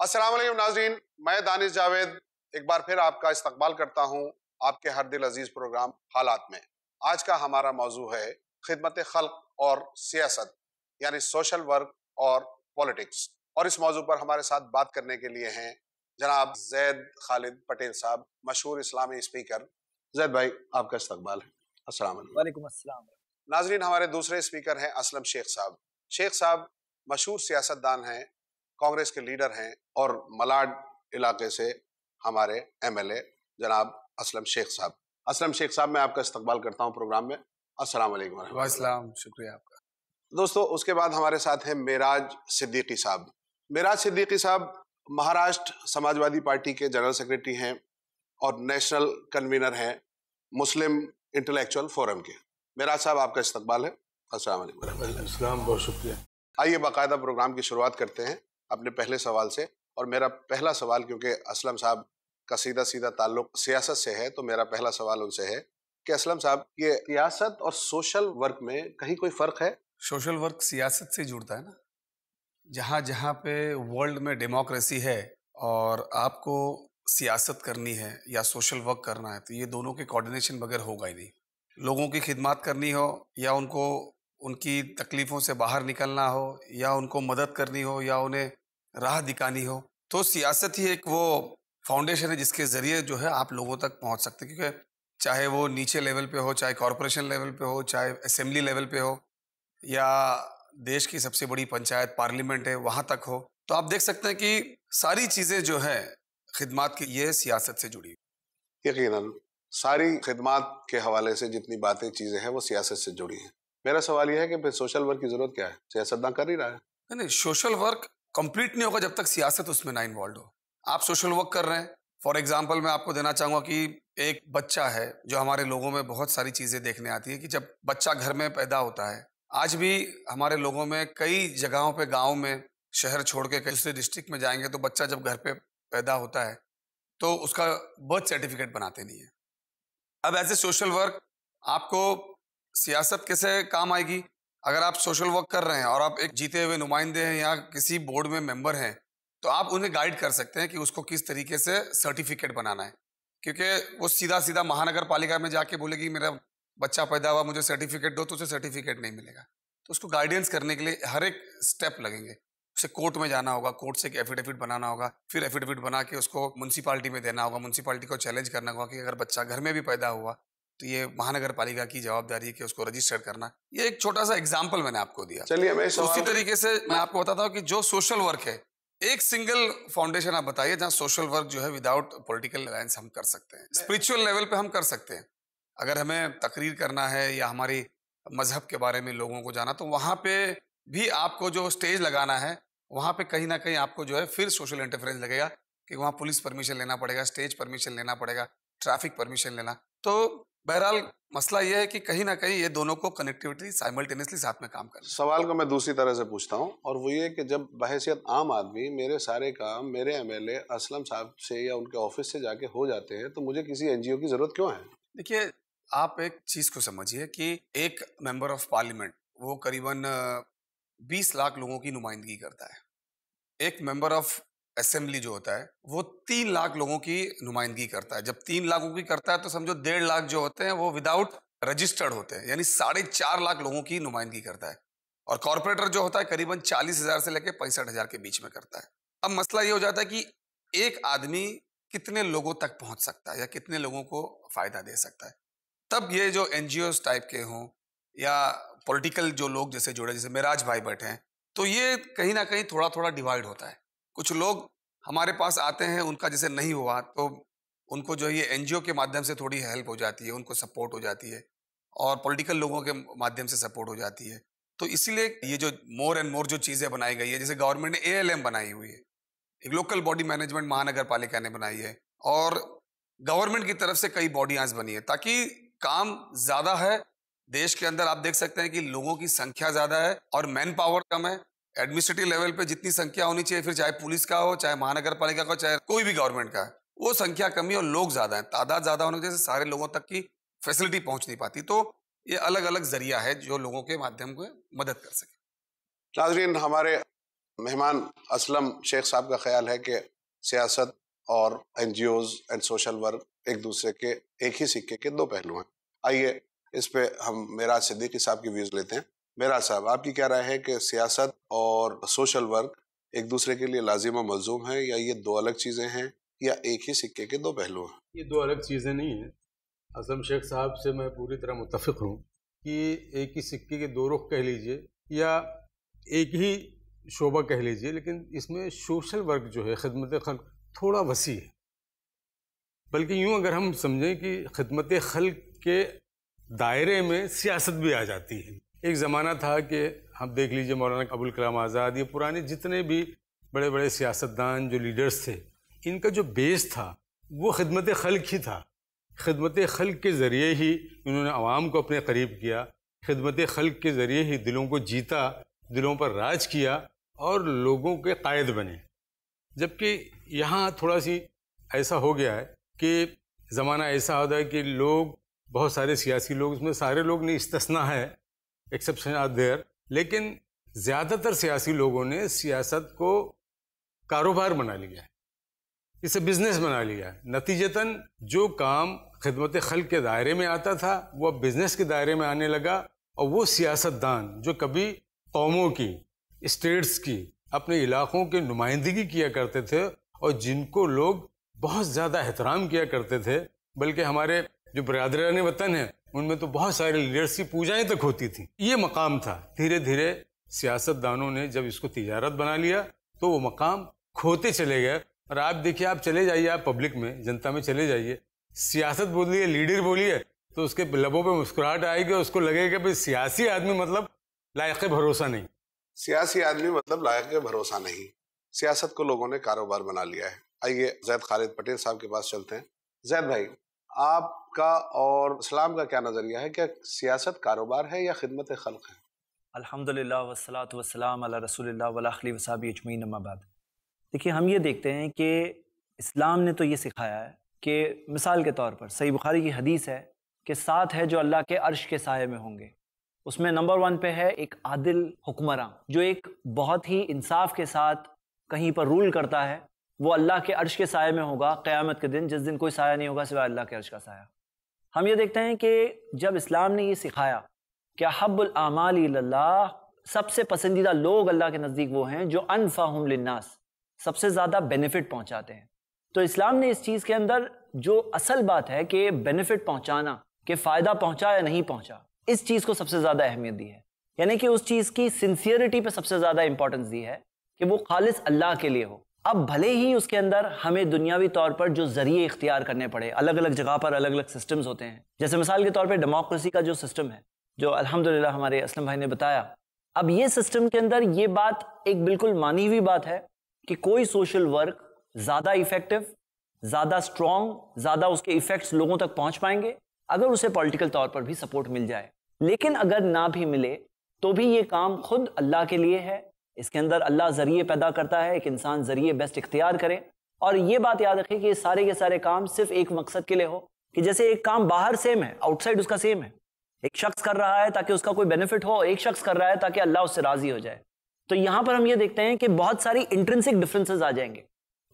वालेकुम नाजरीन मैं दानिश जावेद एक बार फिर आपका इस्तकबाल करता हूँ आपके हर दिल अजीज प्रोग्राम हालात में आज का हमारा मौजू है खिदमत खल्क और सियासत यानी सोशल वर्क और पॉलिटिक्स और इस मौजू पर हमारे साथ बात करने के लिए हैं जनाब जैद खालिद पटेल साहब मशहूर इस्लामी स्पीकर जैद भाई आपका इस्तकबाल है अस्सलाम नाजरीन हमारे दूसरे स्पीकर हैं असलम शेख साहब शेख साहब मशहूर सियासतदान हैं कांग्रेस के लीडर हैं और मलाड इलाके से हमारे एमएलए जनाब असलम शेख साहब असलम शेख साहब मैं आपका इस्तकबाल करता हूँ प्रोग्राम में असलम शुक्रिया आपका दोस्तों उसके बाद हमारे साथ हैं मेराज सिद्दीकी साहब मेराज सिद्दीकी साहब महाराष्ट्र समाजवादी पार्टी के जनरल सेक्रेटरी हैं और नेशनल कन्वीनर हैं मुस्लिम इंटेलेक्चुअल फोरम के मेराज साहब आपका इस्तकबाल है असल बहुत शुक्रिया आइए बाकायदा प्रोग्राम की शुरुआत करते हैं अपने पहले सवाल से और मेरा पहला सवाल क्योंकि असलम साहब का सीधा सीधा ताल्लुक सियासत से है तो मेरा पहला सवाल उनसे है कि असलम साहब ये सियासत और सोशल वर्क में कहीं कोई फ़र्क है सोशल वर्क सियासत से जुड़ता है ना जहाँ जहाँ पे वर्ल्ड में डेमोक्रेसी है और आपको सियासत करनी है या सोशल वर्क करना है तो ये दोनों के कोऑर्डिनेशन बगैर होगा ही नहीं लोगों की खिदमत करनी हो या उनको उनकी तकलीफ़ों से बाहर निकलना हो या उनको मदद करनी हो या उन्हें राह दिखानी हो तो सियासत ही एक वो फाउंडेशन है जिसके ज़रिए जो है आप लोगों तक पहुंच सकते क्योंकि चाहे वो नीचे लेवल पे हो चाहे कॉरपोरेशन लेवल पे हो चाहे असेंबली लेवल पे हो या देश की सबसे बड़ी पंचायत पार्लियामेंट है वहाँ तक हो तो आप देख सकते हैं कि सारी चीज़ें जो है खिदमत की ये सियासत से जुड़ी यकीन सारी खिदमत के हवाले से जितनी बातें चीज़ें हैं वो सियासत से जुड़ी हैं मेरा सवाल यह है कि फिर सोशल वर्क की जरूरत क्या है सियासतदान कर ही रहा है नहीं नहीं सोशल वर्क कंप्लीट नहीं होगा जब तक सियासत उसमें ना इन्वॉल्व हो आप सोशल वर्क कर रहे हैं फॉर एग्जाम्पल मैं आपको देना चाहूँगा कि एक बच्चा है जो हमारे लोगों में बहुत सारी चीज़ें देखने आती है कि जब बच्चा घर में पैदा होता है आज भी हमारे लोगों में कई जगहों पे गांव में शहर छोड़ के दूसरे डिस्ट्रिक्ट में जाएंगे तो बच्चा जब घर पे पैदा होता है तो उसका बर्थ सर्टिफिकेट बनाते नहीं है अब एज ए सोशल वर्क आपको सियासत कैसे काम आएगी अगर आप सोशल वर्क कर रहे हैं और आप एक जीते हुए नुमाइंदे हैं या किसी बोर्ड में मेंबर हैं तो आप उन्हें गाइड कर सकते हैं कि उसको किस तरीके से सर्टिफिकेट बनाना है क्योंकि वो सीधा सीधा महानगर पालिका में जाके बोलेगी मेरा बच्चा पैदा हुआ मुझे सर्टिफिकेट दो तो उसे सर्टिफिकेट नहीं मिलेगा तो उसको गाइडेंस करने के लिए हर एक स्टेप लगेंगे उसे कोर्ट में जाना होगा कोर्ट से एक एफिडेविट बनाना होगा फिर एफिडेविट बना के उसको म्यूनसिपाली में देना होगा म्यूनसिपाली को चैलेंज करना होगा कि अगर बच्चा घर में भी पैदा हुआ तो ये महानगर पालिका की जवाबदारी है कि उसको रजिस्टर करना ये एक छोटा सा एग्जाम्पल मैंने आपको दिया चलिए मैं तो उसी तरीके से मैं आपको बताता हूँ कि जो सोशल वर्क है एक सिंगल फाउंडेशन आप बताइए जहाँ सोशल वर्क जो है विदाउट पॉलिटिकल अलायंस हम कर सकते हैं स्पिरिचुअल लेवल पे हम कर सकते हैं अगर हमें तकरीर करना है या हमारी मजहब के बारे में लोगों को जाना तो वहाँ पे भी आपको जो स्टेज लगाना है वहाँ पे कहीं ना कहीं आपको जो है फिर सोशल इंटरफेरेंस लगेगा कि वहाँ पुलिस परमिशन लेना पड़ेगा स्टेज परमिशन लेना पड़ेगा ट्रैफिक परमिशन लेना तो बहरहाल मसला यह है कि कहीं ना कहीं ये दोनों को कनेक्टिविटी साइमल्टेनियसली साथ में काम करना सवाल को मैं दूसरी तरह से पूछता हूँ और वो ये कि जब बहसीत आम आदमी मेरे सारे काम मेरे एमएलए असलम साहब से या उनके ऑफिस से जाके हो जाते हैं तो मुझे किसी एनजीओ की जरूरत क्यों है देखिए आप एक चीज को समझिए कि एक मेंबर ऑफ पार्लियामेंट वो करीबन बीस लाख लोगों की नुमाइंदगी करता है एक मेंबर ऑफ असेंबली जो होता है वो तीन लाख लोगों की नुमाइंदगी करता है जब तीन लाखों की करता है तो समझो डेढ़ लाख जो होते हैं वो विदाउट रजिस्टर्ड होते हैं यानी साढ़े चार लाख लोगों की नुमाइंदगी करता है और कॉरपोरेटर जो होता है करीबन चालीस हजार से लेकर पैंसठ हजार के बीच में करता है अब मसला ये हो जाता है कि एक आदमी कितने लोगों तक पहुंच सकता है या कितने लोगों को फायदा दे सकता है तब ये जो एन टाइप के हों या पॉलिटिकल जो लोग जैसे जुड़े जैसे मेराज भाई बैठे हैं तो ये कहीं ना कहीं थोड़ा थोड़ा डिवाइड होता है कुछ लोग हमारे पास आते हैं उनका जैसे नहीं हुआ तो उनको जो ये एन के माध्यम से थोड़ी हेल्प हो जाती है उनको सपोर्ट हो जाती है और पॉलिटिकल लोगों के माध्यम से सपोर्ट हो जाती है तो इसीलिए ये जो मोर एंड मोर जो चीज़ें बनाई गई है जैसे गवर्नमेंट ने ए बनाई हुई है एक लोकल बॉडी मैनेजमेंट महानगर पालिका ने बनाई है और गवर्नमेंट की तरफ से कई बॉडियाज बनी है ताकि काम ज़्यादा है देश के अंदर आप देख सकते हैं कि लोगों की संख्या ज़्यादा है और मैन पावर कम है एडमिनिस्ट्रेटिव लेवल पे जितनी संख्या होनी चाहिए फिर चाहे पुलिस का हो चाहे महानगर पालिका का हो चाहे कोई भी गवर्नमेंट का वो संख्या कमी और लोग ज्यादा है तादाद ज्यादा होने की वजह से सारे लोगों तक की फैसिलिटी पहुंच नहीं पाती तो ये अलग अलग जरिया है जो लोगों के माध्यम को मदद कर सके नाजरीन हमारे मेहमान असलम शेख साहब का ख्याल है कि सियासत और एन एंड सोशल वर्क एक दूसरे के एक ही सिक्के के दो पहलू हैं आइए इस पे हम मेराज सिद्दीकी साहब की व्यूज लेते हैं मेरा साहब आपकी क्या राय है कि सियासत और सोशल वर्क एक दूसरे के लिए लाजिमा मज़ूम है या ये दो अलग चीज़ें हैं या एक ही सिक्के के दो पहलू हैं ये दो अलग चीज़ें नहीं हैं असम शेख साहब से मैं पूरी तरह मुतफ़ हूँ कि एक ही सिक्के के दो रुख कह लीजिए या एक ही शोबा कह लीजिए लेकिन इसमें सोशल वर्क जो है खदमत खल थोड़ा वसी है बल्कि यूँ अगर हम समझें कि खदमत खल के दायरे में सियासत भी आ जाती है एक ज़माना था कि हम देख लीजिए मौलाना अबुल कलाम आज़ाद ये पुराने जितने भी बड़े बड़े सियासतदान जो लीडर्स थे इनका जो बेस था वो खिदमत खल ही था खिदमत खल के ज़रिए ही इन्होंने आवाम को अपने करीब किया खिदमत खल के ज़रिए ही दिलों को जीता दिलों पर राज किया और लोगों के कायद बने जबकि यहाँ थोड़ा सी ऐसा हो गया है कि ज़माना ऐसा होता है कि लोग बहुत सारे सियासी लोग उसमें सारे लोग नहीं इस्तना है एक्सेप्शन आर देयर लेकिन ज़्यादातर सियासी लोगों ने सियासत को कारोबार बना लिया है इसे बिजनेस बना लिया है नतीजतन जो काम खिदमत खल के दायरे में आता था वह बिजनेस के दायरे में आने लगा और वो सियासतदान जो कभी कौमों की स्टेट्स की अपने इलाकों की नुमाइंदगी किया करते थे और जिनको लोग बहुत ज़्यादा एहतराम किया करते थे बल्कि हमारे जो बरदरान वतन हैं उनमें तो बहुत सारे लीडर्स की पूजाएं तक होती थी ये मकाम था धीरे धीरे सियासतदानों ने जब इसको तिजारत बना लिया तो वो मकाम खोते चले गए और आप देखिए आप चले जाइए आप पब्लिक में जनता में चले जाइए सियासत बोलिए लीडर बोलिए तो उसके लबों पे मुस्कुराहट आएगी उसको लगेगा भाई सियासी आदमी मतलब लायक भरोसा नहीं सियासी आदमी मतलब लायक भरोसा नहीं सियासत को लोगों ने कारोबार बना लिया है आइए जैद खालिद पटेल साहब के पास चलते हैं जैद भाई आप का और इस्लाम का क्या नज़रिया है क्या सियासत कारोबार है या खिदमत खल है अलहमदिल्ला वसलात वसलाम रसोल्ला वसाबी अजमीन नमाबाद देखिए हम ये देखते हैं कि इस्लाम ने तो ये सिखाया है कि मिसाल के तौर पर सही बुखारी की हदीस है कि साथ है जो अल्लाह के अर्श के साय में होंगे उसमें नंबर वन पे है एक आदिल हुक्मरान जो एक बहुत ही इंसाफ के साथ कहीं पर रूल करता है वो अल्लाह के अर्श के साय में होगा क़्यामत के दिन जिस दिन कोई साया नहीं होगा सिवाय अल्लाह के अर्श का साया हम ये देखते हैं कि जब इस्लाम ने ये सिखाया कि हब्बुल अमाल सबसे पसंदीदा लोग अल्लाह के नज़दीक वो हैं जो अनफ़ाहम लन्नास सबसे ज़्यादा बेनिफिट पहुँचाते हैं तो इस्लाम ने इस चीज़ के अंदर जो असल बात है कि बेनिफिट पहुँचाना कि फ़ायदा पहुँचा या नहीं पहुँचा इस चीज़ को सबसे ज़्यादा अहमियत दी है यानी कि उस चीज़ की सिंसियरिटी पर सबसे ज़्यादा इंपॉर्टेंस दी है कि वो खालिस अल्लाह के लिए हो अब भले ही उसके अंदर हमें दुनियावी तौर पर जो जरिए इख्तियार करने पड़े अलग अलग जगह पर अलग अलग सिस्टम्स होते हैं जैसे मिसाल के तौर पर डेमोक्रेसी का जो सिस्टम है जो अल्हम्दुलिल्लाह हमारे असलम भाई ने बताया अब ये सिस्टम के अंदर ये बात एक बिल्कुल मानी हुई बात है कि कोई सोशल वर्क ज़्यादा इफेक्टिव ज़्यादा स्ट्रॉन्ग ज़्यादा उसके इफेक्ट्स लोगों तक पहुंच पाएंगे अगर उसे पॉलिटिकल तौर पर भी सपोर्ट मिल जाए लेकिन अगर ना भी मिले तो भी ये काम खुद अल्लाह के लिए है इसके अंदर अल्लाह ज़रिए पैदा करता है एक इंसान ज़रिए बेस्ट इख्तियार करे और ये बात याद रखें कि सारे के सारे काम सिर्फ एक मकसद के लिए हो कि जैसे एक काम बाहर सेम है आउटसाइड उसका सेम है एक शख्स कर रहा है ताकि उसका कोई बेनिफिट हो एक शख्स कर रहा है ताकि अल्लाह उससे राज़ी हो जाए तो यहाँ पर हम ये देखते हैं कि बहुत सारी इंट्रेंसिक डिफरेंसेस आ जाएंगे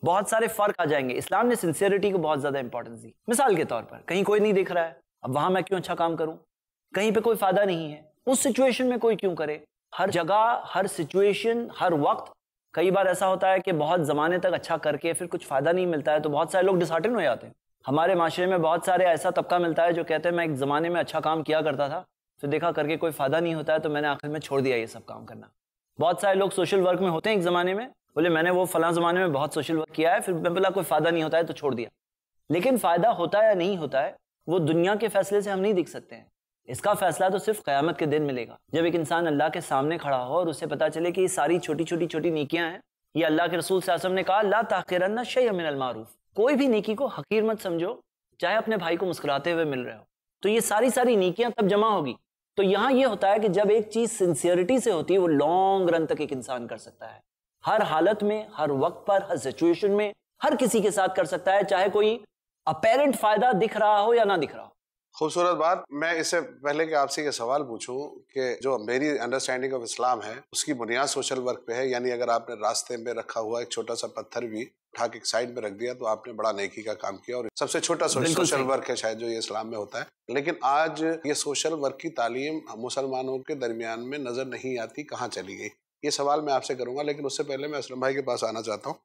बहुत सारे फ़र्क आ जाएंगे इस्लाम ने सिंसियरिटी को बहुत ज़्यादा इंपॉर्टेंस दी मिसाल के तौर पर कहीं कोई नहीं देख रहा है अब वहां मैं क्यों अच्छा काम करूँ कहीं पर कोई फ़ायदा नहीं है उस सिचुएशन में कोई क्यों करे हर जगह हर सिचुएशन हर वक्त कई बार ऐसा होता है कि बहुत ज़माने तक अच्छा करके फिर कुछ फ़ायदा नहीं मिलता है तो बहुत सारे लोग डिसहार्टन हो जाते हैं हमारे माशरे में बहुत सारे ऐसा तबका मिलता है जो कहते हैं मैं एक ज़माने में अच्छा काम किया करता था फिर देखा करके कोई फ़ायदा नहीं होता है तो मैंने आखिर में छोड़ दिया ये सब काम करना बहुत सारे लोग सोशल वर्क में होते हैं एक ज़माने में बोले मैंने वो फलां ज़माने में बहुत सोशल वर्क किया है फिर मैं बोला कोई फ़ायदा नहीं होता है तो छोड़ दिया लेकिन फ़ायदा होता है या नहीं होता है वो दुनिया के फैसले से हम नहीं दिख सकते हैं इसका फैसला तो सिर्फ क़यामत के दिन मिलेगा जब एक इंसान अल्लाह के सामने खड़ा हो और उसे पता चले कि ये सारी छोटी छोटी छोटी नीकियाँ हैं ये अल्लाह के रसूल सासम ने कहा ला ताकिरना शय मारूफ कोई भी नीकी को हकीर मत समझो चाहे अपने भाई को मुस्कुराते हुए मिल रहे हो तो ये सारी सारी नीकियाँ तब जमा होगी तो यहाँ ये होता है कि जब एक चीज़ सिंसियरिटी से होती है वो लॉन्ग रन तक एक इंसान कर सकता है हर हालत में हर वक्त पर हर सिचुएशन में हर किसी के साथ कर सकता है चाहे कोई अपेरेंट फायदा दिख रहा हो या ना दिख रहा हो खूबसूरत बात मैं इससे पहले कि आपसे ये सवाल पूछूं कि जो मेरी अंडरस्टैंडिंग ऑफ इस्लाम है उसकी बुनियाद सोशल वर्क पे है यानी अगर आपने रास्ते में रखा हुआ एक छोटा सा पत्थर भी उठा के साइड में रख दिया तो आपने बड़ा नेकी का काम किया और सबसे छोटा सोशल वर्क है शायद जो ये इस्लाम में होता है लेकिन आज ये सोशल वर्क की तालीम मुसलमानों के दरमियान में नजर नहीं आती कहाँ चली गई ये सवाल मैं आपसे करूंगा लेकिन उससे पहले मैं असलम भाई के पास आना चाहता हूँ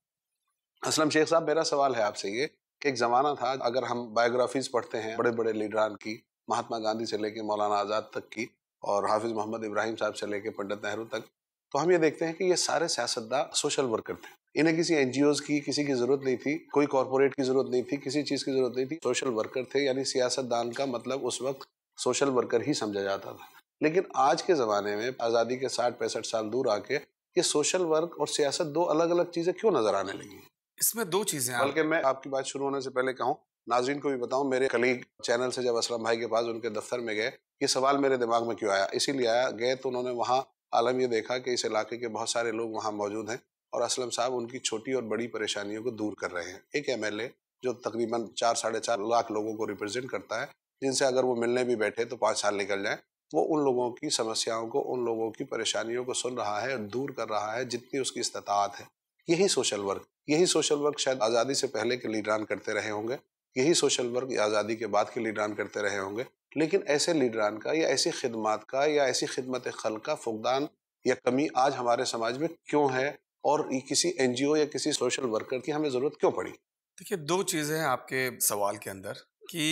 असलम शेख साहब मेरा सवाल है आपसे ये कि एक ज़माना था अगर हम बायोग्राफीज पढ़ते हैं बड़े बड़े लीडरान की महात्मा गांधी से लेके मौलाना आज़ाद तक की और हाफिज़ मोहम्मद इब्राहिम साहब से लेके पंडित नेहरू तक तो हम ये देखते हैं कि ये सारे सियासतदान सोशल वर्कर थे इन्हें किसी एन की किसी की जरूरत नहीं थी कोई कॉरपोरेट की जरूरत नहीं थी किसी चीज़ की जरूरत नहीं थी सोशल वर्कर थे यानी सियासतदान का मतलब उस वक्त सोशल वर्कर ही समझा जाता था लेकिन आज के ज़माने में आज़ादी के साठ पैंसठ साल दूर आके ये सोशल वर्क और सियासत दो अलग अलग चीज़ें क्यों नज़र आने लगी इसमें दो चीजें बल्कि मैं आपकी बात शुरू होने से पहले कहूँ नाजरीन को भी बताऊं मेरे कलीग चैनल से जब असलम भाई के पास उनके दफ्तर में गए ये सवाल मेरे दिमाग में क्यों आया इसीलिए आया गए तो उन्होंने वहाँ आलम ये देखा कि इस इलाके के बहुत सारे लोग वहाँ मौजूद हैं और असलम साहब उनकी छोटी और बड़ी परेशानियों को दूर कर रहे हैं एक एम जो तकरीबन चार साढ़े चार लाख लोगों को रिप्रेजेंट करता है जिनसे अगर वो मिलने भी बैठे तो पाँच साल निकल जाए वो उन लोगों की समस्याओं को उन लोगों की परेशानियों को सुन रहा है और दूर कर रहा है जितनी उसकी इस्तात है यही सोशल वर्क यही सोशल वर्क शायद आज़ादी से पहले के लीडरान करते रहे होंगे यही सोशल वर्क आज़ादी के बाद के लीडरान करते रहे होंगे लेकिन ऐसे लीडरान का या ऐसी खिदमत का या ऐसी खिदमत खल का फुकदान या कमी आज हमारे समाज में क्यों है और किसी एन या किसी सोशल वर्कर की हमें ज़रूरत क्यों पड़ी देखिए दो चीज़ें हैं आपके सवाल के अंदर कि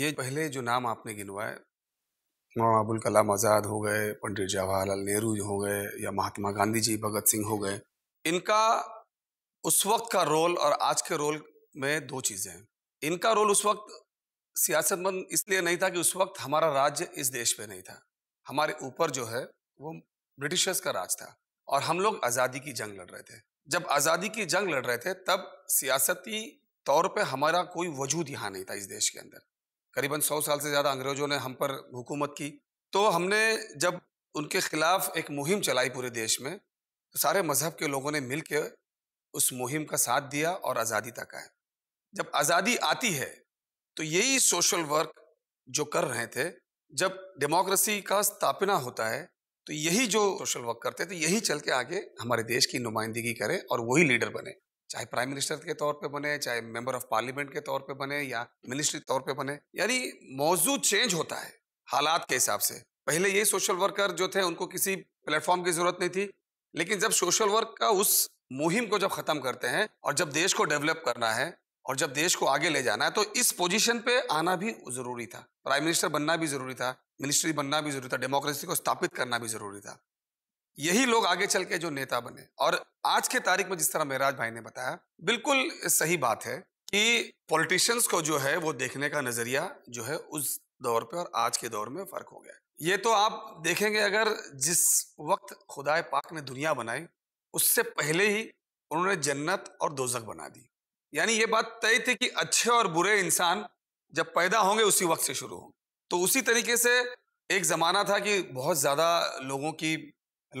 ये पहले जो नाम आपने गिनवाए अबुल कलाम आज़ाद हो गए पंडित जवाहरलाल नेहरू हो गए या महात्मा गांधी जी भगत सिंह हो गए इनका उस वक्त का रोल और आज के रोल में दो चीज़ें हैं इनका रोल उस वक्त सियासतमंद इसलिए नहीं था कि उस वक्त हमारा राज्य इस देश पे नहीं था हमारे ऊपर जो है वो ब्रिटिशर्स का राज था और हम लोग आज़ादी की जंग लड़ रहे थे जब आज़ादी की जंग लड़ रहे थे तब सियासती तौर पे हमारा कोई वजूद यहाँ नहीं था इस देश के अंदर करीबन सौ साल से ज़्यादा अंग्रेज़ों ने हम पर हुकूमत की तो हमने जब उनके खिलाफ एक मुहिम चलाई पूरे देश में तो सारे मज़हब के लोगों ने मिलकर उस मुहिम का साथ दिया और आज़ादी तक आए जब आज़ादी आती है तो यही सोशल वर्क जो कर रहे थे जब डेमोक्रेसी का स्थापना होता है तो यही जो सोशल वर्क करते थे यही चल के आगे हमारे देश की नुमाइंदगी करें और वही लीडर बने चाहे प्राइम मिनिस्टर के तौर पे बने चाहे मेंबर ऑफ पार्लियामेंट के तौर पे बने या मिनिस्ट्री तौर पे बने यानी मौजू चेंज होता है हालात के हिसाब से पहले ये सोशल वर्कर जो थे उनको किसी प्लेटफॉर्म की जरूरत नहीं थी लेकिन जब सोशल वर्क का उस मुहिम को जब खत्म करते हैं और जब देश को डेवलप करना है और जब देश को आगे ले जाना है तो इस पोजीशन पे आना भी जरूरी था प्राइम मिनिस्टर बनना भी जरूरी था मिनिस्ट्री बनना भी जरूरी था डेमोक्रेसी को स्थापित करना भी जरूरी था यही लोग आगे चल के जो नेता बने और आज के तारीख में जिस तरह मेहराज भाई ने बताया बिल्कुल सही बात है कि पॉलिटिशियंस को जो है वो देखने का नजरिया जो है उस दौर पे और आज के दौर में फर्क हो गया है ये तो आप देखेंगे अगर जिस वक्त खुदाए पाक ने दुनिया बनाई उससे पहले ही उन्होंने जन्नत और दोजक बना दी यानी ये बात तय थी कि अच्छे और बुरे इंसान जब पैदा होंगे उसी वक्त से शुरू होंगे तो उसी तरीके से एक ज़माना था कि बहुत ज़्यादा लोगों की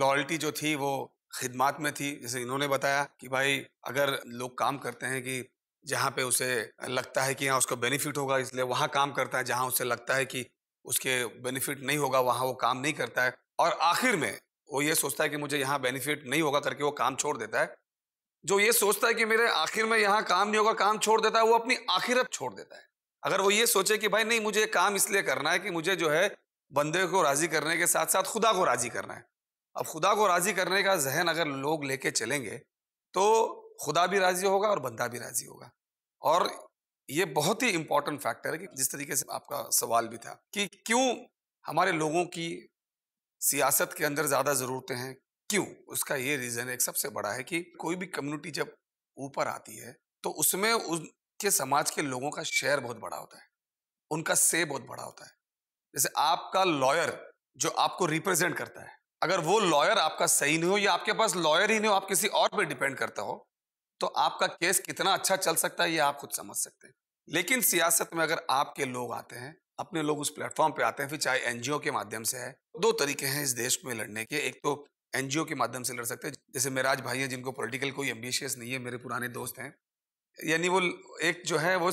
लॉयल्टी जो थी वो खिदमात में थी जैसे इन्होंने बताया कि भाई अगर लोग काम करते हैं कि जहाँ पे उसे लगता है कि यहाँ उसको बेनिफिट होगा इसलिए वहाँ काम करता है जहाँ उसे लगता है कि उसके बेनिफिट नहीं होगा वहाँ वो काम नहीं करता है और आखिर में वो ये सोचता है कि मुझे यहाँ बेनिफिट नहीं होगा करके वो काम छोड़ देता है जो ये सोचता है कि मेरे आखिर में यहाँ काम नहीं होगा काम छोड़ देता है वो अपनी आखिरत छोड़ देता है अगर वो ये सोचे कि भाई नहीं मुझे काम इसलिए करना है कि मुझे जो है बंदे को राज़ी करने के साथ साथ खुदा को राज़ी करना है अब खुदा को राज़ी करने का जहन अगर लोग लेके चलेंगे तो खुदा भी राज़ी होगा और बंदा भी राज़ी होगा और ये बहुत ही इम्पोर्टेंट फैक्टर है कि जिस तरीके से आपका सवाल भी था कि क्यों हमारे लोगों की सियासत के अंदर ज़्यादा ज़रूरतें हैं क्यों उसका ये रीज़न एक सबसे बड़ा है कि कोई भी कम्युनिटी जब ऊपर आती है तो उसमें उनके समाज के लोगों का शेयर बहुत बड़ा होता है उनका से बहुत बड़ा होता है जैसे आपका लॉयर जो आपको रिप्रेजेंट करता है अगर वो लॉयर आपका सही नहीं हो या आपके पास लॉयर ही नहीं हो आप किसी और पर डिपेंड करता हो तो आपका केस कितना अच्छा चल सकता है ये आप खुद समझ सकते हैं लेकिन सियासत में अगर आपके लोग आते हैं अपने लोग उस प्लेटफॉर्म पे आते हैं फिर चाहे एनजीओ के माध्यम से है दो तरीके हैं इस देश में लड़ने के एक तो एनजीओ के माध्यम से लड़ सकते हैं जैसे मेराज भाई हैं जिनको पॉलिटिकल कोई एम्बिशियस नहीं है मेरे पुराने दोस्त हैं यानी वो एक जो है वो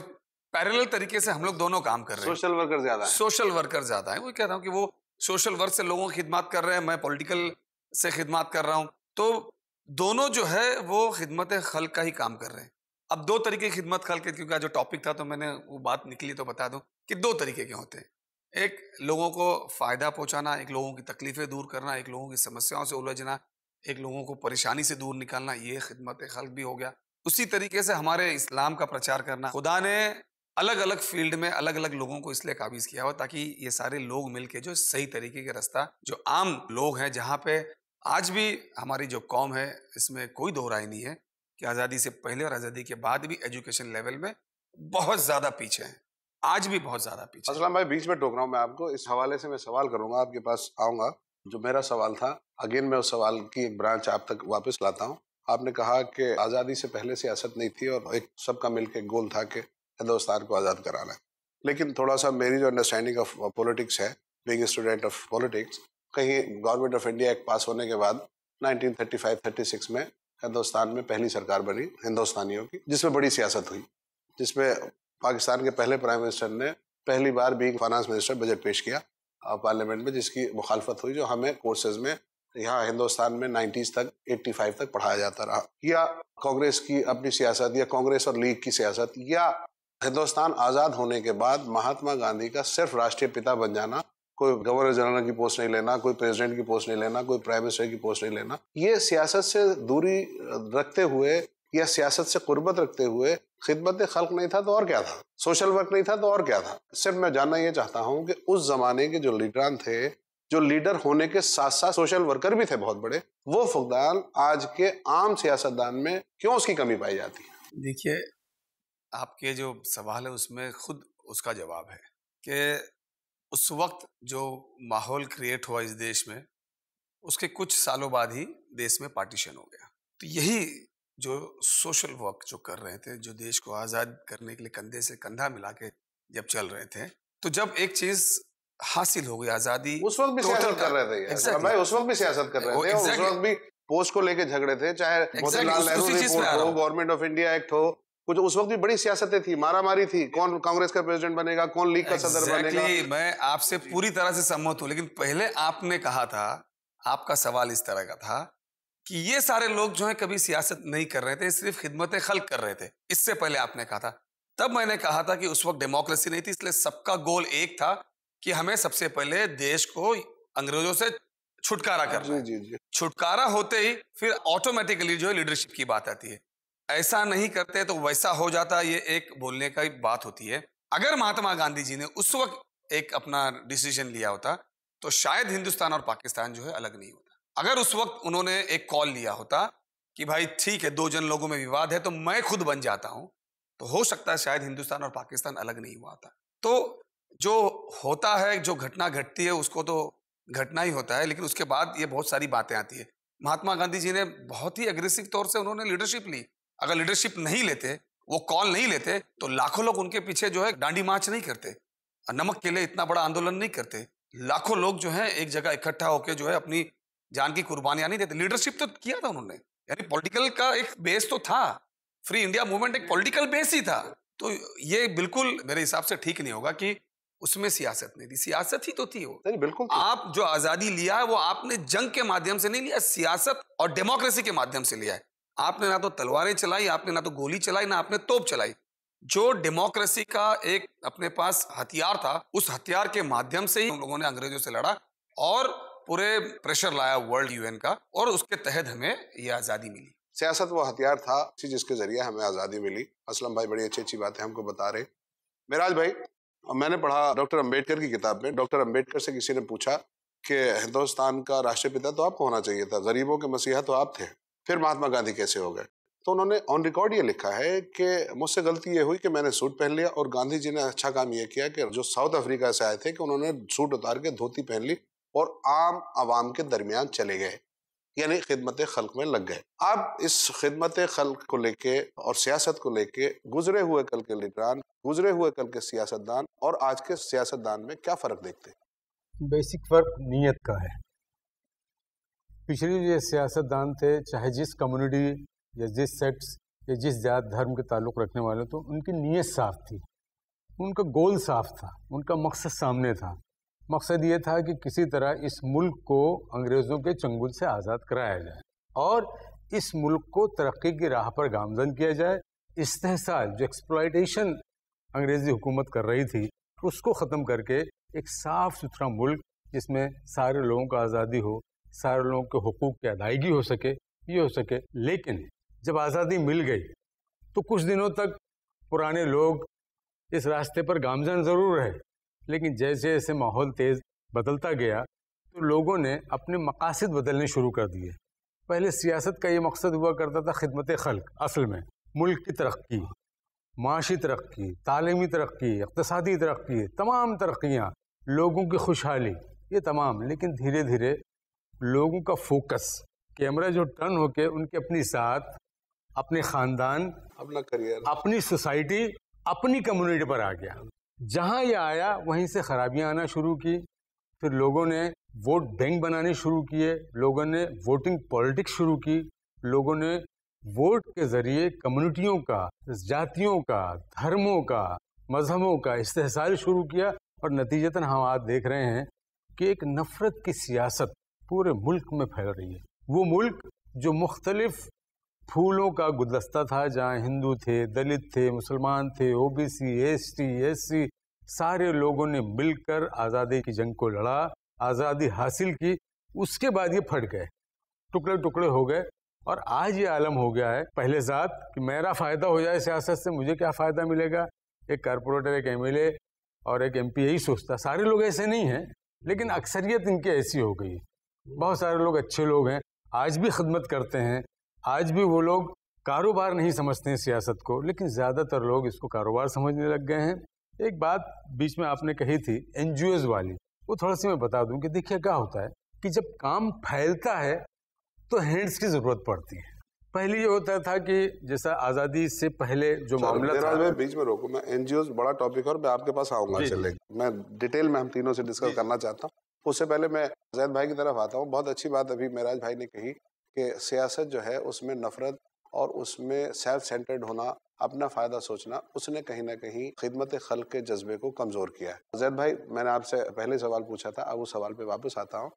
पैरल तरीके से हम लोग दोनों काम कर रहे हैं सोशल वर्कर ज्यादा सोशल वर्कर ज्यादा है वो कह रहा हूँ कि वो सोशल वर्क से लोगों की खिदमत कर रहे हैं मैं पॉलिटिकल से खिदमत कर रहा हूँ तो दोनों जो है वो खिदमत खल का ही काम कर रहे हैं अब दो तरीके की खिदमत खल के क्योंकि जो टॉपिक था तो मैंने वो बात निकली तो बता दूँ कि दो तरीके के होते हैं एक लोगों को फ़ायदा पहुंचाना एक लोगों की तकलीफ़ें दूर करना एक लोगों की समस्याओं से उलझना एक लोगों को परेशानी से दूर निकालना ये खिदमत खल भी हो गया उसी तरीके से हमारे इस्लाम का प्रचार करना खुदा ने अलग अलग फील्ड में अलग अलग लोगों को इसलिए काबिज किया हो ताकि ये सारे लोग मिलके जो सही तरीके के रास्ता जो आम लोग हैं जहाँ पे आज भी हमारी जो कौम है इसमें कोई दो राय नहीं है कि आज़ादी से पहले और आज़ादी के बाद भी एजुकेशन लेवल में बहुत ज़्यादा पीछे हैं आज भी बहुत ज़्यादा पीछे असलम भाई बीच में टोक रहा हूँ मैं आपको इस हवाले से मैं सवाल करूँगा आपके पास आऊँगा जो मेरा सवाल था अगेन मैं उस सवाल की एक ब्रांच आप तक वापस लाता हूँ आपने कहा कि आज़ादी से पहले सियासत नहीं थी और एक सबका मिल के गोल था कि हिंदुस्तान को आज़ाद कराना है लेकिन थोड़ा सा मेरी जो अंडरस्टैंडिंग ऑफ पॉलिटिक्स है बींग स्टूडेंट ऑफ पॉलिटिक्स कहीं government of India act pass होने के बाद 1935-36 में हिंदुस्तान में पहली सरकार बनी हिंदुस्तानियों की जिसमें बड़ी सियासत हुई जिसमें पाकिस्तान के पहले प्राइम मिनिस्टर ने पहली बार बींग फाइनेंस मिनिस्टर बजट पेश किया पार्लियामेंट में जिसकी मुखालफत हुई जो हमें कोर्सेज में यहाँ हिंदुस्तान में 90s तक 85 तक पढ़ाया जाता रहा या कांग्रेस की अपनी सियासत या कांग्रेस और लीग की सियासत या हिंदुस्तान आज़ाद होने के बाद महात्मा गांधी का सिर्फ राष्ट्रीय पिता बन जाना कोई गवर्नर जनरल की पोस्ट नहीं लेना कोई प्रेसिडेंट की पोस्ट नहीं लेना कोई प्राइम मिनिस्टर की पोस्ट नहीं लेना ये सियासत से दूरी रखते हुए या सियासत से कुर्बत रखते हुए खिदमत खल्क नहीं था तो और क्या था सोशल वर्क नहीं था तो और क्या था सिर्फ मैं जानना ये चाहता हूँ कि उस जमाने के जो लीडरान थे जो लीडर होने के साथ साथ सोशल वर्कर भी थे बहुत बड़े वो फुकदान आज के आम सियासतदान में क्यों उसकी कमी पाई जाती है देखिए आपके जो सवाल है उसमें खुद उसका जवाब है कि उस वक्त जो माहौल क्रिएट हुआ इस देश में उसके कुछ सालों बाद ही देश में पार्टीशन हो गया तो यही जो सोशल वर्क जो कर रहे थे जो देश को आज़ाद करने के लिए कंधे से कंधा मिला के जब चल रहे थे तो जब एक चीज़ हासिल हो गई आज़ादी उस वक्त भी सियासत कर रहे थे exactly. भाई उस वक्त भी सियासत कर रहे थे exactly. उस वक्त भी पोस्ट को लेके झगड़े थे चाहे मोतीलाल नेहरू रिपोर्ट हो गवर्नमेंट ऑफ इंडिया एक्ट हो कुछ उस वक्त भी बड़ी सियासतें थी मारा मारी थी कौन कांग्रेस का प्रेसिडेंट बनेगा कौन लीग का सदर exactly, बनेगा मैं आपसे पूरी तरह से सहमत हूं लेकिन पहले आपने कहा था आपका सवाल इस तरह का था कि ये सारे लोग जो है कभी सियासत नहीं कर रहे थे सिर्फ खिदमत खल कर रहे थे इससे पहले आपने कहा था तब मैंने कहा था कि उस वक्त डेमोक्रेसी नहीं थी इसलिए सबका गोल एक था कि हमें सबसे पहले देश को अंग्रेजों से छुटकारा करना छुटकारा होते ही फिर ऑटोमेटिकली जो है लीडरशिप की बात आती है ऐसा नहीं करते तो वैसा हो जाता ये एक बोलने का बात होती है अगर महात्मा गांधी जी ने उस वक्त एक अपना डिसीजन लिया होता तो शायद हिंदुस्तान और पाकिस्तान जो है अलग नहीं होता अगर उस वक्त उन्होंने एक कॉल लिया होता कि भाई ठीक है दो जन लोगों में विवाद है तो मैं खुद बन जाता हूं तो हो सकता है शायद हिंदुस्तान और पाकिस्तान अलग नहीं हुआ था तो जो होता है जो घटना घटती है उसको तो घटना ही होता है लेकिन उसके बाद ये बहुत सारी बातें आती है महात्मा गांधी जी ने बहुत ही अग्रेसिव तौर से उन्होंने लीडरशिप ली अगर लीडरशिप नहीं लेते वो कॉल नहीं लेते तो लाखों लोग उनके पीछे जो है डांडी मार्च नहीं करते नमक के लिए इतना बड़ा आंदोलन नहीं करते लाखों लोग जो है एक जगह इकट्ठा होकर जो है अपनी जान की कुर्बानियां नहीं देते लीडरशिप तो किया था उन्होंने यानी पॉलिटिकल का एक बेस तो था फ्री इंडिया मूवमेंट एक पॉलिटिकल बेस ही था तो ये बिल्कुल मेरे हिसाब से ठीक नहीं होगा कि उसमें सियासत नहीं थी सियासत ही तो थी वो नहीं बिल्कुल तो- आप जो आजादी लिया है वो आपने जंग के माध्यम से नहीं लिया सियासत और डेमोक्रेसी के माध्यम से लिया है आपने ना तो तलवारें चलाई आपने ना तो गोली चलाई ना आपने तोप चलाई जो डेमोक्रेसी का एक अपने पास हथियार था उस हथियार के माध्यम से ही हम लोगों ने अंग्रेजों से लड़ा और पूरे प्रेशर लाया वर्ल्ड यूएन का और उसके तहत हमें ये आज़ादी मिली सियासत वो हथियार था जिसके जरिए हमें आज़ादी मिली असलम भाई बड़ी अच्छी अच्छी बातें हमको बता रहे मेराज भाई मैंने पढ़ा डॉक्टर अम्बेडकर की किताब में डॉक्टर अम्बेडकर से किसी ने पूछा कि हिंदुस्तान का राष्ट्रपिता तो आपको होना चाहिए था गरीबों के मसीहा तो आप थे फिर महात्मा गांधी कैसे हो गए तो उन्होंने ऑन रिकॉर्ड ये लिखा है कि मुझसे गलती ये हुई कि मैंने सूट पहन लिया और गांधी जी ने अच्छा काम ये किया कि जो साउथ अफ्रीका से आए थे कि उन्होंने सूट उतार के धोती पहन ली और आम आवाम के दरमियान चले गए यानी खिदमत खल्क में लग गए अब इस खिदमत खल्क को लेके और सियासत को लेके गुजरे हुए कल के लीडरान गुजरे हुए कल के सियासतदान और आज के सियासतदान में क्या फ़र्क देखते हैं बेसिक फ़र्क नीयत का है पिछले जो सियासतदान थे चाहे जिस कम्युनिटी या जिस सेक्ट्स या जिस जात धर्म के ताल्लुक़ रखने वाले तो उनकी नीयत साफ थी उनका गोल साफ था उनका मकसद सामने था मकसद ये था कि किसी तरह इस मुल्क को अंग्रेज़ों के चंगुल से आज़ाद कराया जाए और इस मुल्क को तरक्की की राह पर गामजन किया जाए इस्तेसाल जो एक्सप्लाइटेशन अंग्रेज़ी हुकूमत कर रही थी उसको ख़त्म करके एक साफ़ सुथरा मुल्क जिसमें सारे लोगों का आज़ादी हो सारे लोगों के हकूक़ की अदायगी हो सके ये हो सके लेकिन जब आज़ादी मिल गई तो कुछ दिनों तक पुराने लोग इस रास्ते पर गामजन ज़रूर रहे लेकिन जैसे जैसे माहौल तेज़ बदलता गया तो लोगों ने अपने मकासद बदलने शुरू कर दिए पहले सियासत का ये मकसद हुआ करता था खिदमत खल्क असल में मुल्क की तरक्की माशी तरक्की तालीमी तरक्की इकतसदी तरक्की तमाम तरक्याँ लोगों की खुशहाली ये तमाम लेकिन धीरे धीरे लोगों का फोकस कैमरा जो टर्न होके उनके अपनी साथ अपने खानदान अपना करियर अपनी सोसाइटी अपनी कम्युनिटी पर आ गया जहाँ ये आया वहीं से खराबियाँ आना शुरू की फिर लोगों ने वोट बैंक बनाने शुरू किए लोगों ने वोटिंग पॉलिटिक्स शुरू की लोगों ने वोट के ज़रिए कम्युनिटियों का जातियों का धर्मों का मजहबों का इस्तेसाल शुरू किया और नतीजतन हम आज देख रहे हैं कि एक नफ़रत की सियासत पूरे मुल्क में फैल रही है वो मुल्क जो मुख्तलिफ फूलों का गुलदस्ता था जहाँ हिंदू थे दलित थे मुसलमान थे O B C S T S C सारे लोगों ने मिलकर आज़ादी की जंग को लड़ा आज़ादी हासिल की उसके बाद ये फट गए टुकड़े टुकड़े हो गए और आज ये आलम हो गया है पहले साथ कि मेरा फ़ायदा हो जाए सियासत से मुझे क्या फ़ायदा मिलेगा एक कारपोरेटर एक एमएलए और एक एमपी यही सोचता सारे लोग ऐसे नहीं हैं लेकिन अक्सरियत इनकी ऐसी हो गई बहुत सारे लोग अच्छे लोग हैं आज भी खदमत करते हैं आज भी वो लोग कारोबार नहीं समझते हैं सियासत को लेकिन ज़्यादातर लोग इसको कारोबार समझने लग गए हैं एक बात बीच में आपने कही थी एन वाली वो थोड़ा सी मैं बता दूं कि देखिए क्या होता है कि जब काम फैलता है तो हैंड्स की ज़रूरत पड़ती है पहले ये होता था कि जैसा आजादी से पहले जो मामला था मैं बीच में रोकू मैं एनजीओ बड़ा टॉपिक और मैं आपके पास आऊंगा मैं डिटेल में हम तीनों से डिस्कस करना चाहता हूँ उससे पहले मैं जैद भाई की तरफ आता हूँ बहुत अच्छी बात अभी महराज भाई ने कही कि सियासत जो है उसमें नफरत और उसमें सेल्फ सेंटर्ड होना अपना फ़ायदा सोचना उसने कहीं ना कहीं खिदमत खल के जज्बे को कमज़ोर किया है जैद भाई मैंने आपसे पहले सवाल पूछा था अब उस सवाल पे वापस आता हूँ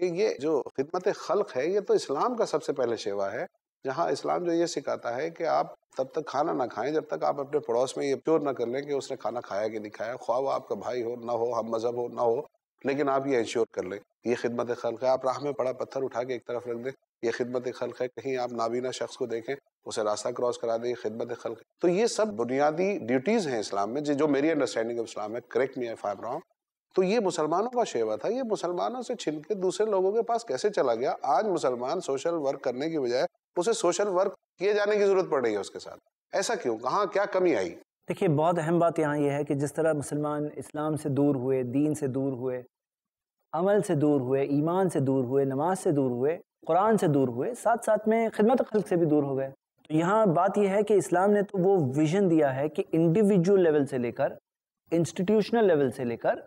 कि ये जो खिदमत खल्क है ये तो इस्लाम का सबसे पहले शेवा है जहाँ इस्लाम जो ये सिखाता है कि आप तब तक खाना ना खाएं जब तक आप अपने पड़ोस में ये प्योर ना कर लें कि उसने खाना खाया कि नहीं खाया ख्वाब वो आपका भाई हो ना हो हम मज़हब हो ना हो लेकिन आप ये इंश्योर कर लें ये खिदमत खल है आप राह में पड़ा पत्थर उठा के एक तरफ रख दें ये खिदमत खल है कहीं आप नाबीना शख्स को देखें उसे रास्ता क्रॉस करा दें ये खिदमत खल है तो ये सब बुनियादी ड्यूटीज़ हैं इस्लाम में जो मेरी अंडरस्टैंडिंग ऑफ इस्लाम है करेक्ट मी आई रहा तो ये मुसलमानों का शेवा था ये मुसलमानों से छिन के दूसरे लोगों के पास कैसे चला गया आज मुसलमान सोशल वर्क करने की बजाय उसे सोशल वर्क किए जाने की जरूरत पड़ रही है उसके साथ ऐसा क्यों कहाँ क्या कमी आई देखिए बहुत अहम बात यहाँ यह है कि जिस तरह मुसलमान इस्लाम से दूर हुए दीन से दूर हुए अमल से दूर हुए ईमान से दूर हुए नमाज से दूर हुए कुरान से दूर हुए साथ साथ में खिदमत खल से भी दूर हो गए तो यहाँ बात यह है कि इस्लाम ने तो वो विजन दिया है कि इंडिविजुअल लेवल से लेकर इंस्टीट्यूशनल लेवल से लेकर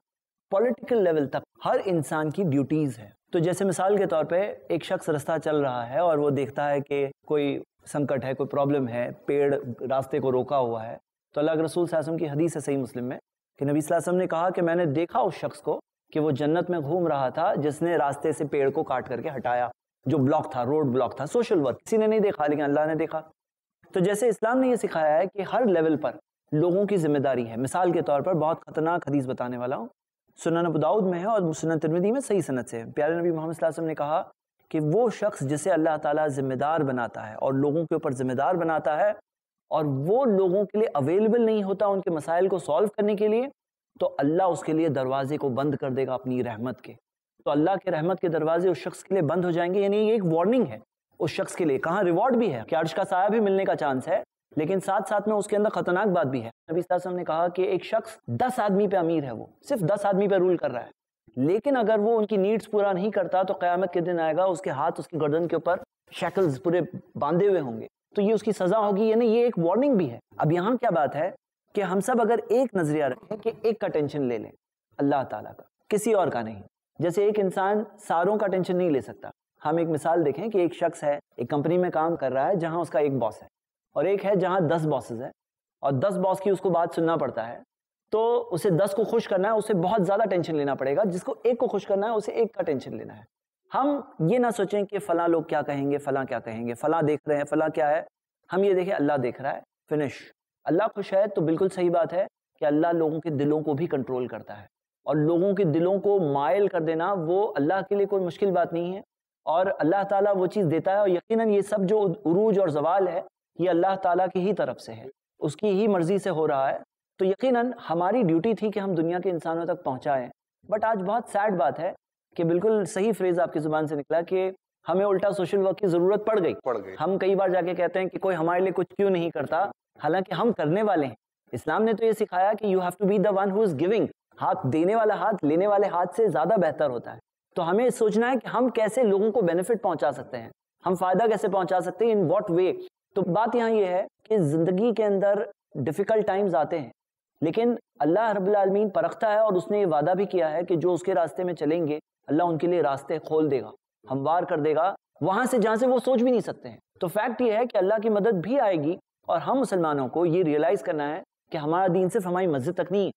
पॉलिटिकल लेवल तक हर इंसान की ड्यूटीज है तो जैसे मिसाल के तौर पे एक शख्स रास्ता चल रहा है और वो देखता है कि कोई संकट है कोई प्रॉब्लम है पेड़ रास्ते को रोका हुआ है तो अल्लाह के रसूल की हदीस है सही मुस्लिम में कि नबी वसल्लम ने कहा कि मैंने देखा उस शख्स को कि वो जन्नत में घूम रहा था जिसने रास्ते से पेड़ को काट करके हटाया जो ब्लॉक था रोड ब्लॉक था सोशल वर्क किसी ने नहीं देखा लेकिन अल्लाह ने देखा तो जैसे इस्लाम ने ये सिखाया है कि हर लेवल पर लोगों की जिम्मेदारी है मिसाल के तौर पर बहुत खतरनाक हदीस बताने वाला हूँ सुनन दाऊद में है और सुन तिरमिदी में सही सनत से है प्यारे नबी मोहम्मद ने कहा कि वो शख्स जिसे अल्लाह ताला जिम्मेदार बनाता है और लोगों के ऊपर जिम्मेदार बनाता है और वो लोगों के लिए अवेलेबल नहीं होता उनके मसाइल को सॉल्व करने के लिए तो अल्लाह उसके लिए दरवाजे को बंद कर देगा अपनी रहमत के तो अल्लाह के रहमत के दरवाजे उस शख्स के लिए बंद हो जाएंगे यानी ये एक वार्निंग है उस शख्स के लिए कहाँ रिवॉर्ड भी है कि अर्श का साया भी मिलने का चांस है लेकिन साथ साथ में उसके अंदर खतरनाक बात भी है नबी साहब ने कहा कि एक शख्स दस आदमी पे अमीर है वो सिर्फ दस आदमी पे रूल कर रहा है लेकिन अगर वो उनकी नीड्स पूरा नहीं करता तो क़्यामत के दिन आएगा उसके हाथ उसकी गर्दन के ऊपर शैकल्स पूरे बांधे हुए होंगे तो ये उसकी सज़ा होगी यानी ये एक वार्निंग भी है अब यहाँ क्या बात है कि हम सब अगर एक नज़रिया रखें कि एक का टेंशन ले लें अल्लाह ताला का किसी और का नहीं जैसे एक इंसान सारों का टेंशन नहीं ले सकता हम एक मिसाल देखें कि एक शख्स है एक कंपनी में काम कर रहा है जहाँ उसका एक बॉस है और एक है जहाँ दस बॉसेज है और दस बॉस की उसको बात सुनना पड़ता है तो उसे दस को खुश करना है उसे बहुत ज़्यादा टेंशन लेना पड़ेगा जिसको एक को खुश करना है उसे एक का टेंशन लेना है हम ये ना सोचें कि फ़लाँ लोग क्या कहेंगे फ़लाँ क्या कहेंगे फला देख रहे हैं फला क्या है हम ये देखें अल्लाह देख रहा है फिनिश अल्लाह खुश है तो बिल्कुल सही बात है कि अल्लाह लोगों के दिलों को भी कंट्रोल करता है और लोगों के दिलों को मायल कर देना वो अल्लाह के लिए कोई मुश्किल बात नहीं है और अल्लाह ताला वो चीज़ देता है और यकीनन ये सब जो उरूज और जवाल है ये अल्लाह ताला की ही तरफ से है उसकी ही मर्ज़ी से हो रहा है तो यकीनन हमारी ड्यूटी थी कि हम दुनिया के इंसानों तक पहुँचाएँ बट आज बहुत सैड बात है कि बिल्कुल सही फ्रेज आपकी जुबान से निकला कि हमें उल्टा सोशल वर्क की जरूरत पड़ गई पड़ गई हम कई बार जाके कहते हैं कि कोई हमारे लिए कुछ क्यों नहीं करता हालांकि हम करने वाले हैं इस्लाम ने तो ये सिखाया कि you have to be the one who is giving हाथ देने वाला हाथ लेने वाले हाथ से ज्यादा बेहतर होता है तो हमें सोचना है कि हम कैसे लोगों को बेनिफिट पहुंचा सकते हैं हम फायदा कैसे पहुंचा सकते हैं इन वॉट वे तो बात यहाँ ये यह है कि जिंदगी के अंदर डिफिकल्ट टाइम्स आते हैं लेकिन अल्लाह रबीन परखता है और उसने ये वादा भी किया है कि जो उसके रास्ते में चलेंगे अल्लाह उनके लिए रास्ते खोल देगा हमवार कर देगा वहां से जहां से वो सोच भी नहीं सकते हैं तो फैक्ट ये है कि अल्लाह की मदद भी आएगी और हम मुसलमानों को ये रियलाइज़ करना है कि हमारा दीन सिर्फ हमारी मस्जिद तक नहीं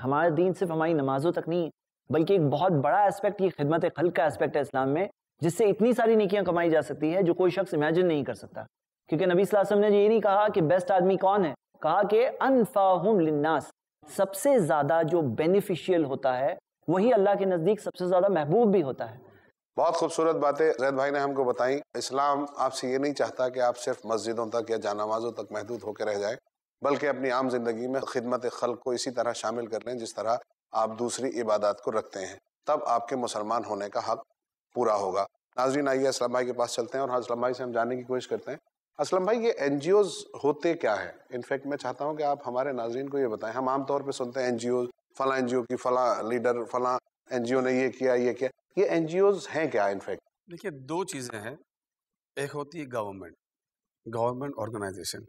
हमारा दीन सिर्फ हमारी नमाजों तक नहीं बल्कि एक बहुत बड़ा एस्पेक्ट ये खिदमत खल का एस्पेक्ट है इस्लाम में जिससे इतनी सारी निकियाँ कमाई जा सकती है जो कोई शख्स इमेजिन नहीं कर सकता क्योंकि नबी वसम ने ये नहीं कहा कि बेस्ट आदमी कौन है कहा कि अनफाहम सबसे ज़्यादा जो बेनिफिशियल होता है वही अल्लाह के नज़दीक सबसे ज़्यादा महबूब भी होता है बहुत खूबसूरत बातें जैद भाई ने हमको बताई इस्लाम आपसे ये नहीं चाहता कि आप सिर्फ मस्जिदों तक या जानवाजों तक महदूद होकर रह जाए बल्कि अपनी आम जिंदगी में खिदमत खल को इसी तरह शामिल कर लें जिस तरह आप दूसरी इबादत को रखते हैं तब आपके मुसलमान होने का हक पूरा होगा नाजरीन आइए असलम भाई के पास चलते हैं और हाँ, असलम भाई से हम जानने की कोशिश करते हैं असलम भाई ये एन होते क्या है इनफैक्ट मैं चाहता हूँ कि आप हमारे नाजरन को ये बताएं हम आमतौर पर सुनते हैं एन जी फला एन जी ओ की फला लीडर फला एन ने ये किया ये किया ये ओज हैं क्या इनफैक्ट देखिए दो चीज़ें हैं एक होती है गवर्नमेंट गवर्नमेंट ऑर्गेनाइजेशन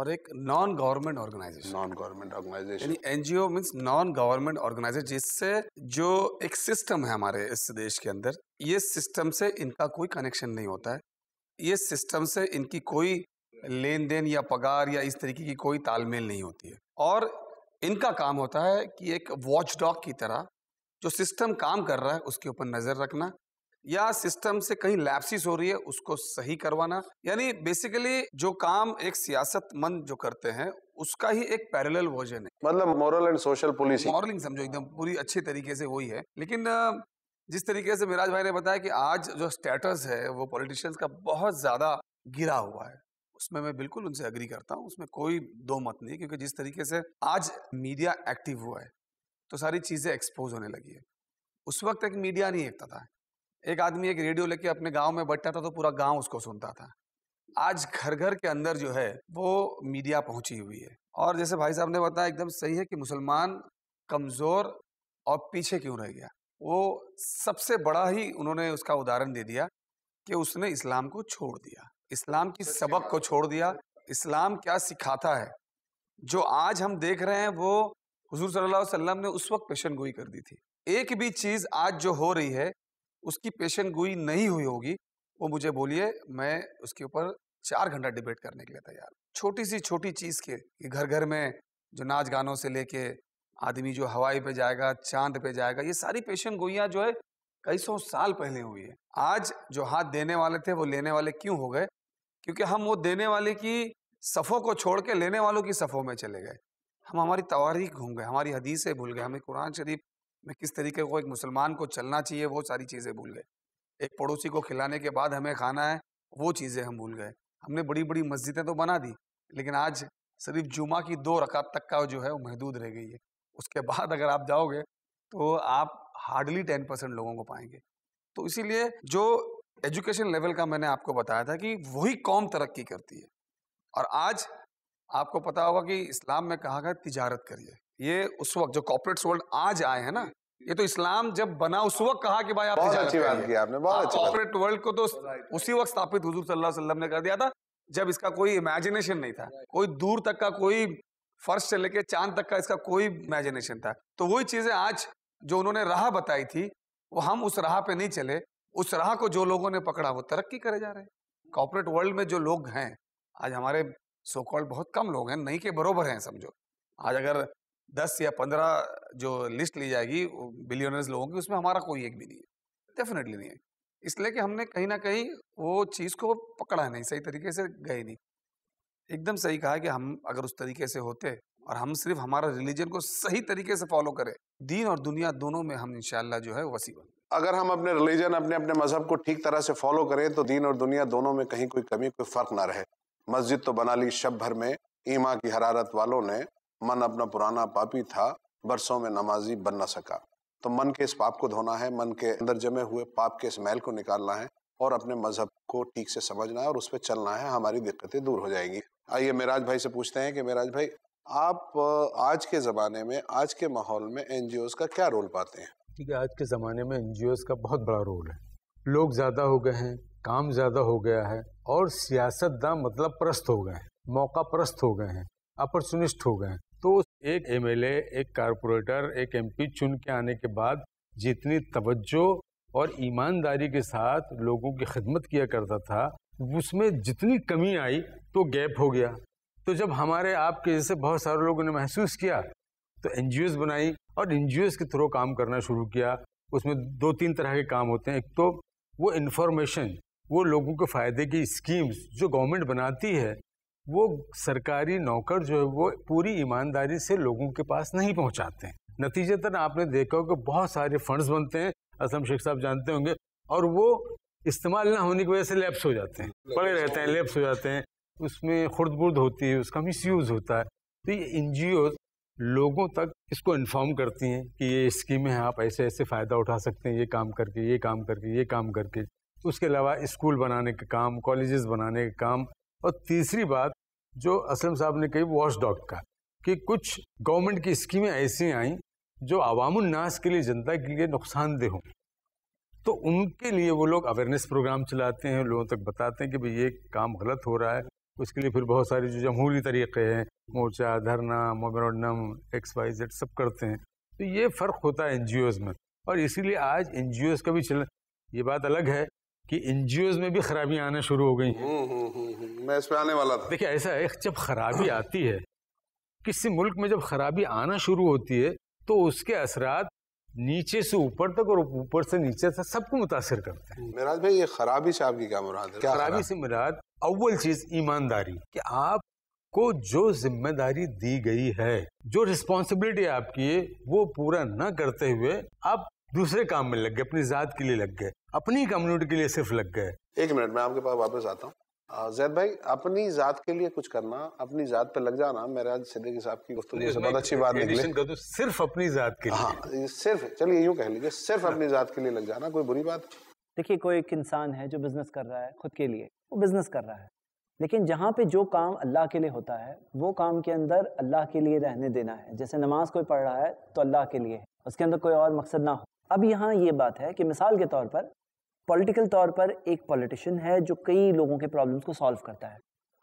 और एक non government organisation non government organisation जी NGO means non government organisation जिससे जो एक सिस्टम है हमारे इस देश के अंदर ये सिस्टम से इनका कोई कनेक्शन नहीं होता है ये सिस्टम से इनकी कोई लेन देन या पगार या इस तरीके की कोई तालमेल नहीं होती है और इनका काम होता है कि एक वॉचडॉग की तरह जो सिस्टम काम कर रहा है उसके ऊपर नज़र रखना या सिस्टम से कहीं लैप्सिस हो रही है उसको सही करवाना यानी बेसिकली जो काम एक सियासतमंद जो करते हैं उसका ही एक पैरेलल वर्जन है मतलब मॉरल एंड सोशल पॉलिसी मॉरलिंग समझो एकदम पूरी अच्छे तरीके से हुई है लेकिन जिस तरीके से मिराज भाई ने बताया कि आज जो स्टेटस है वो पॉलिटिशियंस का बहुत ज़्यादा गिरा हुआ है उसमें मैं बिल्कुल उनसे अग्री करता हूँ उसमें कोई दो मत नहीं क्योंकि जिस तरीके से आज मीडिया एक्टिव हुआ है तो सारी चीज़ें एक्सपोज होने लगी है उस वक्त एक मीडिया नहीं देखता था एक आदमी एक रेडियो लेके अपने गांव में बैठता था तो पूरा गांव उसको सुनता था आज घर घर के अंदर जो है वो मीडिया पहुंची हुई है और जैसे भाई साहब ने बताया एकदम सही है कि मुसलमान कमज़ोर और पीछे क्यों रह गया वो सबसे बड़ा ही उन्होंने उसका उदाहरण दे दिया कि उसने इस्लाम को छोड़ दिया इस्लाम की सबक को छोड़ दिया इस्लाम क्या सिखाता है जो आज हम देख रहे हैं वो हुजूर सल्लल्लाहु अलैहि वसल्लम ने उस वक्त पेशन गोई कर दी थी एक भी चीज़ आज जो हो रही है उसकी पेशन गोई नहीं हुई होगी वो मुझे बोलिए मैं उसके ऊपर चार घंटा डिबेट करने के लिए तैयार छोटी सी छोटी चीज़ के घर घर में जो नाच गानों से लेके आदमी जो हवाई पे जाएगा चांद पे जाएगा ये सारी पेशन गोइयाँ जो है कई सौ साल पहले हुई है आज जो हाथ देने वाले थे वो लेने वाले क्यों हो गए क्योंकि हम वो देने वाले की सफ़ों को छोड़ के लेने वालों की सफ़ों में चले गए हम हमारी तवारीख घूम गए हमारी हदीसें भूल गए हमें कुरान शरीफ में किस तरीके को एक मुसलमान को चलना चाहिए वो सारी चीज़ें भूल गए एक पड़ोसी को खिलाने के बाद हमें खाना है वो चीज़ें हम भूल गए हमने बड़ी बड़ी मस्जिदें तो बना दी लेकिन आज सिर्फ जुमा की दो रकात तक का जो है वो महदूद रह गई है उसके बाद अगर आप जाओगे तो आप हार्डली टेन परसेंट लोगों को पाएंगे तो इसीलिए जो एजुकेशन लेवल का मैंने आपको बताया था कि वही कौम तरक्की करती है और आज आपको पता होगा कि इस्लाम में कहा गया तिजारत करिए ये उस वक्त जो कॉपरेट वर्ल्ड आज आए हैं ना ये तो इस्लाम जब बना उस वक्त कहा कि भाई आप बहुत अच्छी बात की आपने बहुत अच्छी कॉपरेट वर्ल्ड को तो उसी वक्त स्थापित हुजूर सल्लल्लाहु अलैहि वसल्लम ने कर दिया था जब इसका कोई इमेजिनेशन नहीं था कोई दूर तक का कोई फर्श से लेके चांद तक का इसका कोई इमेजिनेशन था तो वही चीजें आज जो उन्होंने राह बताई थी वो हम उस राह पे नहीं चले उस राह को जो लोगों ने पकड़ा वो तरक्की करे जा रहे हैं कॉर्पोरेट वर्ल्ड में जो लोग हैं आज हमारे सो कॉल्ड बहुत कम लोग हैं नहीं के बरोबर हैं समझो आज अगर दस या पंद्रह जो लिस्ट ली जाएगी बिलियनर्स लोगों की उसमें हमारा कोई एक भी नहीं है डेफिनेटली नहीं है इसलिए कि हमने कहीं ना कहीं वो चीज़ को पकड़ा नहीं सही तरीके से गए नहीं एकदम सही कहा कि हम अगर उस तरीके से होते और हम सिर्फ हमारा रिलीजन को सही तरीके से फॉलो करें दीन और दुनिया दोनों में हम इंशाल्लाह जो है वसी बन अगर हम अपने रिलीजन अपने अपने मजहब को ठीक तरह से फॉलो करें तो दीन और दुनिया दोनों में कहीं कोई कमी कोई फर्क ना रहे मस्जिद तो बना ली शब भर में ईमा की हरारत वालों ने मन अपना पुराना पापी था बरसों में नमाजी बन ना सका तो मन के इस पाप को धोना है मन के अंदर जमे हुए पाप के इस मैल को निकालना है और अपने मजहब को ठीक से समझना है और उस पर चलना है हमारी दिक्कतें दूर हो जाएंगी आइए मेराज भाई से पूछते हैं कि मेराज भाई आप आज के ज़माने में आज के माहौल में एन का क्या रोल पाते हैं ठीक है आज के ज़माने में एन का बहुत बड़ा रोल है लोग ज़्यादा हो गए हैं काम ज्यादा हो गया है और सियासतदान मतलब प्रस्त हो गए हैं मौका प्रस्त हो गए हैं अपरचुनिस्ट हो गए हैं तो एक एमएलए एक कारपोरेटर एक एमपी चुन के आने के बाद जितनी तवज्जो और ईमानदारी के साथ लोगों की खिदमत किया करता था उसमें जितनी कमी आई तो गैप हो गया तो जब हमारे आपके जैसे बहुत सारे लोगों ने महसूस किया तो एन बनाई और एन के थ्रू काम करना शुरू किया उसमें दो तीन तरह के काम होते हैं एक तो वो इन्फॉर्मेशन वो लोगों के फ़ायदे की स्कीम्स जो गवर्नमेंट बनाती है वो सरकारी नौकर जो है वो पूरी ईमानदारी से लोगों के पास नहीं पहुंचाते हैं नतीजतन आपने देखा होगा बहुत सारे फंड्स बनते हैं असम शेख साहब जानते होंगे और वो इस्तेमाल ना होने की वजह से लैप्स हो जाते हैं पड़े रहते हैं लैप्स हो जाते हैं उसमें खुर्द बुर्द होती है उसका मिस होता है तो ये एन लोगों तक इसको इन्फॉर्म करती हैं कि ये स्कीमें हैं आप ऐसे ऐसे फ़ायदा उठा सकते हैं ये काम करके ये काम करके ये काम करके उसके अलावा स्कूल बनाने के काम कॉलेजेस बनाने के काम और तीसरी बात जो असलम साहब ने कही वॉश डॉग का कि कुछ गवर्नमेंट की स्कीमें ऐसी आई जो अवामनास के लिए जनता के लिए नुकसानदेह हों तो उनके लिए वो लोग अवेयरनेस प्रोग्राम चलाते हैं लोगों तक बताते हैं कि भाई ये काम गलत हो रहा है उसके लिए फिर बहुत सारे जो जमहूरी तरीक़े हैं मोर्चा धरना मोमरडम एक्स वाई जेड सब करते हैं तो ये फ़र्क होता है एन में और इसीलिए आज एन का भी चलन ये बात अलग है कि एन में भी खराबियां आना शुरू हो गई हैं हम्म, हम्म, हम्म, मैं इस पे आने वाला था देखिए ऐसा है जब खराबी आती है किसी मुल्क में जब खराबी आना शुरू होती है तो उसके असरात नीचे से ऊपर तक और ऊपर से नीचे तक सबको मुतासर करते हैं मिराज भाई ये खराबी से आपकी क्या मुराद है खराबी से मुराद अव्वल चीज ईमानदारी कि आपको जो जिम्मेदारी दी गई है जो रिस्पॉन्सिबिलिटी आपकी है वो पूरा न करते हुए आप दूसरे काम में लग गए अपनी जात के लिए लग गए अपनी कम्युनिटी के लिए सिर्फ लग गए एक मिनट मैं आपके पास वापस आता हूँ जैद भाई अपनी जात के लिए कुछ करना अपनी जात पे लग जाना मेरा सिद्दीकी साहब की गुफ्तु से बहुत अच्छी बात निकली सिर्फ अपनी जात के लिए हाँ सिर्फ चलिए यूँ कह लीजिए सिर्फ अपनी जात के लिए लग जाना कोई बुरी बात देखिए कोई एक इंसान है जो बिजनेस कर रहा है खुद के लिए वो बिजनेस कर रहा है लेकिन जहाँ पे जो काम अल्लाह के लिए होता है वो काम के अंदर अल्लाह के लिए रहने देना है जैसे नमाज कोई पढ़ रहा है तो अल्लाह के लिए उसके अंदर कोई और मकसद ना हो अब यहाँ ये बात है कि मिसाल के तौर पर पॉलिटिकल तौर पर एक पॉलिटिशियन है जो कई लोगों के प्रॉब्लम्स को सॉल्व करता है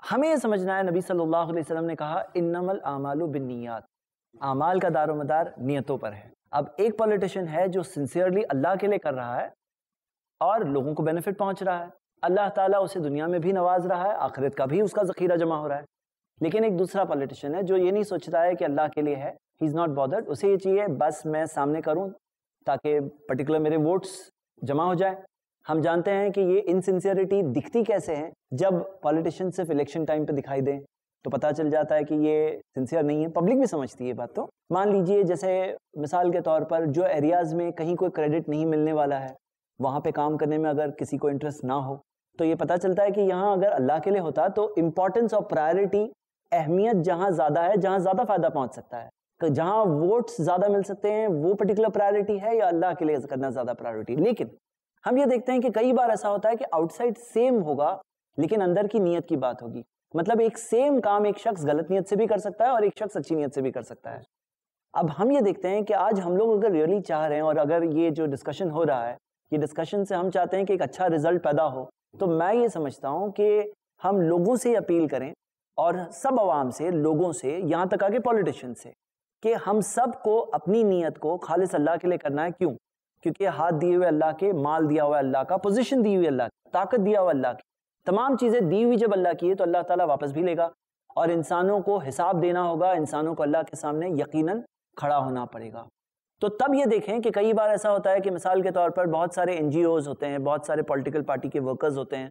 हमें यह समझना है नबी सल्लल्लाहु अलैहि वसल्लम ने कहा इन्नमल आमालु बिन नियात आमाल का दारो मदार नीयतों पर है अब एक पॉलिटिशियन है जो सिंसियरली अल्लाह के लिए कर रहा है और लोगों को बेनिफिट पहुंच रहा है अल्लाह ताला उसे दुनिया में भी नवाज रहा है आखिरत का भी उसका जखीरा जमा हो रहा है लेकिन एक दूसरा पॉलिटिशियन है जो ये नहीं सोचता है कि अल्लाह के लिए है ही इज़ नॉट बॉदर्ड उसे ये चाहिए बस मैं सामने करूँ ताकि पर्टिकुलर मेरे वोट्स जमा हो जाए हम जानते हैं कि ये इनसिंसियरिटी दिखती कैसे है जब पॉलिटिशियन सिर्फ इलेक्शन टाइम पे दिखाई दें तो पता चल जाता है कि ये सिंसियर नहीं है पब्लिक भी समझती है ये बात तो मान लीजिए जैसे मिसाल के तौर पर जो एरियाज में कहीं कोई क्रेडिट नहीं मिलने वाला है वहाँ पे काम करने में अगर किसी को इंटरेस्ट ना हो तो ये पता चलता है कि यहाँ अगर अल्लाह के लिए होता तो इम्पोर्टेंस ऑफ प्रायोरिटी अहमियत जहाँ ज़्यादा है जहाँ ज़्यादा फ़ायदा पहुँच सकता है तो जहां वोट्स ज्यादा मिल सकते हैं वो पर्टिकुलर प्रायोरिटी है या अल्लाह के लिए करना ज्यादा प्रायोरिटी लेकिन हम ये देखते हैं कि कई बार ऐसा होता है कि आउटसाइड सेम होगा लेकिन अंदर की नीयत की बात होगी मतलब एक सेम काम एक शख्स गलत नीयत से भी कर सकता है और एक शख्स अच्छी नीयत से भी कर सकता है अब हम ये देखते हैं कि आज हम लोग अगर रियली चाह रहे हैं और अगर ये जो डिस्कशन हो रहा है ये डिस्कशन से हम चाहते हैं कि एक अच्छा रिजल्ट पैदा हो तो मैं ये समझता हूँ कि हम लोगों से अपील करें और सब आवाम से लोगों से यहाँ तक आके पॉलिटिशियन से कि हम सब को अपनी नीयत को खालिस अल्लाह के लिए करना है क्यों क्योंकि हाथ दिए हुए अल्लाह के माल दिया हुआ अल्लाह का पोजिशन दी हुई अल्लाह की ताकत दिया हुआ अल्लाह की तमाम चीज़ें दी हुई जब अल्लाह की है तो अल्लाह ताला वापस भी लेगा और इंसानों को हिसाब देना होगा इंसानों को अल्लाह के सामने यकीनन खड़ा होना पड़ेगा तो तब ये देखें कि कई बार ऐसा होता है कि मिसाल के तौर पर बहुत सारे एन होते हैं बहुत सारे पॉलिटिकल पार्टी के वर्कर्स होते हैं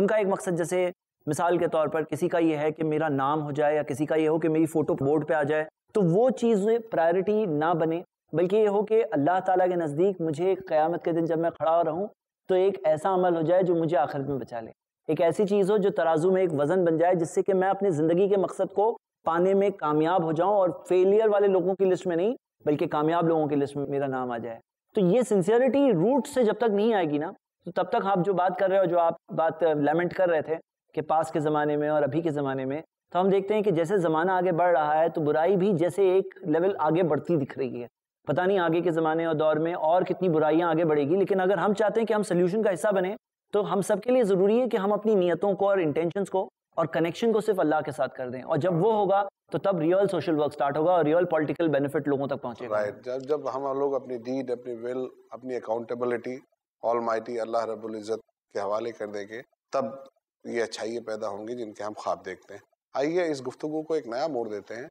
उनका एक मकसद जैसे मिसाल के तौर पर किसी का ये है कि मेरा नाम हो जाए या किसी का ये हो कि मेरी फ़ोटो बोर्ड पर आ जाए तो वो चीज़ें प्रायोरिटी ना बने बल्कि ये हो कि अल्लाह ताला के नज़दीक मुझे क़्यामत के दिन जब मैं खड़ा रहूँ तो एक ऐसा अमल हो जाए जो मुझे आखिरत में बचा ले एक ऐसी चीज़ हो जो तराजू में एक वज़न बन जाए जिससे कि मैं अपनी ज़िंदगी के मकसद को पाने में कामयाब हो जाऊँ और फेलियर वाले लोगों की लिस्ट में नहीं बल्कि कामयाब लोगों की लिस्ट में मेरा नाम आ जाए तो ये सिंसियरिटी रूट से जब तक नहीं आएगी ना तो तब तक आप जो बात कर रहे हो जो आप बात लेमेंट कर रहे थे कि पास के ज़माने में और अभी के ज़माने में तो हम देखते हैं कि जैसे ज़माना आगे बढ़ रहा है तो बुराई भी जैसे एक लेवल आगे बढ़ती दिख रही है पता नहीं आगे के ज़माने और दौर में और कितनी बुराइयाँ आगे बढ़ेगी लेकिन अगर हम चाहते हैं कि हम सोल्यूशन का हिस्सा बने तो हम सबके लिए ज़रूरी है कि हम अपनी नीयतों को और इंटेंशंस को और कनेक्शन को सिर्फ अल्लाह के साथ कर दें और जब वो होगा तो तब रियल सोशल वर्क स्टार्ट होगा और रियल पॉलिटिकल बेनिफिट लोगों तक पहुंचेगा राइट जब जब हम लोग अपनी डीड अपनी विल अपनी अकाउंटेबिलिटी ऑल माइटी अल्लाह रबुल्ज़त के हवाले कर देंगे तब ये अच्छाइयाँ पैदा होंगी जिनके हम ख्वाब देखते हैं आइए इस गुफ्तु को एक नया मोड़ देते हैं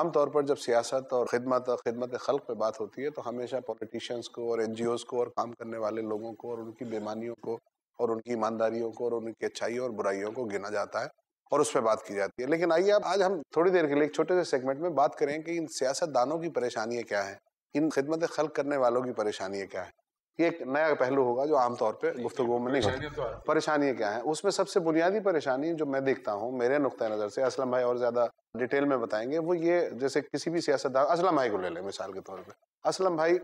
आमतौर पर जब सियासत और खिदमत और खिदमत खल्क पे बात होती है तो हमेशा पॉलिटिशियंस को और एन को और काम करने वाले लोगों को और उनकी बेमानियों को और उनकी ईमानदारियों को और उनकी अच्छाइयों और बुराइयों को गिना जाता है और उस पर बात की जाती है लेकिन आइए आप आज हम थोड़ी देर के लिए एक छोटे से सेगमेंट में बात करें कि इन सियासतदानों की परेशानियाँ क्या हैं इन खिदमत ख़ल करने वालों की परेशानियाँ क्या हैं ये एक नया पहलू होगा जो आमतौर पर गुफ्तु में नहीं होता परेशानियाँ क्या है उसमें सबसे बुनियादी परेशानी जो मैं देखता हूँ मेरे नुक़ नज़र से असलम भाई और ज़्यादा डिटेल में बताएंगे वो ये जैसे किसी भी सियासतदान असलम भाई को ले लें मिसाल के तौर पर असलम भाई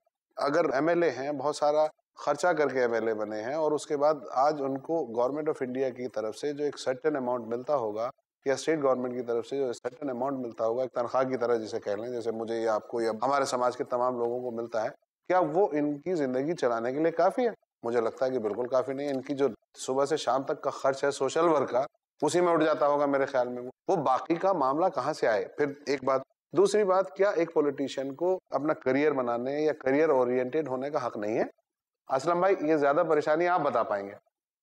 अगर एम एल ए हैं बहुत सारा खर्चा करके एम एल ए बने हैं और उसके बाद आज उनको गवर्नमेंट ऑफ इंडिया की तरफ से जो एक सर्टन अमाउंट मिलता होगा या स्टेट गवर्नमेंट की तरफ से जो सर्टन अमाउंट मिलता होगा एक तनख्वाह की तरह जिसे कह लें जैसे मुझे या आपको या हमारे समाज के तमाम लोगों को मिलता है क्या वो इनकी जिंदगी चलाने के लिए काफी है मुझे लगता है कि बिल्कुल काफी नहीं इनकी जो सुबह से शाम तक का खर्च है सोशल वर्क का उसी में उठ जाता होगा मेरे ख्याल में वो बाकी का मामला कहाँ से आए फिर एक बात दूसरी बात क्या एक पॉलिटिशियन को अपना करियर बनाने या करियर ओरिएंटेड होने का हक नहीं है असलम भाई ये ज्यादा परेशानी आप बता पाएंगे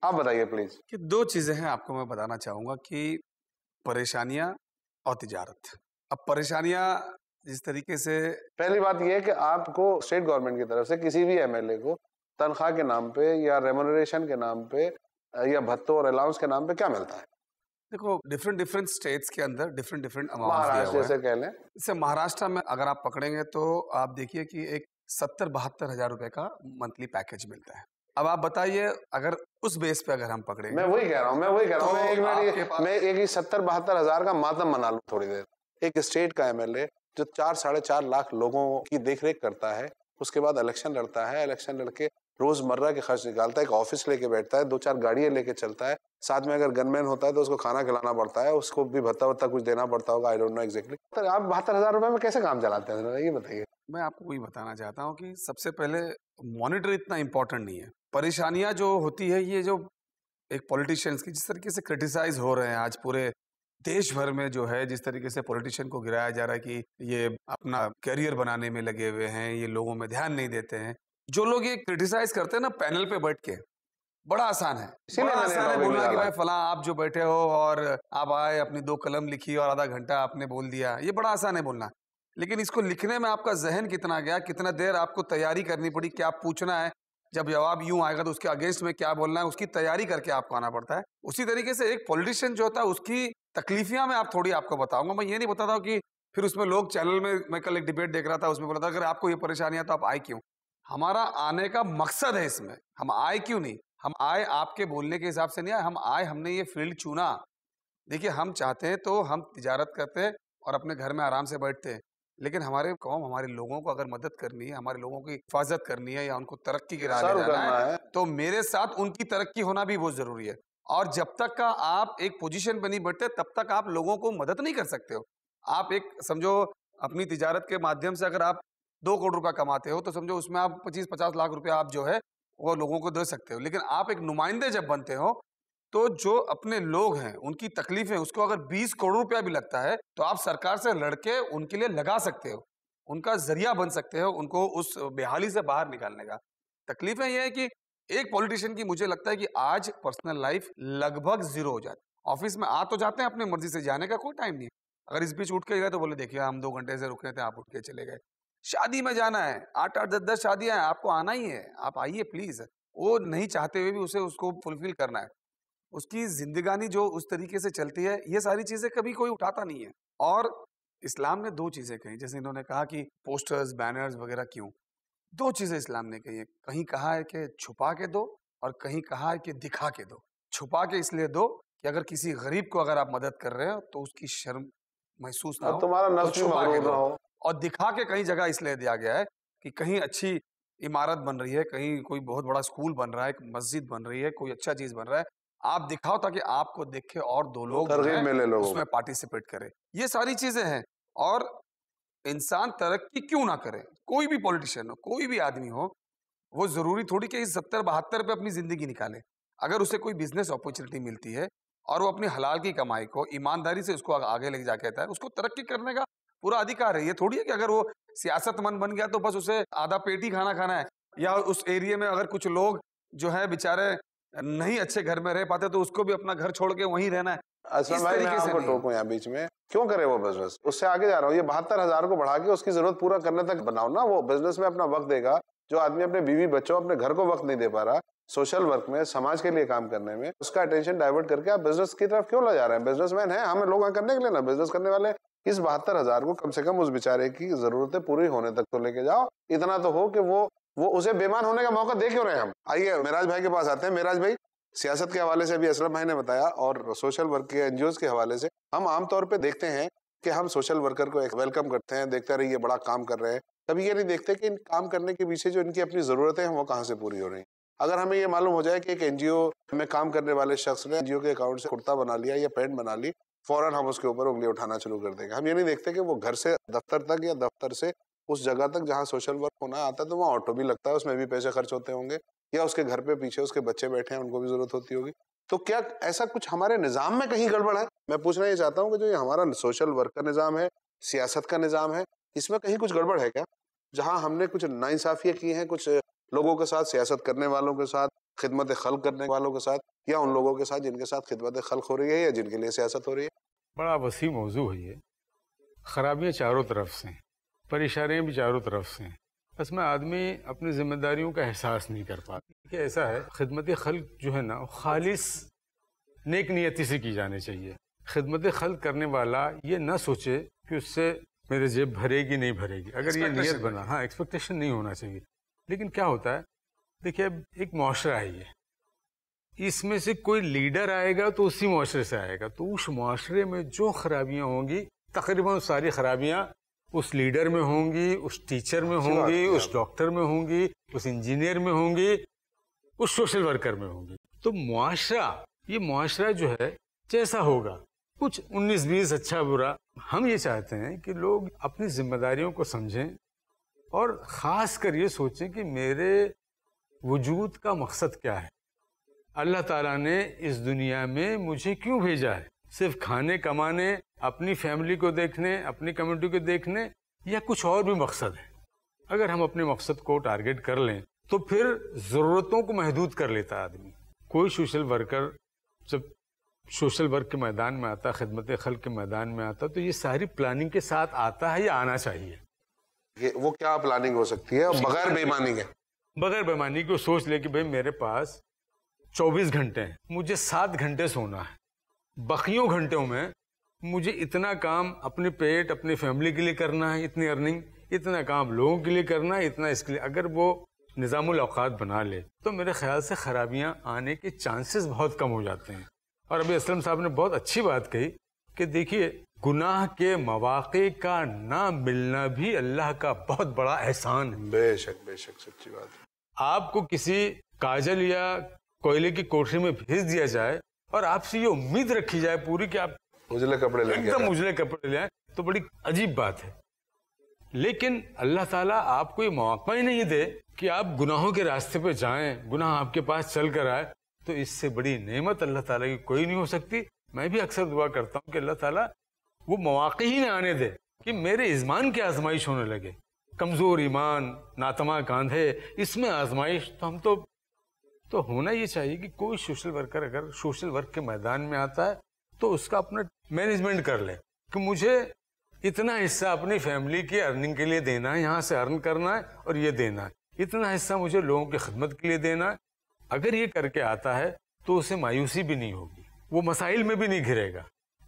आप बताइए प्लीज कि दो चीजें हैं आपको मैं बताना चाहूंगा कि परेशानियां और तिजारत अब परेशानियां जिस तरीके से पहली बात यह है कि आपको स्टेट गवर्नमेंट की तरफ से किसी भी एमएलए को तनख्वाह के नाम पे या रेमोनरेशन के नाम पे या भत्तों और अलाउंस के नाम पे क्या मिलता है देखो डिफरेंट डिफरेंट स्टेट्स के अंदर डिफरेंट डिफरेंट महाराष्ट्र जैसे कह लें इससे महाराष्ट्र में अगर आप पकड़ेंगे तो आप देखिए कि एक सत्तर बहत्तर हजार रुपए का मंथली पैकेज मिलता है अब आप बताइए अगर उस बेस पे अगर हम पकड़ेंगे मैं वही कह रहा हूँ मैं वही कह रहा हूँ तो मैं एक, एक ही सत्तर बहत्तर हजार का मातम मना लू थोड़ी देर एक स्टेट का एमएलए जो चार साढ़े चार लाख लोगों की देखरेख करता है उसके बाद इलेक्शन लड़ता है इलेक्शन लड़के रोजमर्रा के खर्च निकालता है एक ऑफिस लेके बैठता है दो चार गाड़ियां लेके चलता है साथ में अगर गनमैन होता है तो उसको खाना खिलाना पड़ता है उसको भी भत्ता वत्ता कुछ देना पड़ता होगा आई डोंट नो एग्जैक्टली तो आप बहत्तर हजार रुपए में कैसे काम चलाते हैं ये बताइए मैं आपको वही बताना चाहता हूँ कि सबसे पहले मॉनिटर इतना इम्पोर्टेंट नहीं है परेशानियां जो होती है ये जो एक पॉलिटिशियंस की जिस तरीके से क्रिटिसाइज हो रहे हैं आज पूरे देश भर में जो है जिस तरीके से पॉलिटिशियन को गिराया जा रहा है कि ये अपना करियर बनाने में लगे हुए हैं ये लोगों में ध्यान नहीं देते हैं जो लोग ये क्रिटिसाइज करते हैं ना पैनल पे बैठ के बड़ा आसान है बोलना कि भाई फला आप जो बैठे हो और आप आए अपनी दो कलम लिखी और आधा घंटा आपने बोल दिया ये बड़ा आसान है बोलना लेकिन इसको लिखने में आपका जहन कितना गया कितना देर आपको तैयारी करनी पड़ी क्या पूछना है जब जवाब यूं आएगा तो उसके अगेंस्ट में क्या बोलना है उसकी तैयारी करके आपको आना पड़ता है उसी तरीके से एक पॉलिटिशियन जो होता है उसकी तकलीफियां मैं आप थोड़ी आपको बताऊंगा मैं ये नहीं बताता हूँ कि फिर उसमें लोग चैनल में मैं कल एक डिबेट देख रहा था उसमें बोला था अगर आपको ये परेशानी है तो आप आए क्यों हमारा आने का मकसद है इसमें हम आए क्यों नहीं हम आए आपके बोलने के हिसाब से नहीं आए हम आए हमने ये फील्ड चुना देखिए हम चाहते हैं तो हम तजारत करते हैं और अपने घर में आराम से बैठते हैं लेकिन हमारे कौम हमारे लोगों को अगर मदद करनी है हमारे लोगों की हिफाजत करनी है या उनको तरक्की की राह जाना है तो मेरे साथ उनकी तरक्की होना भी बहुत जरूरी है और जब तक का आप एक पोजीशन पर नहीं बैठते तब तक आप लोगों को मदद नहीं कर सकते हो आप एक समझो अपनी तिजारत के माध्यम से अगर आप दो करोड़ रुपया कमाते हो तो समझो उसमें आप पच्चीस पचास लाख रुपया आप जो है वो लोगों को दे सकते हो लेकिन आप एक नुमाइंदे जब बनते हो तो जो अपने लोग हैं उनकी तकलीफें उसको अगर बीस करोड़ रुपया भी लगता है तो आप सरकार से लड़के उनके लिए लगा सकते हो उनका जरिया बन सकते हो उनको उस बेहाली से बाहर निकालने का तकलीफें यह है कि एक पॉलिटिशियन की मुझे लगता है कि आज पर्सनल लाइफ लगभग जीरो हो जाती है ऑफिस में आ तो जाते हैं अपनी मर्जी से जाने का कोई टाइम नहीं अगर इस बीच उठ के गए तो बोले देखिए हम दो घंटे से रुके थे आप उठ के चले गए शादी में जाना है आठ आठ दस दस शादियां हैं आपको आना ही है आप आइए प्लीज वो नहीं चाहते हुए भी उसे उसको फुलफिल करना है उसकी जिंदगानी जो उस तरीके से चलती है ये सारी चीजें कभी कोई उठाता नहीं है और इस्लाम ने दो चीजें कही जैसे इन्होंने कहा कि पोस्टर्स बैनर्स वगैरह क्यों दो चीजें इस्लाम ने कही है कहीं कहा है कि छुपा के दो और कहीं कहा है कि दिखा के दो छुपा के इसलिए दो कि अगर किसी गरीब को अगर आप मदद कर रहे हो तो उसकी शर्म महसूस ना हो तुम्हारा तो छुपा के दो और दिखा के कहीं जगह इसलिए दिया गया है कि कहीं अच्छी इमारत बन रही है कहीं कोई बहुत बड़ा स्कूल बन रहा है मस्जिद बन रही है कोई अच्छा चीज बन रहा है आप दिखाओ ताकि आपको देखे और दो लोग, लोग उसमें पार्टिसिपेट करें ये सारी चीजें हैं और इंसान तरक्की क्यों ना करे कोई भी पॉलिटिशियन हो कोई भी आदमी हो वो ज़रूरी थोड़ी कि सत्तर बहत्तर पे अपनी ज़िंदगी निकाले अगर उसे कोई बिजनेस अपॉर्चुनिटी मिलती है और वो अपनी हलाल की कमाई को ईमानदारी से उसको आगे ले जा कहता है उसको तरक्की करने का पूरा अधिकार है ये थोड़ी है कि अगर वो सियासतमंद बन गया तो बस उसे आधा पेट ही खाना खाना है या उस एरिया में अगर कुछ लोग जो है बेचारे नहीं अच्छे घर में रह पाते तो उसको भी अपना घर छोड़ के वहीं रहना है असलम बीच में क्यों करे वो बिजनेस उससे आगे जा रहा हूँ ये बहत्तर हजार को बढ़ा के उसकी जरूरत पूरा करने तक बनाओ ना वो बिजनेस में अपना वक्त देगा जो आदमी अपने बीवी बच्चों अपने घर को वक्त नहीं दे पा रहा सोशल वर्क में समाज के लिए काम करने में उसका अटेंशन डाइवर्ट करके आप बिजनेस की तरफ क्यों ले जा रहे हैं बिजनेसमैन है हमें लोग करने के लिए ना बिजनेस करने वाले इस बहत्तर हजार को कम से कम उस बेचारे की जरूरतें पूरी होने तक तो लेके जाओ इतना तो हो कि वो वो उसे बेमान होने का मौका दे क्यों रहे हम आइए मेराज भाई के पास आते हैं मेराज भाई सियासत के हवाले से अभी असलम भाई ने बताया और सोशल वर्क के एन के हवाले से हम आमतौर पर देखते हैं कि हम सोशल वर्कर को एक वेलकम करते हैं देखते रहिए बड़ा काम कर रहे हैं कभी ये नहीं देखते कि इन काम करने के पीछे जो इनकी अपनी ज़रूरतें हैं वो कहाँ से पूरी हो रही हैं अगर हमें ये मालूम हो जाए कि एक एनजीओ में काम करने वाले शख्स ने एनजीओ के अकाउंट से कुर्ता बना लिया या पैंट बना ली फौरन हम उसके ऊपर उंगली उठाना शुरू कर देंगे हम ये नहीं देखते कि वो घर से दफ्तर तक या दफ्तर से उस जगह तक जहाँ सोशल वर्क होना आता है तो वहाँ ऑटो भी लगता है उसमें भी पैसे खर्च होते होंगे या उसके घर पे पीछे उसके बच्चे बैठे हैं उनको भी जरूरत होती होगी तो क्या ऐसा कुछ हमारे निज़ाम में कहीं गड़बड़ है मैं पूछना ये चाहता हूँ कि जो ये हमारा सोशल वर्क का निज़ाम है सियासत का निज़ाम है इसमें कहीं कुछ गड़बड़ है क्या जहाँ हमने कुछ नाइंसाफियाँ की हैं कुछ लोगों के साथ सियासत करने वालों के साथ खिदमत खल करने वालों के साथ या उन लोगों के साथ जिनके साथ खिदमत खल हो रही है या जिनके लिए सियासत हो रही है बड़ा वसी मौजू है ये खराबियाँ चारों तरफ से परेशानियाँ भी चारों तरफ से हैं बस में आदमी अपनी जिम्मेदारियों का एहसास नहीं कर पाता कि ऐसा है खिदमत खल जो है ना खालिश नेक नियति से की जानी चाहिए खिदमत खल करने वाला ये ना सोचे कि उससे मेरे जेब भरेगी नहीं भरेगी अगर ये नियत बना हाँ एक्सपेक्टेशन नहीं होना चाहिए लेकिन क्या होता है देखिए अब एक माशरा है ये इसमें से कोई लीडर आएगा तो उसी माशरे से आएगा तो उस माशरे में जो खराबियां होंगी तकरीबन सारी खराबियां उस लीडर में होंगी उस टीचर में होंगी उस डॉक्टर में होंगी उस इंजीनियर में होंगी उस सोशल वर्कर में होंगी तो मुआशरा ये मुआशरा जो है जैसा होगा कुछ 19 बीस अच्छा बुरा हम ये चाहते हैं कि लोग अपनी जिम्मेदारियों को समझें और ख़ास कर ये सोचें कि मेरे वजूद का मकसद क्या है अल्लाह ताला ने इस दुनिया में मुझे क्यों भेजा है सिर्फ खाने कमाने अपनी फैमिली को देखने अपनी कम्युनिटी को देखने या कुछ और भी मकसद है अगर हम अपने मकसद को टारगेट कर लें तो फिर ज़रूरतों को महदूद कर लेता आदमी कोई सोशल वर्कर जब सोशल वर्क के मैदान में आता खिदमत खल के मैदान में आता तो ये सारी प्लानिंग के साथ आता है या आना चाहिए ये वो क्या प्लानिंग हो सकती है बगैर बेईमानी के बगैर बेईमानी को सोच ले कि भाई मेरे पास 24 घंटे हैं मुझे सात घंटे सोना है बकियों घंटों में मुझे इतना काम अपने पेट अपनी फैमिली के लिए करना है इतनी अर्निंग इतना काम लोगों के लिए करना है इतना इसके लिए अगर वो निज़ामुल अवकात बना ले तो मेरे ख्याल से खराबियाँ आने के चांसेस बहुत कम हो जाते हैं और अभी असलम साहब ने बहुत अच्छी बात कही कि देखिए गुनाह के मौाक़े का ना मिलना भी अल्लाह का बहुत बड़ा एहसान है बेशक बेशक सच्ची बात है आपको किसी काजल या कोयले की कोठरी में भेज दिया जाए और आपसे ये उम्मीद रखी जाए पूरी कि आप उजले कपड़े ले एकदम उजले कपड़े ले आए तो बड़ी अजीब बात है लेकिन अल्लाह ताला आपको ये मौका ही नहीं दे कि आप गुनाहों के रास्ते पे जाएं गुनाह आपके पास चल कर आए तो इससे बड़ी नेमत अल्लाह ताला की कोई नहीं हो सकती मैं भी अक्सर दुआ करता हूँ कि अल्लाह ताला वो मौाक़े ही ना आने दे कि मेरे ईजमान की आजमाइश होने लगे कमज़ोर ईमान नातमा कांधे इसमें आजमाइश तो हम तो तो होना ये चाहिए कि कोई सोशल वर्कर अगर सोशल वर्क के मैदान में आता है तो उसका अपना मैनेजमेंट कर ले कि मुझे इतना हिस्सा अपनी फैमिली की अर्निंग के लिए देना है यहाँ से अर्न करना है और ये देना है इतना हिस्सा मुझे लोगों की खदमत के लिए देना है अगर ये करके आता है तो उसे मायूसी भी नहीं होगी वो मसाइल में भी नहीं घिरेगा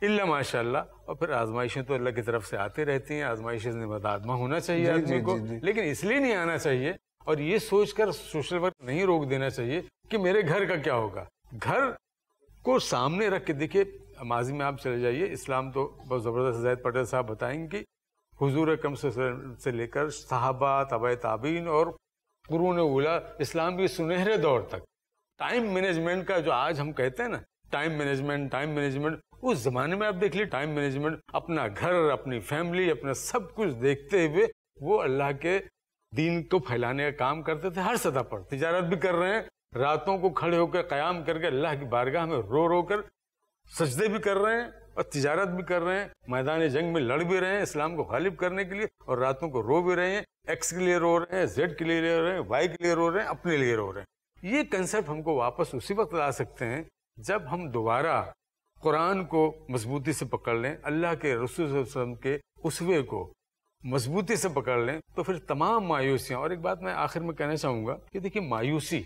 इल्ला माशाल्लाह और फिर आजमाइशें तो अल्लाह की तरफ से आती रहती हैं आजमाइशें निमदादमा होना चाहिए आदमी को लेकिन इसलिए नहीं आना चाहिए और ये सोचकर सोशल वर्क नहीं रोक देना चाहिए कि मेरे घर का क्या होगा घर को सामने रख के देखिए माजी में आप चले जाइए इस्लाम तो बहुत ज़बरदस्त जैद पटेल साहब बताएंगे कि हजूर अकम से लेकर साहबा तब ताबीन और कुरून उला इस्लाम के सुनहरे दौर तक टाइम मैनेजमेंट का जो आज हम कहते हैं ना टाइम मैनेजमेंट टाइम मैनेजमेंट उस जमाने में आप देख लीजिए टाइम मैनेजमेंट अपना घर अपनी फैमिली अपना सब कुछ देखते हुए वो अल्लाह के दीन को फैलाने का काम करते थे हर सतह पर तिजारत भी कर रहे हैं रातों को खड़े होकर कयाम करके अल्लाह की बारगाह में रो रो कर सजदे भी कर रहे हैं और तिजारत भी कर रहे हैं मैदान जंग में लड़ भी रहे हैं इस्लाम को गालिब करने के लिए और रातों को रो भी रहे हैं एक्स के लिए रो रहे हैं जेड के लिए रो रहे हैं वाई के लिए रो रहे हैं अपने लिए रो रहे हैं ये कंसेप्ट हमको वापस उसी वक्त ला सकते हैं जब हम दोबारा कुरान को मजबूती से पकड़ लें अल्लाह के रसूल के उसवे को मजबूती से पकड़ लें तो फिर तमाम मायूसियां और एक बात मैं आखिर में कहना चाहूंगा कि देखिए मायूसी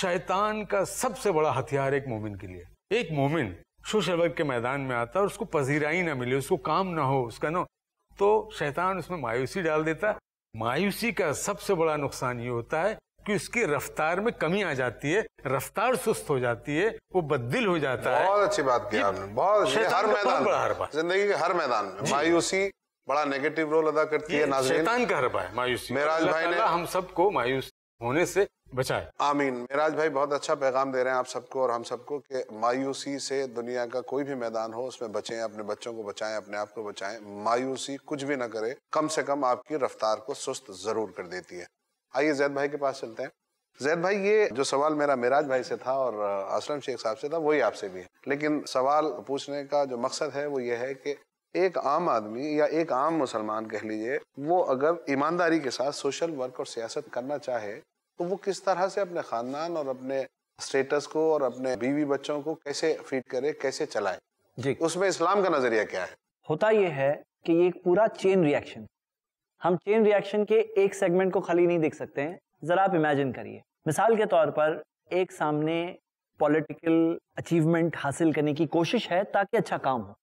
शैतान का सबसे बड़ा हथियार एक मोमिन के लिए एक मोमिन सोशल वर्क के मैदान में आता है और उसको पजीराई ना मिले उसको काम ना हो उसका ना तो शैतान उसमें मायूसी डाल देता है मायूसी का सबसे बड़ा नुकसान ये होता है कि उसकी रफ्तार में कमी आ जाती है रफ्तार सुस्त हो जाती है वो बद्दिल हो जाता बहुत है बहुत अच्छी बात की आपने बहुत हर मैदान जिंदगी के हर मैदान में मायूसी बड़ा नेगेटिव रोल अदा करती है नाजरीन शैतान का हरबा है मायूसी मेराज भाई ने हम सबको मायूस होने से बचाए आमीन मेराज भाई बहुत अच्छा पैगाम दे रहे हैं आप सबको और हम सबको कि मायूसी से दुनिया का कोई भी मैदान हो उसमें बचें अपने बच्चों को बचाएं अपने आप को बचाएं मायूसी कुछ भी ना करे कम से कम आपकी रफ्तार को सुस्त जरूर कर देती है आइए जैद भाई के पास चलते हैं जैद भाई ये जो सवाल मेरा मेराज भाई से था और असलम शेख साहब से था वही आपसे भी है लेकिन सवाल पूछने का जो मकसद है वो ये है कि एक आम आदमी या एक आम मुसलमान कह लीजिए वो अगर ईमानदारी के साथ सोशल वर्क और सियासत करना चाहे तो वो किस तरह से अपने खानदान और अपने स्टेटस को और अपने बीवी बच्चों को कैसे फीड करे कैसे चलाए जी उसमें इस्लाम का नजरिया क्या है होता यह है कि ये एक पूरा चेन रिएक्शन हम चेन रिएक्शन के एक सेगमेंट को खाली नहीं देख सकते हैं जरा आप इमेजिन करिए मिसाल के तौर पर एक सामने पॉलिटिकल अचीवमेंट हासिल करने की कोशिश है ताकि अच्छा काम हो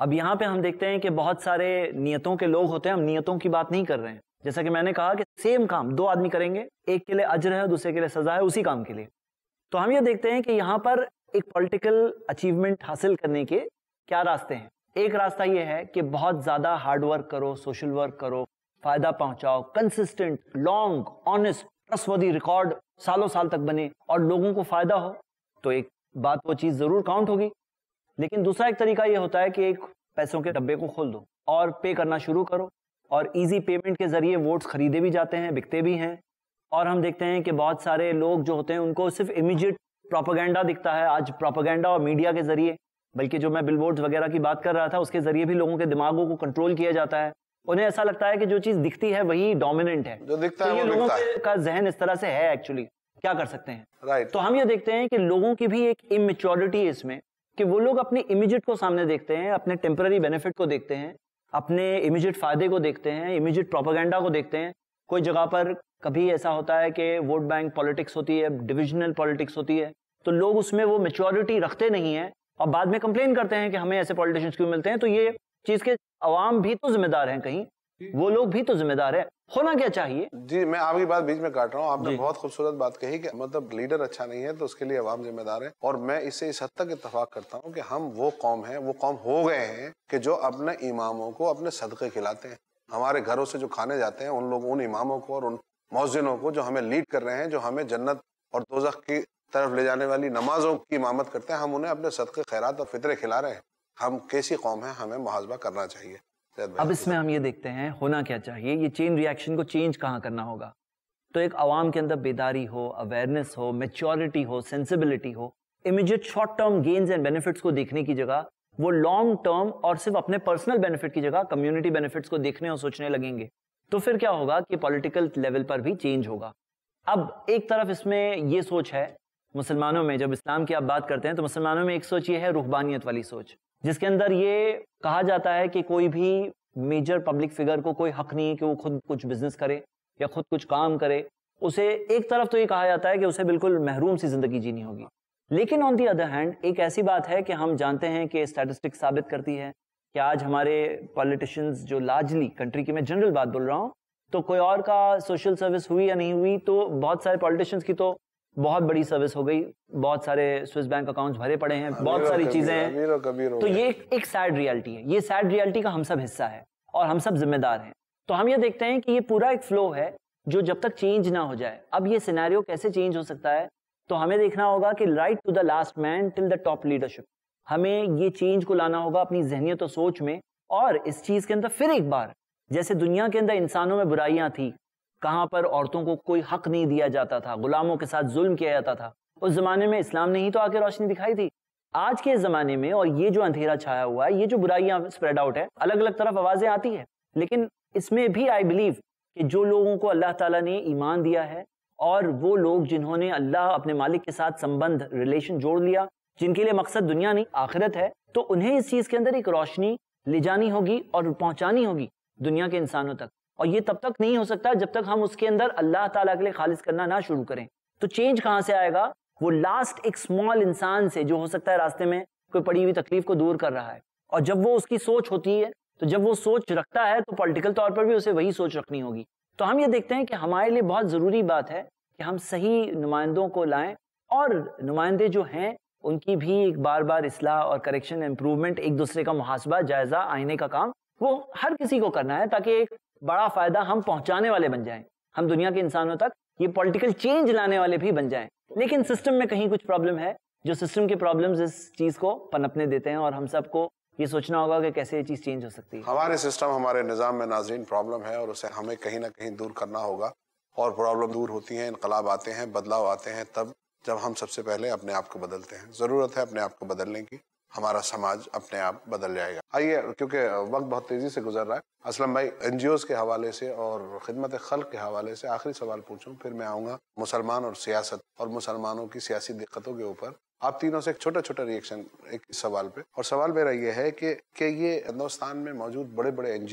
अब यहाँ पे हम देखते हैं कि बहुत सारे नियतों के लोग होते हैं हम नियतों की बात नहीं कर रहे हैं जैसा कि मैंने कहा कि सेम काम दो आदमी करेंगे एक के लिए अज्र है दूसरे के लिए सजा है उसी काम के लिए तो हम ये देखते हैं कि यहाँ पर एक पॉलिटिकल अचीवमेंट हासिल करने के क्या रास्ते हैं एक रास्ता ये है कि बहुत ज्यादा हार्ड वर्क करो सोशल वर्क करो फायदा पहुंचाओ consistent long honest trustworthy record सालों साल तक बने और लोगों को फायदा हो तो एक बात वो चीज जरूर काउंट होगी लेकिन दूसरा एक तरीका ये होता है कि एक पैसों के डब्बे को खोल दो और पे करना शुरू करो और इजी पेमेंट के जरिए वोट्स खरीदे भी जाते हैं बिकते भी हैं और हम देखते हैं कि बहुत सारे लोग जो होते हैं उनको सिर्फ इमीजिएट प्रोपागेंडा दिखता है आज प्रोपागेंडा और मीडिया के जरिए बल्कि जो मैं बिलबोर्ड्स वगैरह की बात कर रहा था उसके जरिए भी लोगों के दिमागों को कंट्रोल किया जाता है उन्हें ऐसा लगता है कि जो चीज दिखती है वही डोमिनेंट है जो दिखता तो है लोगों दिखता का जहन इस तरह से है एक्चुअली क्या कर सकते हैं राइट तो हम ये देखते हैं कि लोगों की भी एक इमेच्योरिटी है इसमें कि वो लोग अपने इमीजिएट को सामने देखते हैं अपने टेम्पररी बेनिफिट को देखते हैं अपने इमीजिएट फायदे को देखते हैं इमीजिएट प्रोपागेंडा को देखते हैं कोई जगह पर कभी ऐसा होता है कि वोट बैंक पॉलिटिक्स होती है डिविजनल पॉलिटिक्स होती है तो लोग उसमें वो मेच्योरिटी रखते नहीं है और बाद में कंप्लेन करते हैं कि हमें ऐसे पॉलिटिशियंस क्यों मिलते हैं तो ये चीज़ के अवाम भी तो जिम्मेदार हैं कहीं वो लोग भी तो जिम्मेदार है होना क्या चाहिए जी मैं आपकी बात बीच में काट रहा हूँ आपने बहुत खूबसूरत बात कही कि मतलब लीडर अच्छा नहीं है तो उसके लिए अवाम जिम्मेदार है और मैं इसे इस हद तक इतफाक करता हूँ कि हम वो कौम है वो कौम हो गए हैं कि जो अपने इमामों को अपने सदक़े खिलाते हैं हमारे घरों से जो खाने जाते हैं उन लोग उन इमामों को और उन मौजिनों को जो हमें लीड कर रहे हैं जो हमें जन्नत और दोजख की तरफ ले जाने वाली नमाजों की इमामत करते हैं हम उन्हें अपने सदक़े खैरात और फितरे खिला रहे हैं हम कैसी कौम है हमें मुहाजबा करना चाहिए अब इसमें तो हम ये देखते हैं होना क्या चाहिए ये चेन रिएक्शन को चेंज कहाँ करना होगा तो एक आवाम के अंदर बेदारी हो अवेयरनेस हो मेच्योरिटी हो सेंसिबिलिटी हो immediate short term gains and benefits को देखने की जगह वो लॉन्ग टर्म और सिर्फ अपने पर्सनल बेनिफिट की जगह कम्युनिटी बेनिफिट्स को देखने और सोचने लगेंगे तो फिर क्या होगा कि पॉलिटिकल लेवल पर भी चेंज होगा अब एक तरफ इसमें ये सोच है मुसलमानों में जब इस्लाम की आप बात करते हैं तो मुसलमानों में एक सोच ये है रूहबानियत वाली सोच जिसके अंदर ये कहा जाता है कि कोई भी मेजर पब्लिक फिगर को कोई हक नहीं है कि वो खुद कुछ बिजनेस करे या खुद कुछ काम करे उसे एक तरफ तो ये कहा जाता है कि उसे बिल्कुल महरूम सी जिंदगी जीनी होगी लेकिन ऑन दी अदर हैंड एक ऐसी बात है कि हम जानते हैं कि स्टैटिस्टिक्स साबित करती है कि आज हमारे पॉलिटिशियंस जो लार्जली कंट्री की मैं जनरल बात बोल रहा हूँ तो कोई और का सोशल सर्विस हुई या नहीं हुई तो बहुत सारे पॉलिटिशियंस की तो बहुत बड़ी सर्विस हो गई बहुत सारे स्विस बैंक अकाउंट्स भरे पड़े हैं बहुत सारी चीजें हैं तो ये एक सैड रियलिटी है ये सैड रियलिटी का हम सब हिस्सा है और हम सब जिम्मेदार हैं तो हम ये देखते हैं कि ये पूरा एक फ्लो है जो जब तक चेंज ना हो जाए अब ये सिनेरियो कैसे चेंज हो सकता है तो हमें देखना होगा कि right to the last man till the top leadership हमें ये चेंज को लाना होगा अपनी जहनीत और सोच में और इस चीज के अंदर फिर एक बार जैसे दुनिया के अंदर इंसानों में बुराइयां थी कहाँ पर औरतों को कोई हक नहीं दिया जाता था गुलामों के साथ जुल्म किया जाता था उस जमाने में इस्लाम ने ही तो आके रोशनी दिखाई थी आज के जमाने में और ये जो अंधेरा छाया हुआ है ये जो बुराइयां स्प्रेड आउट है अलग अलग तरफ आवाजें आती है लेकिन इसमें भी आई बिलीव कि जो लोगों को अल्लाह ताला ने ईमान दिया है और वो लोग जिन्होंने अल्लाह अपने मालिक के साथ संबंध रिलेशन जोड़ लिया जिनके लिए मकसद दुनिया नहीं आखिरत है तो उन्हें इस चीज के अंदर एक रोशनी ले जानी होगी और पहुंचानी होगी दुनिया के इंसानों तक और ये तब तक नहीं हो सकता जब तक हम उसके अंदर अल्लाह ताला के लिए खालिज करना ना शुरू करें तो चेंज कहाँ से आएगा वो लास्ट एक स्मॉल इंसान से जो हो सकता है रास्ते में कोई पड़ी हुई तकलीफ को दूर कर रहा है और जब वो उसकी सोच होती है तो जब वो सोच रखता है तो पॉलिटिकल तौर पर भी उसे वही सोच रखनी होगी तो हम ये देखते हैं कि हमारे लिए बहुत ज़रूरी बात है कि हम सही नुमाइंदों को लाएं और नुमाइंदे जो हैं उनकी भी एक बार बार असलाह और करेक्शन इम्प्रूवमेंट एक दूसरे का मुहासबा जायजा आईने का काम वो हर किसी को करना है ताकि एक बड़ा फायदा हम पहुंचाने वाले बन जाएं हम दुनिया के इंसानों तक ये पॉलिटिकल चेंज लाने वाले भी बन जाएं लेकिन सिस्टम में कहीं कुछ प्रॉब्लम है जो सिस्टम के प्रॉब्लम्स इस चीज को पनपने देते हैं और हम सबको ये सोचना होगा कि कैसे ये चीज चेंज हो सकती है हमारे सिस्टम हमारे निज़ाम में नाजरीन प्रॉब्लम है और उसे हमें कहीं ना कहीं दूर करना होगा और प्रॉब्लम दूर होती है इनकलाब आते हैं बदलाव आते हैं तब जब हम सबसे पहले अपने आप को बदलते हैं ज़रूरत है अपने आप को बदलने की हमारा समाज अपने आप बदल जाएगा आइए क्योंकि वक्त बहुत तेजी से गुजर रहा है असलम भाई एन के हवाले से और खिदमत खल के हवाले से आखिरी सवाल पूछूं फिर मैं आऊंगा मुसलमान और सियासत और मुसलमानों की सियासी दिक्कतों के ऊपर आप तीनों से एक छोटा छोटा रिएक्शन एक सवाल पे और सवाल मेरा ये है कि कि ये हिंदुस्तान में मौजूद बड़े बड़े एन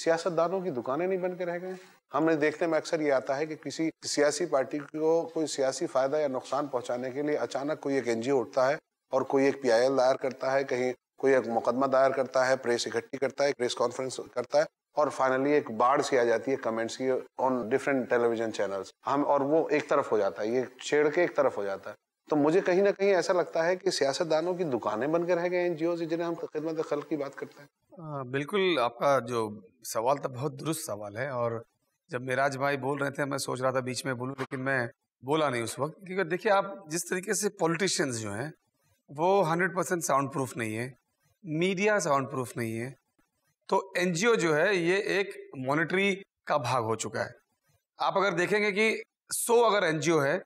सियासतदानों की दुकानें नहीं बन के रह गए हमने देखने में अक्सर ये आता है कि किसी सियासी पार्टी को कोई सियासी फायदा या नुकसान पहुंचाने के लिए अचानक कोई एक एनजीओ उठता है और कोई एक पी दायर करता है कहीं कोई एक मुकदमा दायर करता है प्रेस इकट्ठी करता है प्रेस कॉन्फ्रेंस करता है और फाइनली एक बाढ़ सी आ जाती है कमेंट्स की ऑन डिफरेंट टेलीविजन चैनल्स हम और वो एक तरफ हो जाता है ये छेड़ के एक तरफ हो जाता है तो मुझे कहीं ना कहीं ऐसा लगता है कि सियासतदानों की दुकानें बनकर रह गए एन जिन्हें हम खिदमत खल की बात करते हैं बिल्कुल आपका जो सवाल था बहुत दुरुस्त सवाल है और जब मेराज भाई बोल रहे थे मैं सोच रहा था बीच में बोलूँ लेकिन मैं बोला नहीं उस वक्त क्योंकि देखिए आप जिस तरीके से पॉलिटिशियंस जो हैं वो 100 परसेंट साउंड प्रूफ नहीं है मीडिया साउंड प्रूफ नहीं है तो एन जो है ये एक मॉनिटरी का भाग हो चुका है आप अगर देखेंगे कि 100 अगर एन है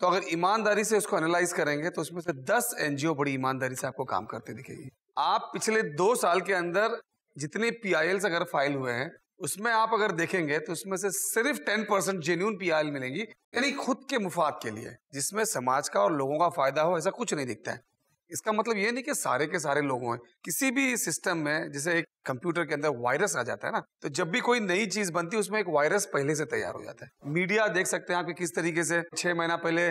तो अगर ईमानदारी से उसको एनालाइज करेंगे तो उसमें से 10 एन बड़ी ईमानदारी से आपको काम करते दिखेगी आप पिछले दो साल के अंदर जितने पी अगर फाइल हुए हैं उसमें आप अगर देखेंगे तो उसमें से सिर्फ ten percent genuine P I मिलेंगी यानी खुद के मुफाद के लिए जिसमें समाज का और लोगों का फायदा हो ऐसा कुछ नहीं दिखता है इसका मतलब ये नहीं कि सारे के सारे लोग हैं किसी भी सिस्टम में जैसे एक कंप्यूटर के अंदर वायरस आ जाता है ना तो जब भी कोई नई चीज बनती है उसमें एक वायरस पहले से तैयार हो जाता है मीडिया देख सकते हैं आप किस तरीके से छह महीना पहले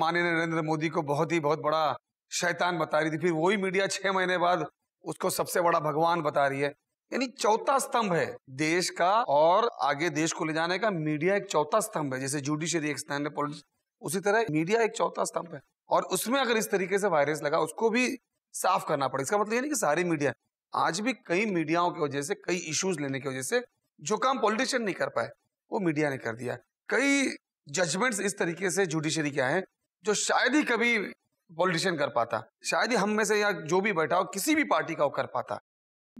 माननीय नरेंद्र मोदी को बहुत ही बहुत बड़ा शैतान बता रही थी फिर वही मीडिया छह महीने बाद उसको सबसे बड़ा भगवान बता रही है यानी चौथा स्तंभ है देश का और आगे देश को ले जाने का मीडिया एक चौथा स्तंभ है जैसे जुडिशियरी एक स्तंभ है पॉलिटिक्स उसी तरह मीडिया एक चौथा स्तंभ है और उसमें अगर इस तरीके से वायरस लगा उसको भी साफ करना पड़े इसका मतलब ये नहीं कि सारी मीडिया आज भी कई मीडियाओं की वजह से कई इश्यूज लेने की वजह से जो काम पॉलिटिशियन नहीं कर पाए वो मीडिया ने कर दिया कई जजमेंट्स इस तरीके से जुडिशरी के आए जो शायद ही कभी पॉलिटिशियन कर पाता शायद ही हम में से या जो भी बैठा हो किसी भी पार्टी का वो कर पाता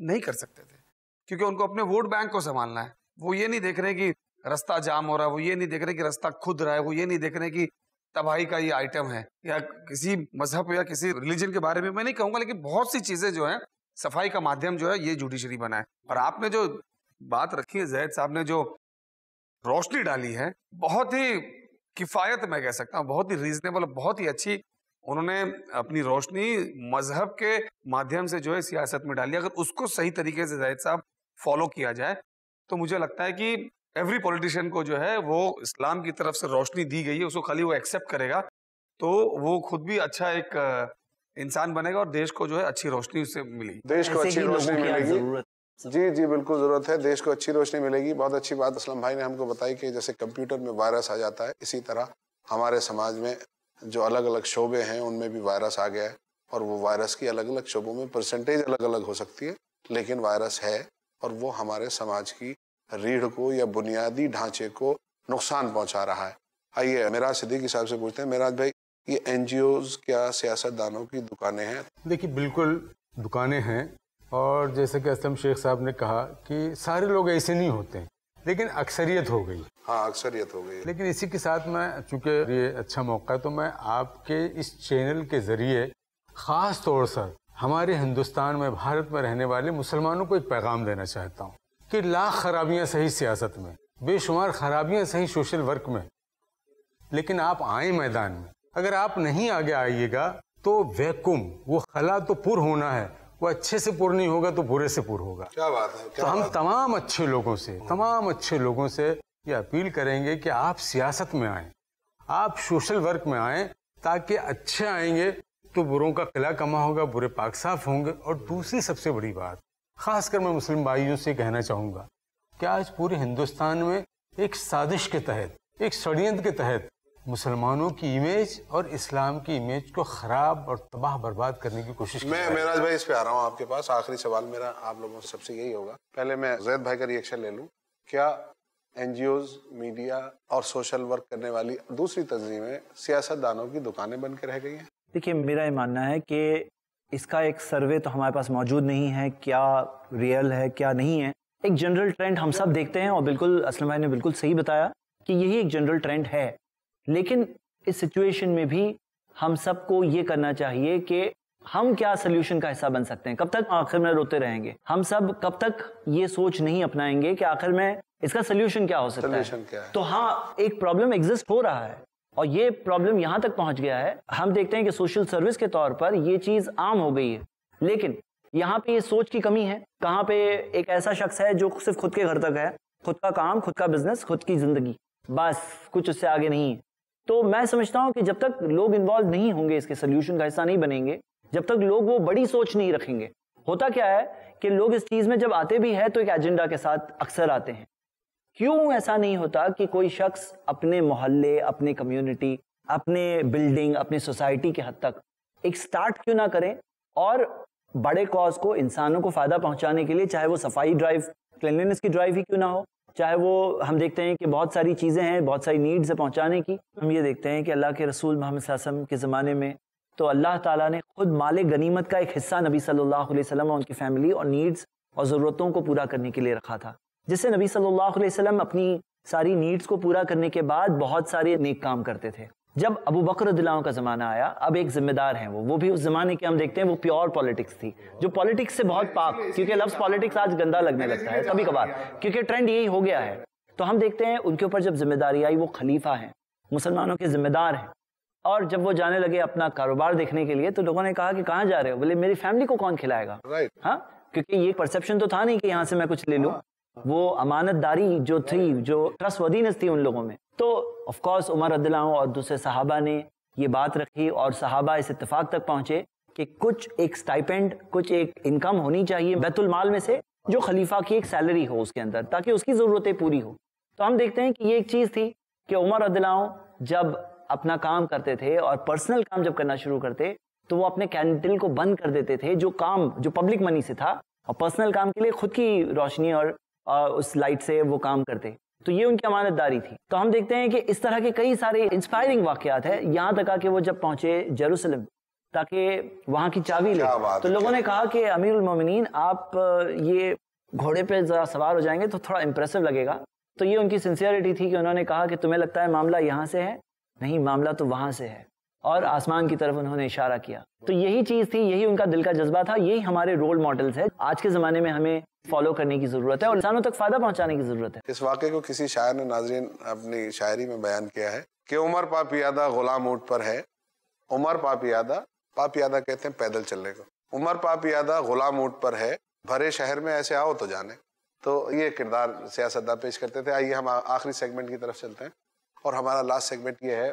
नहीं कर सकते थे क्योंकि उनको अपने वोट बैंक को संभालना है वो ये नहीं देख रहे कि रास्ता जाम हो रहा है वो ये नहीं देख रहे कि रास्ता खुद रहा है वो ये नहीं देख रहे कि तबाही का ये आइटम है या किसी मजहब या किसी रिलीजन के बारे में मैं नहीं कहूंगा लेकिन बहुत सी चीजें जो है सफाई का माध्यम जो है ये जुडिशरी बनाए और आपने जो बात रखी है जैद साहब ने जो रोशनी डाली है बहुत ही किफायत मैं कह सकता हूँ बहुत ही रीजनेबल बहुत ही अच्छी उन्होंने अपनी रोशनी मजहब के माध्यम से जो है सियासत में डाली अगर उसको सही तरीके से जाहिद साहब फॉलो किया जाए तो मुझे लगता है कि एवरी पॉलिटिशियन को जो है वो इस्लाम की तरफ से रोशनी दी गई है उसको खाली वो एक्सेप्ट करेगा तो वो खुद भी अच्छा एक इंसान बनेगा और देश को जो है अच्छी रोशनी उससे मिलेगी देश को अच्छी रोशनी मिलेगी जी जी बिल्कुल ज़रूरत है देश को अच्छी रोशनी मिलेगी बहुत अच्छी बात असलम भाई ने हमको बताई कि जैसे कंप्यूटर में वायरस आ जाता है इसी तरह हमारे समाज में जो अलग अलग शोबे हैं उनमें भी वायरस आ गया है और वो वायरस की अलग अलग शोबों में परसेंटेज अलग अलग हो सकती है लेकिन वायरस है और वो हमारे समाज की रीढ़ को या बुनियादी ढांचे को नुकसान पहुंचा रहा है आइए मेराज सिद्दीकी साहब से पूछते हैं मेराज भाई ये एन क्या सियासतदानों की दुकानें हैं देखिए बिल्कुल दुकानें हैं और जैसे कि असलम शेख साहब ने कहा कि सारे लोग ऐसे नहीं होते लेकिन अक्सरियत हो गई हाँ अक्सरियत हो गई लेकिन इसी के साथ मैं चूंकि ये अच्छा मौका है तो मैं आपके इस चैनल के जरिए ख़ास तौर पर हमारे हिंदुस्तान में भारत में रहने वाले मुसलमानों को एक पैगाम देना चाहता हूँ कि लाख खराबियां सही सियासत में बेशुमार खराबियां सही सोशल वर्क में लेकिन आप आए मैदान में अगर आप नहीं आगे आइएगा तो वैकुम वो खला तो पुर होना है वो अच्छे से पूर्ण नहीं होगा तो बुरे से पूर्ण होगा क्या बात है क्या तो हम तमाम अच्छे लोगों से तमाम अच्छे लोगों से ये अपील करेंगे कि आप सियासत में आए आप सोशल वर्क में आए ताकि अच्छे आएंगे तो बुरों का किला कमा होगा बुरे पाक साफ होंगे और दूसरी सबसे बड़ी बात खासकर मैं मुस्लिम भाइयों से कहना चाहूँगा कि आज पूरे हिंदुस्तान में एक साजिश के तहत एक षडयंत्र के तहत मुसलमानों की इमेज और इस्लाम की इमेज को ख़राब और तबाह बर्बाद करने की कोशिश मैं मेराज भाई इस पे आ रहा हूँ आपके पास आखिरी सवाल मेरा आप लोगों से सबसे यही होगा पहले मैं जैद भाई का रिएक्शन ले लूँ क्या एन मीडिया और सोशल वर्क करने वाली दूसरी तंजीमें सियासतदानों की दुकानें बन के रह गई हैं देखिए मेरा ये मानना है कि इसका एक सर्वे तो हमारे पास मौजूद नहीं है क्या रियल है क्या नहीं है एक जनरल ट्रेंड हम सब देखते हैं और बिल्कुल असलम भाई ने बिल्कुल सही बताया कि यही एक जनरल ट्रेंड है लेकिन इस सिचुएशन में भी हम सबको ये करना चाहिए कि हम क्या सोल्यूशन का हिस्सा बन सकते हैं कब तक आखिर में रोते रहेंगे हम सब कब तक ये सोच नहीं अपनाएंगे कि आखिर में इसका सोल्यूशन क्या हो सकता है? क्या है तो हाँ एक प्रॉब्लम एग्जिस्ट हो रहा है और ये प्रॉब्लम यहाँ तक पहुंच गया है हम देखते हैं कि सोशल सर्विस के तौर पर ये चीज आम हो गई है लेकिन यहाँ पे ये सोच की कमी है कहाँ पे एक ऐसा शख्स है जो सिर्फ खुद के घर तक है खुद का काम खुद का बिजनेस खुद की जिंदगी बस कुछ उससे आगे नहीं है तो मैं समझता हूं कि जब तक लोग इन्वॉल्व नहीं होंगे इसके सोल्यूशन का हिस्सा नहीं बनेंगे जब तक लोग वो बड़ी सोच नहीं रखेंगे होता क्या है कि लोग इस चीज में जब आते भी है तो एक एजेंडा के साथ अक्सर आते हैं क्यों ऐसा नहीं होता कि कोई शख्स अपने मोहल्ले अपने कम्युनिटी अपने बिल्डिंग अपने सोसाइटी के हद तक एक स्टार्ट क्यों ना करें और बड़े कॉज को इंसानों को फायदा पहुंचाने के लिए चाहे वो सफाई ड्राइव क्लिनलीनेस की ड्राइव ही क्यों ना हो चाहे वो हम देखते हैं कि बहुत सारी चीज़ें हैं बहुत सारी नीड्स है पहुँचाने की हम ये देखते हैं कि अल्लाह के रसूल मोहम्मद वसम के ज़माने में तो अल्लाह ताला ने खुद माल गनीमत का एक हिस्सा नबी सल्लल्लाहु अलैहि वसल्लम और उनकी फैमिली और नीड्स और ज़रूरतों को पूरा करने के लिए रखा था जिससे नबी सल्ला वसम अपनी सारी नीड्स को पूरा करने के बाद बहुत सारे नेक काम करते थे जब अबू बकर दिलाओं का ज़माना आया अब एक जिम्मेदार हैं वो वो भी उस ज़माने के हम देखते हैं वो प्योर पॉलिटिक्स थी जो पॉलिटिक्स से बहुत पाक क्योंकि लफ्ज़ पॉलिटिक्स आज गंदा लगने लगता है कभी कभार क्योंकि ट्रेंड यही हो गया है तो हम देखते हैं उनके ऊपर जब जिम्मेदारी आई वो खलीफा है मुसलमानों के जिम्मेदार हैं और जब वो जाने लगे अपना कारोबार देखने के लिए तो लोगों ने कहा कि कहाँ जा रहे हो बोले मेरी फैमिली को कौन खिलाएगा हाँ क्योंकि ये परसेप्शन तो था नहीं कि यहाँ से मैं कुछ ले लूँ हाँ। वो अमानतदारी जो थी जो ट्रस्टवर्दीनेस थी उन लोगों में तो ऑफकोर्स उमर रद्ला और दूसरे साहबा ने ये बात रखी और साहबा इस इतफाक तक पहुंचे कि कुछ एक स्टाइपेंड कुछ एक इनकम होनी चाहिए बैतुलमाल में से जो खलीफा की एक सैलरी हो उसके अंदर ताकि उसकी ज़रूरतें पूरी हो तो हम देखते हैं कि ये एक चीज़ थी कि उमर अदलाओं जब अपना काम करते थे और पर्सनल काम जब करना शुरू करते तो वो अपने कैंडल को बंद कर देते थे जो काम जो पब्लिक मनी से था और पर्सनल काम के लिए खुद की रोशनी और उस लाइट से वो काम करते तो ये उनकी अमानतदारी थी तो हम देखते हैं कि इस तरह के कई सारे इंस्पायरिंग वाकयात है यहाँ तक आके वो जब पहुंचे जेरूसलम ताकि वहाँ की चाबी ले तो लोगों ने कहा कि अमीर उलमिन आप ये घोड़े पे ज़रा सवार हो जाएंगे तो थोड़ा इम्प्रेसिव लगेगा तो ये उनकी सिंसियरिटी थी कि उन्होंने कहा कि तुम्हें लगता है मामला यहाँ से है नहीं मामला तो वहाँ से है और आसमान की तरफ उन्होंने इशारा किया तो यही चीज थी यही उनका दिल का जज्बा था यही हमारे रोल मॉडल्स है आज के जमाने में हमें फॉलो करने की जरूरत है और इंसानों तक फायदा पहुंचाने की जरूरत है इस वाक्य को किसी शायर ने नाजरीन अपनी शायरी में बयान किया है कि उमर पापियादा गुलाम ऊट पर है उमर पापियादा पापियादा कहते हैं पैदल चलने को उमर पापियादा गुलाम ऊट पर है भरे शहर में ऐसे आओ तो जाने तो ये किरदार सियासतदा पेश करते थे आइए हम आखिरी सेगमेंट की तरफ चलते हैं और हमारा लास्ट सेगमेंट ये है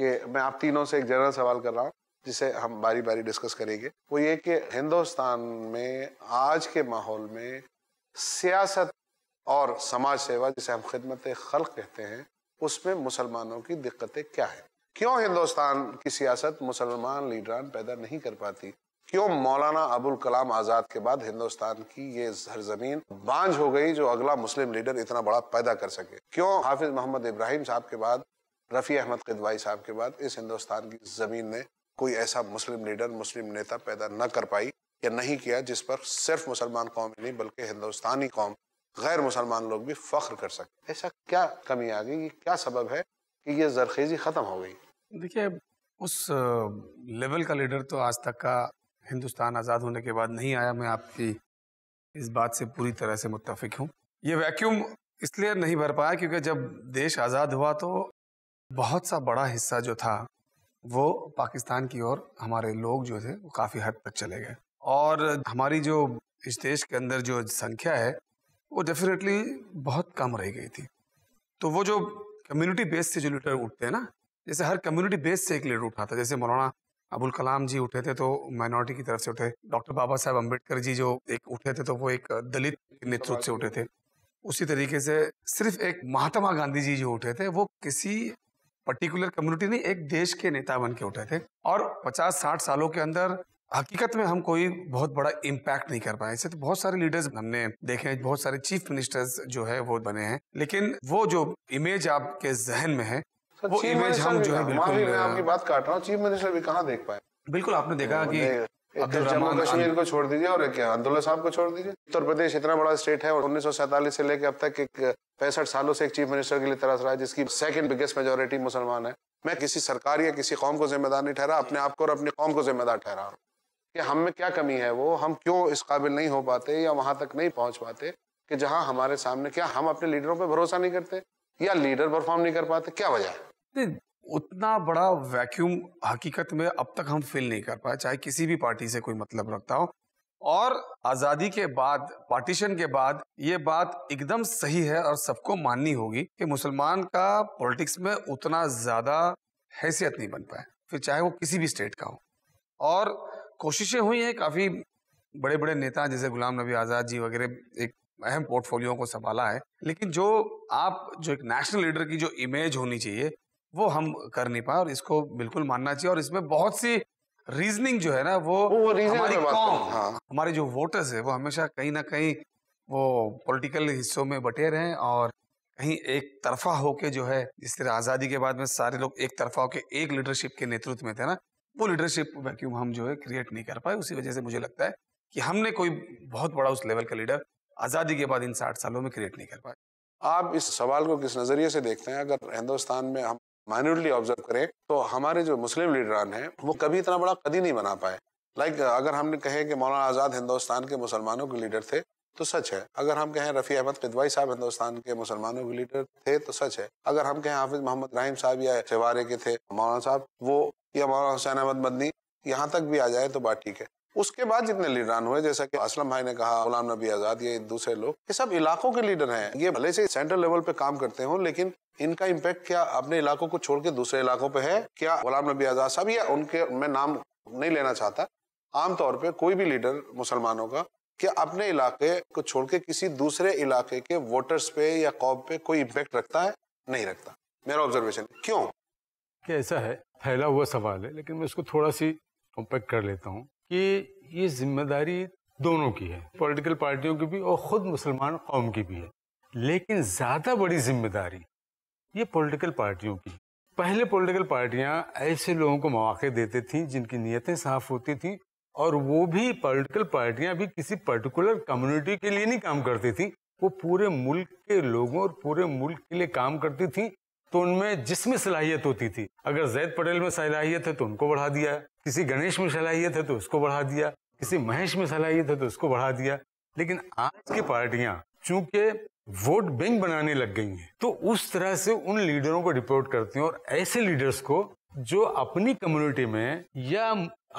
कि मैं आप तीनों से एक जनरल सवाल कर रहा हूँ जिसे हम बारी बारी डिस्कस करेंगे वो ये कि हिंदुस्तान में आज के माहौल में सियासत और समाज सेवा जिसे हम खिदमत खल कहते हैं उसमें मुसलमानों की दिक्कतें क्या है क्यों हिंदुस्तान की सियासत मुसलमान लीडरान पैदा नहीं कर पाती क्यों मौलाना अबुल कलाम आज़ाद के बाद हिंदुस्तान की ये सरजमीन बांझ हो गई जो अगला मुस्लिम लीडर इतना बड़ा पैदा कर सके क्यों हाफिज मोहम्मद इब्राहिम साहब के बाद रफ़ी अहमद कदवाई साहब के बाद इस हिंदुस्तान की ज़मीन ने कोई ऐसा मुस्लिम लीडर मुस्लिम नेता पैदा न कर पाई या नहीं किया जिस पर सिर्फ मुसलमान कौम ही नहीं बल्कि हिंदुस्तानी कौम गैर मुसलमान लोग भी फ़ख्र कर सके ऐसा क्या कमी आ गई क्या सबब है कि ये जरखेज़ी ख़त्म हो गई देखिए उस लेवल का लीडर तो आज तक का हिंदुस्तान आज़ाद होने के बाद नहीं आया मैं आपकी इस बात से पूरी तरह से मुतफिक हूँ ये वैक्यूम इसलिए नहीं भर पाया क्योंकि जब देश आज़ाद हुआ तो बहुत सा बड़ा हिस्सा जो था वो पाकिस्तान की ओर हमारे लोग जो थे वो काफ़ी हद तक चले गए और हमारी जो इस देश के अंदर जो संख्या है वो डेफिनेटली बहुत कम रह गई थी तो वो जो कम्युनिटी बेस से जो लीडर उठते हैं ना जैसे हर कम्युनिटी बेस से एक लीडर उठा था जैसे मौलाना अबुल कलाम जी उठे थे तो माइनॉरिटी की तरफ से उठे डॉक्टर बाबा साहब अम्बेडकर जी जो एक उठे थे तो वो एक दलित नेतृत्व से उठे थे उसी तरीके से सिर्फ एक महात्मा गांधी जी जो उठे थे वो किसी पर्टिकुलर कम्युनिटी नहीं एक देश के नेता बन के उठे थे और 50-60 सालों के अंदर हकीकत में हम कोई बहुत बड़ा इम्पैक्ट नहीं कर पाए ऐसे तो बहुत सारे लीडर्स हमने देखे हैं बहुत सारे चीफ मिनिस्टर्स जो है वो बने हैं लेकिन वो जो इमेज आपके जहन में है वो इमेज हम जो है बिल्कुल आपकी बात काट रहा हूँ चीफ मिनिस्टर भी कहाँ देख पाए बिल्कुल आपने देखा कि जम्मू कश्मीर को छोड़ दीजिए और क्या अब्दुल्ला साहब को छोड़ दीजिए उत्तर प्रदेश इतना बड़ा स्टेट है और उन्नीस से लेकर अब तक एक पैंसठ सालों से एक चीफ मिनिस्टर के लिए तरस रहा है जिसकी सेकंड बिगेस्ट मेजोरिटी मुसलमान है मैं किसी सरकार या किसी कौम को जिम्मेदार नहीं ठहरा अपने आप को और अपनी कौम को जिम्मेदार ठहरा हूँ कि हम में क्या कमी है वो हम क्यों इस काबिल नहीं हो पाते या वहाँ तक नहीं पहुँच पाते कि जहाँ हमारे सामने क्या हम अपने लीडरों पर भरोसा नहीं करते या लीडर परफॉर्म नहीं कर पाते क्या वजह है उतना बड़ा वैक्यूम हकीकत में अब तक हम फिल नहीं कर पाए चाहे किसी भी पार्टी से कोई मतलब रखता हो और आज़ादी के बाद पार्टीशन के बाद ये बात एकदम सही है और सबको माननी होगी कि मुसलमान का पॉलिटिक्स में उतना ज़्यादा हैसियत नहीं बन पाए फिर चाहे वो किसी भी स्टेट का हो और कोशिशें हुई हैं काफ़ी बड़े बड़े नेता जैसे गुलाम नबी आज़ाद जी वगैरह एक अहम पोर्टफोलियो को संभाला है लेकिन जो आप जो एक नेशनल लीडर की जो इमेज होनी चाहिए वो हम कर नहीं पाए और इसको बिल्कुल मानना चाहिए और इसमें बहुत सी रीजनिंग जो है ना वो, वो हमारी कॉम हाँ। हमारे जो वोटर्स है वो हमेशा कहीं ना कहीं वो पॉलिटिकल हिस्सों में बटे रहे और कहीं एक तरफा होके जो है इस तरह आजादी के बाद में सारे लोग एक तरफा होके एक लीडरशिप के नेतृत्व में थे ना वो लीडरशिप वैक्यूम हम जो है क्रिएट नहीं कर पाए उसी वजह से मुझे लगता है कि हमने कोई बहुत बड़ा उस लेवल का लीडर आजादी के बाद इन साठ सालों में क्रिएट नहीं कर पाए आप इस सवाल को किस नजरिए से देखते हैं अगर हिंदुस्तान में हम माइनोरिटी ऑब्जर्व करें तो हमारे जो मुस्लिम लीडरान हैं वो कभी इतना बड़ा कदी नहीं बना पाए लाइक like, अगर हमने कहें कि मौलाना आज़ाद हिंदुस्तान के मुसलमानों के लीडर थे तो सच है अगर हम कहें रफ़ी अहमद किदवाई साहब हिंदुस्तान के मुसलमानों के लीडर थे तो सच है अगर हम कहें हाफिज मोहम्मद राहिम साहब या शिवारे के थे मौलाना साहब वो या मौलाना हुसैन अहमद मदनी यहाँ तक भी आ जाए तो बात ठीक है उसके बाद जितने लीडरान हुए जैसा कि असलम भाई ने कहा गुलाम नबी आजाद ये दूसरे लोग ये सब इलाकों के लीडर हैं ये भले से सेंट्रल लेवल पे काम करते हो लेकिन इनका इम्पैक्ट क्या अपने इलाकों को छोड़ के दूसरे इलाकों पे है क्या गुलाम नबी आजाद साहब या उनके मैं नाम नहीं लेना चाहता आमतौर पर कोई भी लीडर मुसलमानों का क्या अपने इलाके को छोड़ के किसी दूसरे इलाके के वोटर्स पे या कॉब पे कोई इम्पैक्ट रखता है नहीं रखता मेरा ऑब्जर्वेशन क्यों क्या ऐसा है फैला हुआ सवाल है लेकिन मैं उसको थोड़ा सी इम्पैक्ट कर लेता हूँ कि ये जिम्मेदारी दोनों की है पॉलिटिकल पार्टियों की भी और ख़ुद मुसलमान कौम की भी है लेकिन ज़्यादा बड़ी जिम्मेदारी ये पॉलिटिकल पार्टियों की पहले पॉलिटिकल पार्टियां ऐसे लोगों को मौाक़े देती थीं जिनकी नीयतें साफ होती थीं और वो भी पॉलिटिकल पार्टियां भी किसी पर्टिकुलर कम्युनिटी के लिए नहीं काम करती थीं वो पूरे मुल्क के लोगों और पूरे मुल्क के लिए काम करती थीं तो उनमें जिसमें सलाहियत होती थी अगर जैद पटेल में सलाहियत है तो उनको बढ़ा दिया है किसी गणेश में सलाहियत है तो उसको बढ़ा दिया किसी महेश में सलाहियत है तो उसको बढ़ा दिया लेकिन आज की पार्टियां चूंकि वोट बैंक बनाने लग गई हैं तो उस तरह से उन लीडरों को रिपोर्ट करती हैं और ऐसे लीडर्स को जो अपनी कम्युनिटी में या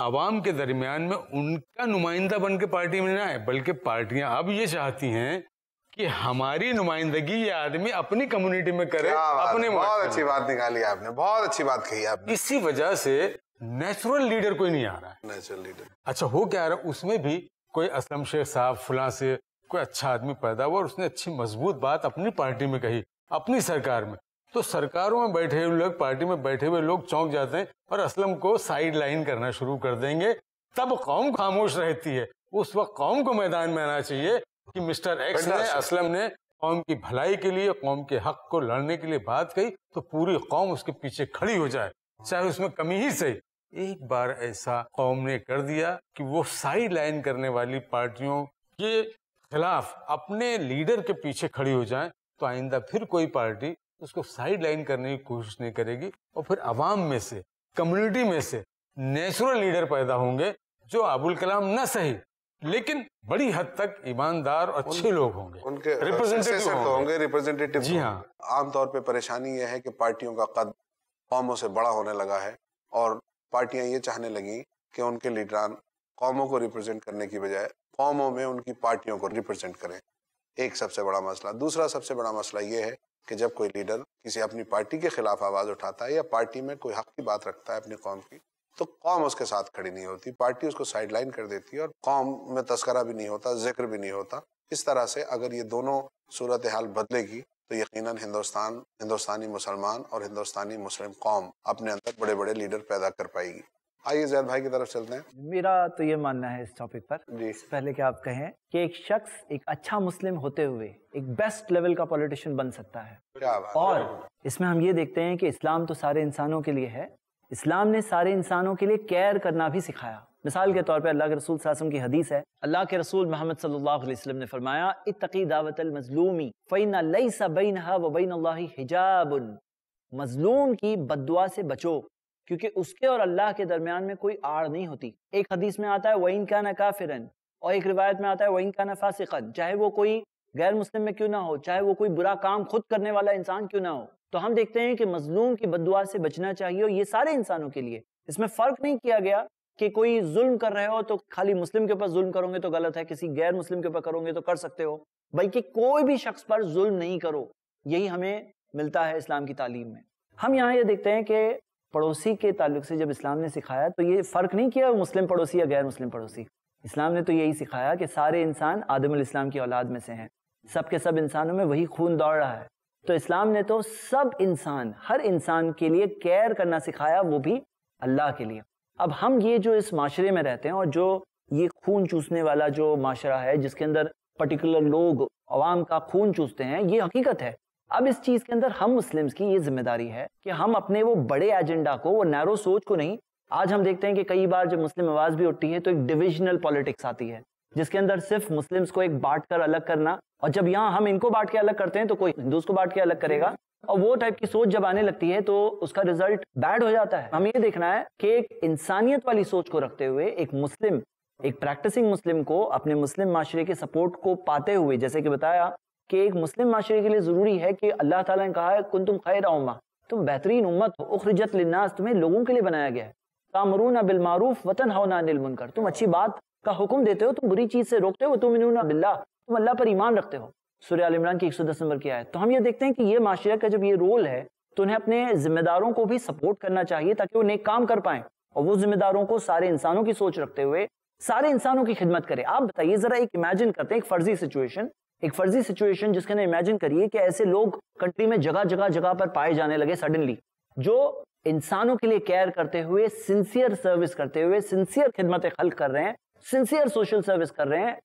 आवाम के दरमियान में उनका नुमाइंदा बन के पार्टी में ना आए बल्कि पार्टियां अब ये चाहती हैं कि हमारी नुमाइंदगी ये आदमी अपनी कम्युनिटी में करे अपने बहुत अच्छी बात निकाली आपने बहुत अच्छी बात कही आपने इसी वजह से नेचुरल लीडर कोई नहीं आ रहा है नेचुरल लीडर अच्छा हो क्या रहा है उसमें भी कोई असलम शेख साहब फुला से कोई अच्छा आदमी पैदा हुआ और उसने अच्छी मजबूत बात अपनी पार्टी में कही अपनी सरकार में तो सरकारों में बैठे हुए लोग पार्टी में बैठे हुए लोग चौंक जाते हैं और असलम को साइड लाइन करना शुरू कर देंगे तब कौम खामोश रहती है उस वक्त कौम को मैदान में आना चाहिए कि मिस्टर एक्स ने अच्छा। असलम ने कौम की भलाई के लिए कौम के हक को लड़ने के लिए बात कही तो पूरी कौम उसके पीछे खड़ी हो जाए चाहे उसमें कमी ही सही एक बार ऐसा कौम ने कर दिया कि वो साइड लाइन करने वाली पार्टियों के खिलाफ अपने लीडर के पीछे खड़ी हो जाए तो आइंदा फिर कोई पार्टी उसको साइड लाइन करने की कोशिश नहीं करेगी और फिर आवाम में से कम्युनिटी में से नेचुरल लीडर पैदा होंगे जो अबुल कलाम न सही लेकिन बड़ी हद तक ईमानदार और अच्छे लोग होंगे उनके रिप्रेजेंटेटिव तो होंगे रिप्रेजेंटेटिव जी तो हाँ आमतौर पर परेशानी यह है कि पार्टियों का कद कौमों से बड़ा होने लगा है और पार्टियां ये चाहने लगी कि उनके लीडरान कौमों को रिप्रेजेंट करने की बजाय कौमों में उनकी पार्टियों को रिप्रेजेंट करें एक सबसे बड़ा मसला दूसरा सबसे बड़ा मसला ये है कि जब कोई लीडर किसी अपनी पार्टी के खिलाफ आवाज़ उठाता है या पार्टी में कोई हक की बात रखता है अपनी कौम की तो कौम उसके साथ खड़ी नहीं होती पार्टी उसको साइडलाइन कर देती है और कौम में तस्करा भी नहीं होता जिक्र भी नहीं होता इस तरह से अगर ये दोनों सूरत हाल बदलेगी तो यकीनन हिंदुस्तान हिंदुस्तानी मुसलमान और हिंदुस्तानी मुस्लिम कौम अपने अंदर बड़े बड़े लीडर पैदा कर पाएगी आइए जैद भाई की तरफ चलते हैं मेरा तो ये मानना है इस टॉपिक पर जी पहले क्या आप कहें कि एक शख्स एक अच्छा मुस्लिम होते हुए एक बेस्ट लेवल का पॉलिटिशियन बन सकता है क्या बात और इसमें हम ये देखते हैं कि इस्लाम तो सारे इंसानों के लिए है इस्लाम ने सारे इंसानों के लिए केयर करना भी सिखाया मिसाल के तौर पर अल्लाह के रसूल सासम की हदीस है अल्लाह के रसूल मोहम्मद सल्लल्लाहु अलैहि वसल्लम ने फरमाया इतकी दावत मजलूमी फ़ैन लई सा बैन सबिन वबिन हिजाब मजलूम की बदुआ से बचो क्योंकि उसके और अल्लाह के दरमियान में कोई आड़ नहीं होती एक हदीस में आता है वहीन का ना काफिरन और एक रिवायत में आता है वहीन का ना फासिकन चाहे वो कोई गैर मुस्लिम में क्यों ना हो चाहे वो कोई बुरा काम खुद करने वाला इंसान क्यों ना हो तो हम देखते हैं कि मजलूम की बदुआ से बचना चाहिए और ये सारे इंसानों के लिए इसमें फर्क नहीं किया गया कि कोई जुल्म कर रहे हो तो खाली मुस्लिम के ऊपर जुल्म करोगे तो गलत है किसी गैर मुस्लिम के ऊपर करोगे तो कर सकते हो बल्कि कोई भी शख्स पर जुल्म नहीं करो यही हमें मिलता है इस्लाम की तालीम में हम यहाँ ये देखते हैं कि पड़ोसी के ताल्लुक से जब इस्लाम ने सिखाया तो ये फ़र्क नहीं किया मुस्लिम पड़ोसी या गैर मुस्लिम पड़ोसी इस्लाम ने तो यही सिखाया कि सारे इंसान आदम इस्लाम की औलाद में से हैं सब के सब इंसानों में वही खून दौड़ रहा है तो इस्लाम ने तो सब इंसान हर इंसान के लिए केयर करना सिखाया वो भी अल्लाह के लिए अब हम ये जो इस माशरे में रहते हैं और जो ये खून चूसने वाला जो माशरा है जिसके अंदर पर्टिकुलर लोग अवाम का खून चूसते हैं ये हकीकत है अब इस चीज के अंदर हम मुस्लिम्स की ये जिम्मेदारी है कि हम अपने वो बड़े एजेंडा को वो नैरो सोच को नहीं आज हम देखते हैं कि कई बार जब मुस्लिम आवाज भी उठती है तो एक डिविजनल पॉलिटिक्स आती है जिसके अंदर सिर्फ मुस्लिम्स को एक बांट कर अलग करना और जब यहाँ हम इनको बांट के अलग करते हैं तो कोई हिंदू को बांट के अलग करेगा और वो टाइप की सोच जब आने लगती है तो उसका रिजल्ट बैड हो जाता है हमें ये देखना है कि एक इंसानियत वाली सोच को रखते हुए एक मुस्लिम एक प्रैक्टिसिंग मुस्लिम को अपने मुस्लिम माशरे के सपोर्ट को पाते हुए जैसे कि बताया कि एक मुस्लिम माशरे के लिए ज़रूरी है कि अल्लाह ताला ने कहा है कुन तुम खैर उमा तुम बेहतरीन उम्मत हो उखरजत लिन्नास तुम्हें लोगों के लिए बनाया गया है कामरून बिलमारूफ वतन हवना मुनकर तुम अच्छी बात का हुक्म देते हो तुम बुरी चीज़ से रोकते हो तुम इन बिल्ला तुम अल्लाह पर ईमान रखते हो सूर्य इमरान की 110 नंबर की आयत तो हम ये देखते हैं कि ये माशरे का जब ये रोल है तो उन्हें अपने जिम्मेदारों को भी सपोर्ट करना चाहिए ताकि वो नेक काम कर पाए और वो जिम्मेदारों को सारे इंसानों की सोच रखते हुए सारे इंसानों की खिदमत करें आप बताइए जरा एक इमेजिन करते हैं एक फर्जी सिचुएशन एक फर्जी सिचुएशन जिसके ने इमेजिन करिए कि ऐसे लोग कंट्री में जगह जगह जगह पर पाए जाने लगे सडनली जो इंसानों के लिए केयर करते हुए सिंसियर सर्विस करते हुए सिंसियर खिदमत खल कर रहे हैं सिंसियर सोशल सर्विस कर रहे हैं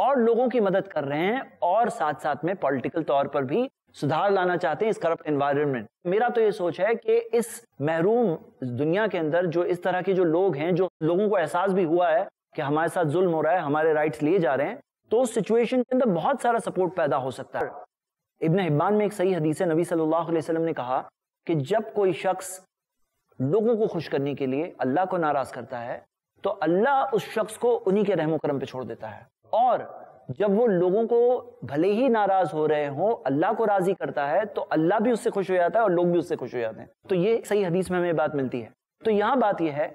और लोगों की मदद कर रहे हैं और साथ साथ में पॉलिटिकल तौर पर भी सुधार लाना चाहते हैं इस करप्ट एनवायरनमेंट मेरा तो ये सोच है कि इस महरूम दुनिया के अंदर जो इस तरह के जो लोग हैं जो लोगों को एहसास भी हुआ है कि हमारे साथ जुल्म हो रहा है हमारे राइट लिए जा रहे हैं तो उस सिचुएशन के अंदर बहुत सारा सपोर्ट पैदा हो सकता है इबन हिब्बान में एक सही हदीस नबी सल्लल्लाहु अलैहि वसल्लम ने कहा कि जब कोई शख्स लोगों को खुश करने के लिए अल्लाह को नाराज करता है तो अल्लाह उस शख्स को उन्हीं के रहमो करम पे छोड़ देता है और जब वो लोगों को भले ही नाराज हो रहे हो अल्लाह को राजी करता है तो अल्लाह भी उससे खुश हो जाता है और लोग भी उससे खुश हो जाते हैं तो ये सही हदीस में हमें बात मिलती है तो यहाँ बात यह है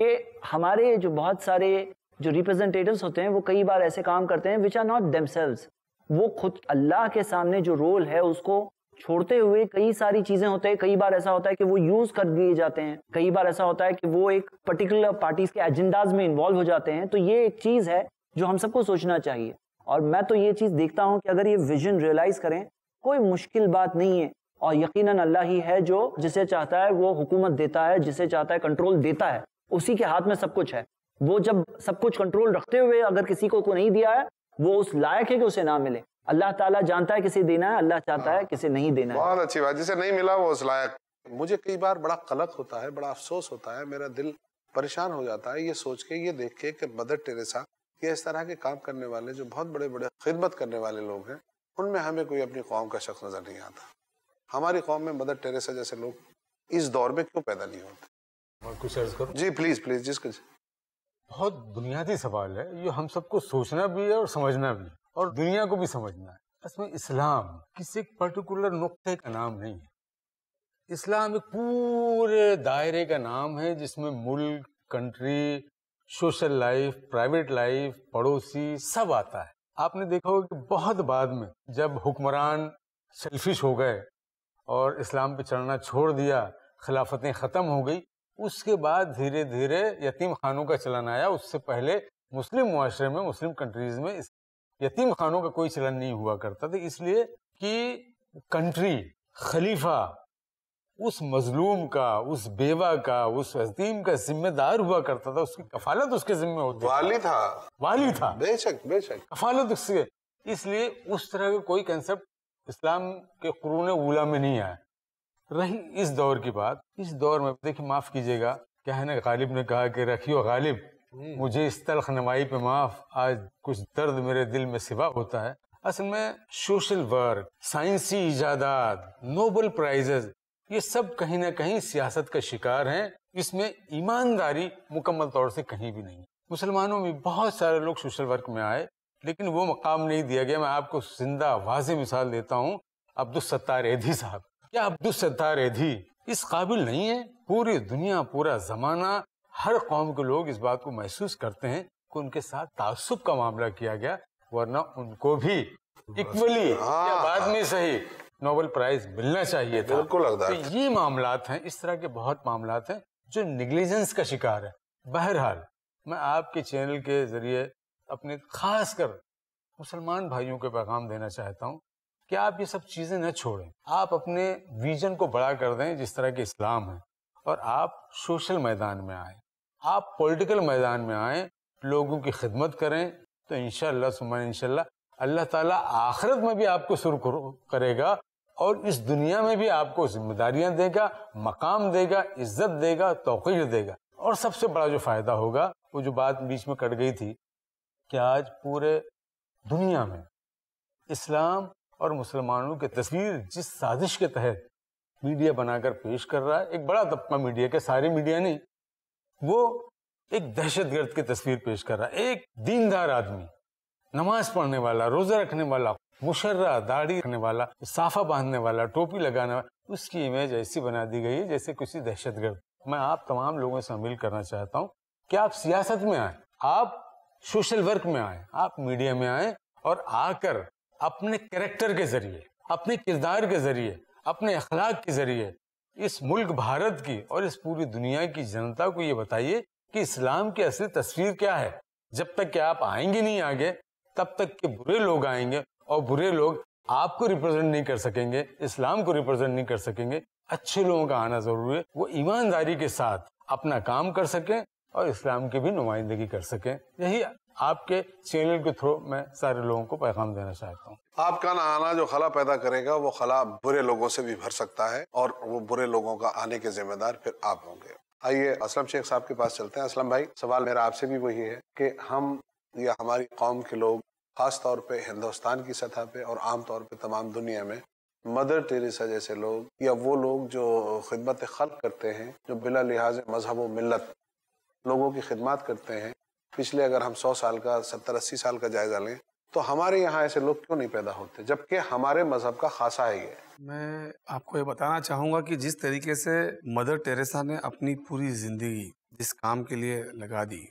कि हमारे जो बहुत सारे जो रिप्रेजेंटेटिव होते हैं वो कई बार ऐसे काम करते हैं विच आर नॉट देमसेल्व्स वो खुद अल्लाह के सामने जो रोल है उसको छोड़ते हुए कई सारी चीजें होते हैं कई बार ऐसा होता है कि वो यूज कर दिए जाते हैं कई बार ऐसा होता है कि वो एक पर्टिकुलर पार्टीज के एजेंडाज में इन्वॉल्व हो जाते हैं तो ये एक चीज है जो हम सबको सोचना चाहिए और मैं तो ये चीज़ देखता हूँ कि अगर ये विजन रियलाइज करें कोई मुश्किल बात नहीं है और यकीनन अल्लाह ही है जो जिसे चाहता है वो हुकूमत देता है जिसे चाहता है कंट्रोल देता है उसी के हाथ में सब कुछ है वो जब सब कुछ कंट्रोल रखते हुए अगर किसी को को नहीं दिया है वो उस लायक है कि उसे ना मिले अल्लाह ताला जानता है किसे देना है अल्लाह चाहता है किसे नहीं देना बहुत है। अच्छी बात जिसे नहीं मिला वो उस लायक मुझे कई बार बड़ा कलक होता है बड़ा अफसोस होता है मेरा दिल परेशान हो जाता है ये सोच के ये देख के मदर टेरेसा कि इस तरह के काम करने वाले जो बहुत बड़े बड़े खिदमत करने वाले लोग हैं उनमें हमें कोई अपनी कौम का शख्स नज़र नहीं आता हमारी कौम में मदर टेरेसा जैसे लोग इस दौर में क्यों पैदा नहीं होते कुछ जी प्लीज प्लीज जिसको बहुत बुनियादी सवाल है ये हम सबको सोचना भी है और समझना भी और दुनिया को भी समझना है इसमें इस्लाम किसी एक पर्टिकुलर नुक्ते का नाम नहीं है इस्लाम एक पूरे दायरे का नाम है जिसमें मुल्क country social life private life पड़ोसी सब आता है आपने देखा होगा कि बहुत बाद में जब हुक्मरान सेल्फिश हो गए और इस्लाम पे चलना छोड़ दिया खिलाफतें ख़त्म हो गई उसके बाद धीरे धीरे यतीम खानों का चलन आया उससे पहले मुस्लिम माशरे में मुस्लिम कंट्रीज में इस यतीम खानों का कोई चलन नहीं हुआ करता था इसलिए कि कंट्री खलीफा उस मजलूम का उस बेवा का उस अजीम का जिम्मेदार हुआ करता था उसकी कफालत उसके जिम्मे होती वाली था वाली था बेशक बेशक कफालत उसके इसलिए उस तरह का कोई कंसेप्ट इस्लाम के कुरून उला में नहीं आया रही इस दौर की बात इस दौर में देखिए माफ़ कीजिएगा ना गालिब ने कहा कि रखियो गालिब हम्म। मुझे इस तलख नमाई पे माफ आज कुछ दर्द मेरे दिल में सिवा होता है असल में सोशल वर्क साइंसी इजादात नोबल प्राइजेज ये सब कहीं ना कहीं सियासत का शिकार हैं इसमें ईमानदारी मुकम्मल तौर से कहीं भी नहीं मुसलमानों में बहुत सारे लोग सोशल वर्क में आए लेकिन वो मकाम नहीं दिया गया मैं आपको जिंदा वाज मिसाल देता हूँ अब्दुलसत्तार एधी साहब क्या अब्दुलसत्तार एधी इस काबिल नहीं है पूरी दुनिया पूरा जमाना हर कौम के लोग इस बात को महसूस करते हैं कि उनके साथ तासुब का मामला किया गया वरना उनको भी इक्वली या हाँ। बाद में सही नोबेल प्राइज मिलना चाहिए था बिल्कुल तो ये मामला हैं इस तरह के बहुत मामला हैं जो निग्लिजेंस का शिकार है बहरहाल मैं आपके चैनल के जरिए अपने खास कर मुसलमान भाइयों को पैगाम देना चाहता हूँ कि आप ये सब चीज़ें न छोड़ें आप अपने विजन को बड़ा कर दें जिस तरह के इस्लाम है और आप सोशल मैदान में आए आप पॉलिटिकल मैदान में आए लोगों की खिदमत करें तो इन सुमन इनशा अल्लाह ताला आखिरत में भी आपको शुरू करेगा और इस दुनिया में भी आपको जिम्मेदारियां देगा मकाम देगा इज्जत देगा तोकीर देगा और सबसे बड़ा जो फायदा होगा वो जो बात बीच में कट गई थी कि आज पूरे दुनिया में इस्लाम और मुसलमानों की तस्वीर जिस साजिश के तहत मीडिया बनाकर पेश कर रहा है एक बड़ा तबका मीडिया के सारे मीडिया नहीं वो एक दहशतगर्द की तस्वीर पेश कर रहा है एक दीनदार आदमी नमाज पढ़ने वाला रोजा रखने वाला मुशर्रा दाढ़ी रखने वाला साफा बांधने वाला टोपी लगाने वाला उसकी इमेज ऐसी बना दी गई है जैसे किसी दहशतगर्द मैं आप तमाम लोगों से अपील करना चाहता हूँ कि आप सियासत में आए आप सोशल वर्क में आए आप मीडिया में आए और आकर अपने कैरेक्टर के जरिए अपने किरदार के जरिए अपने अखलाक के जरिए इस मुल्क भारत की और इस पूरी दुनिया की जनता को ये बताइए कि इस्लाम की असली तस्वीर क्या है जब तक कि आप आएंगे नहीं आगे तब तक के बुरे लोग आएंगे और बुरे लोग आपको रिप्रेजेंट नहीं कर सकेंगे इस्लाम को रिप्रेजेंट नहीं कर सकेंगे अच्छे लोगों का आना जरूरी है वो ईमानदारी के साथ अपना काम कर सकें और इस्लाम की भी नुमाइंदगी कर सकें यही आपके चैनल के थ्रू मैं सारे लोगों को पैगाम देना चाहता हूँ आपका ना आना जो खला पैदा करेगा वो खला बुरे लोगों से भी भर सकता है और वो बुरे लोगों का आने के जिम्मेदार फिर आप होंगे आइए असलम शेख साहब के पास चलते हैं असलम भाई सवाल मेरा आपसे भी वही है कि हम या हमारी कौम के लोग ख़ास तौर पे हिंदुस्तान की सतह पे और आम तौर पे तमाम दुनिया में मदर टेरेसा जैसे लोग या वो लोग जो खिदमत खल करते हैं जो बिला लिहाज मजहब व मिलत लोगों की खिदमत करते हैं पिछले अगर हम सौ साल का सत्तर अस्सी साल का जायज़ा लें तो हमारे यहाँ ऐसे लोग क्यों नहीं पैदा होते जबकि हमारे मजहब का खासा है ये मैं आपको ये बताना चाहूँगा कि जिस तरीके से मदर टेरेसा ने अपनी पूरी ज़िंदगी जिस काम के लिए लगा दी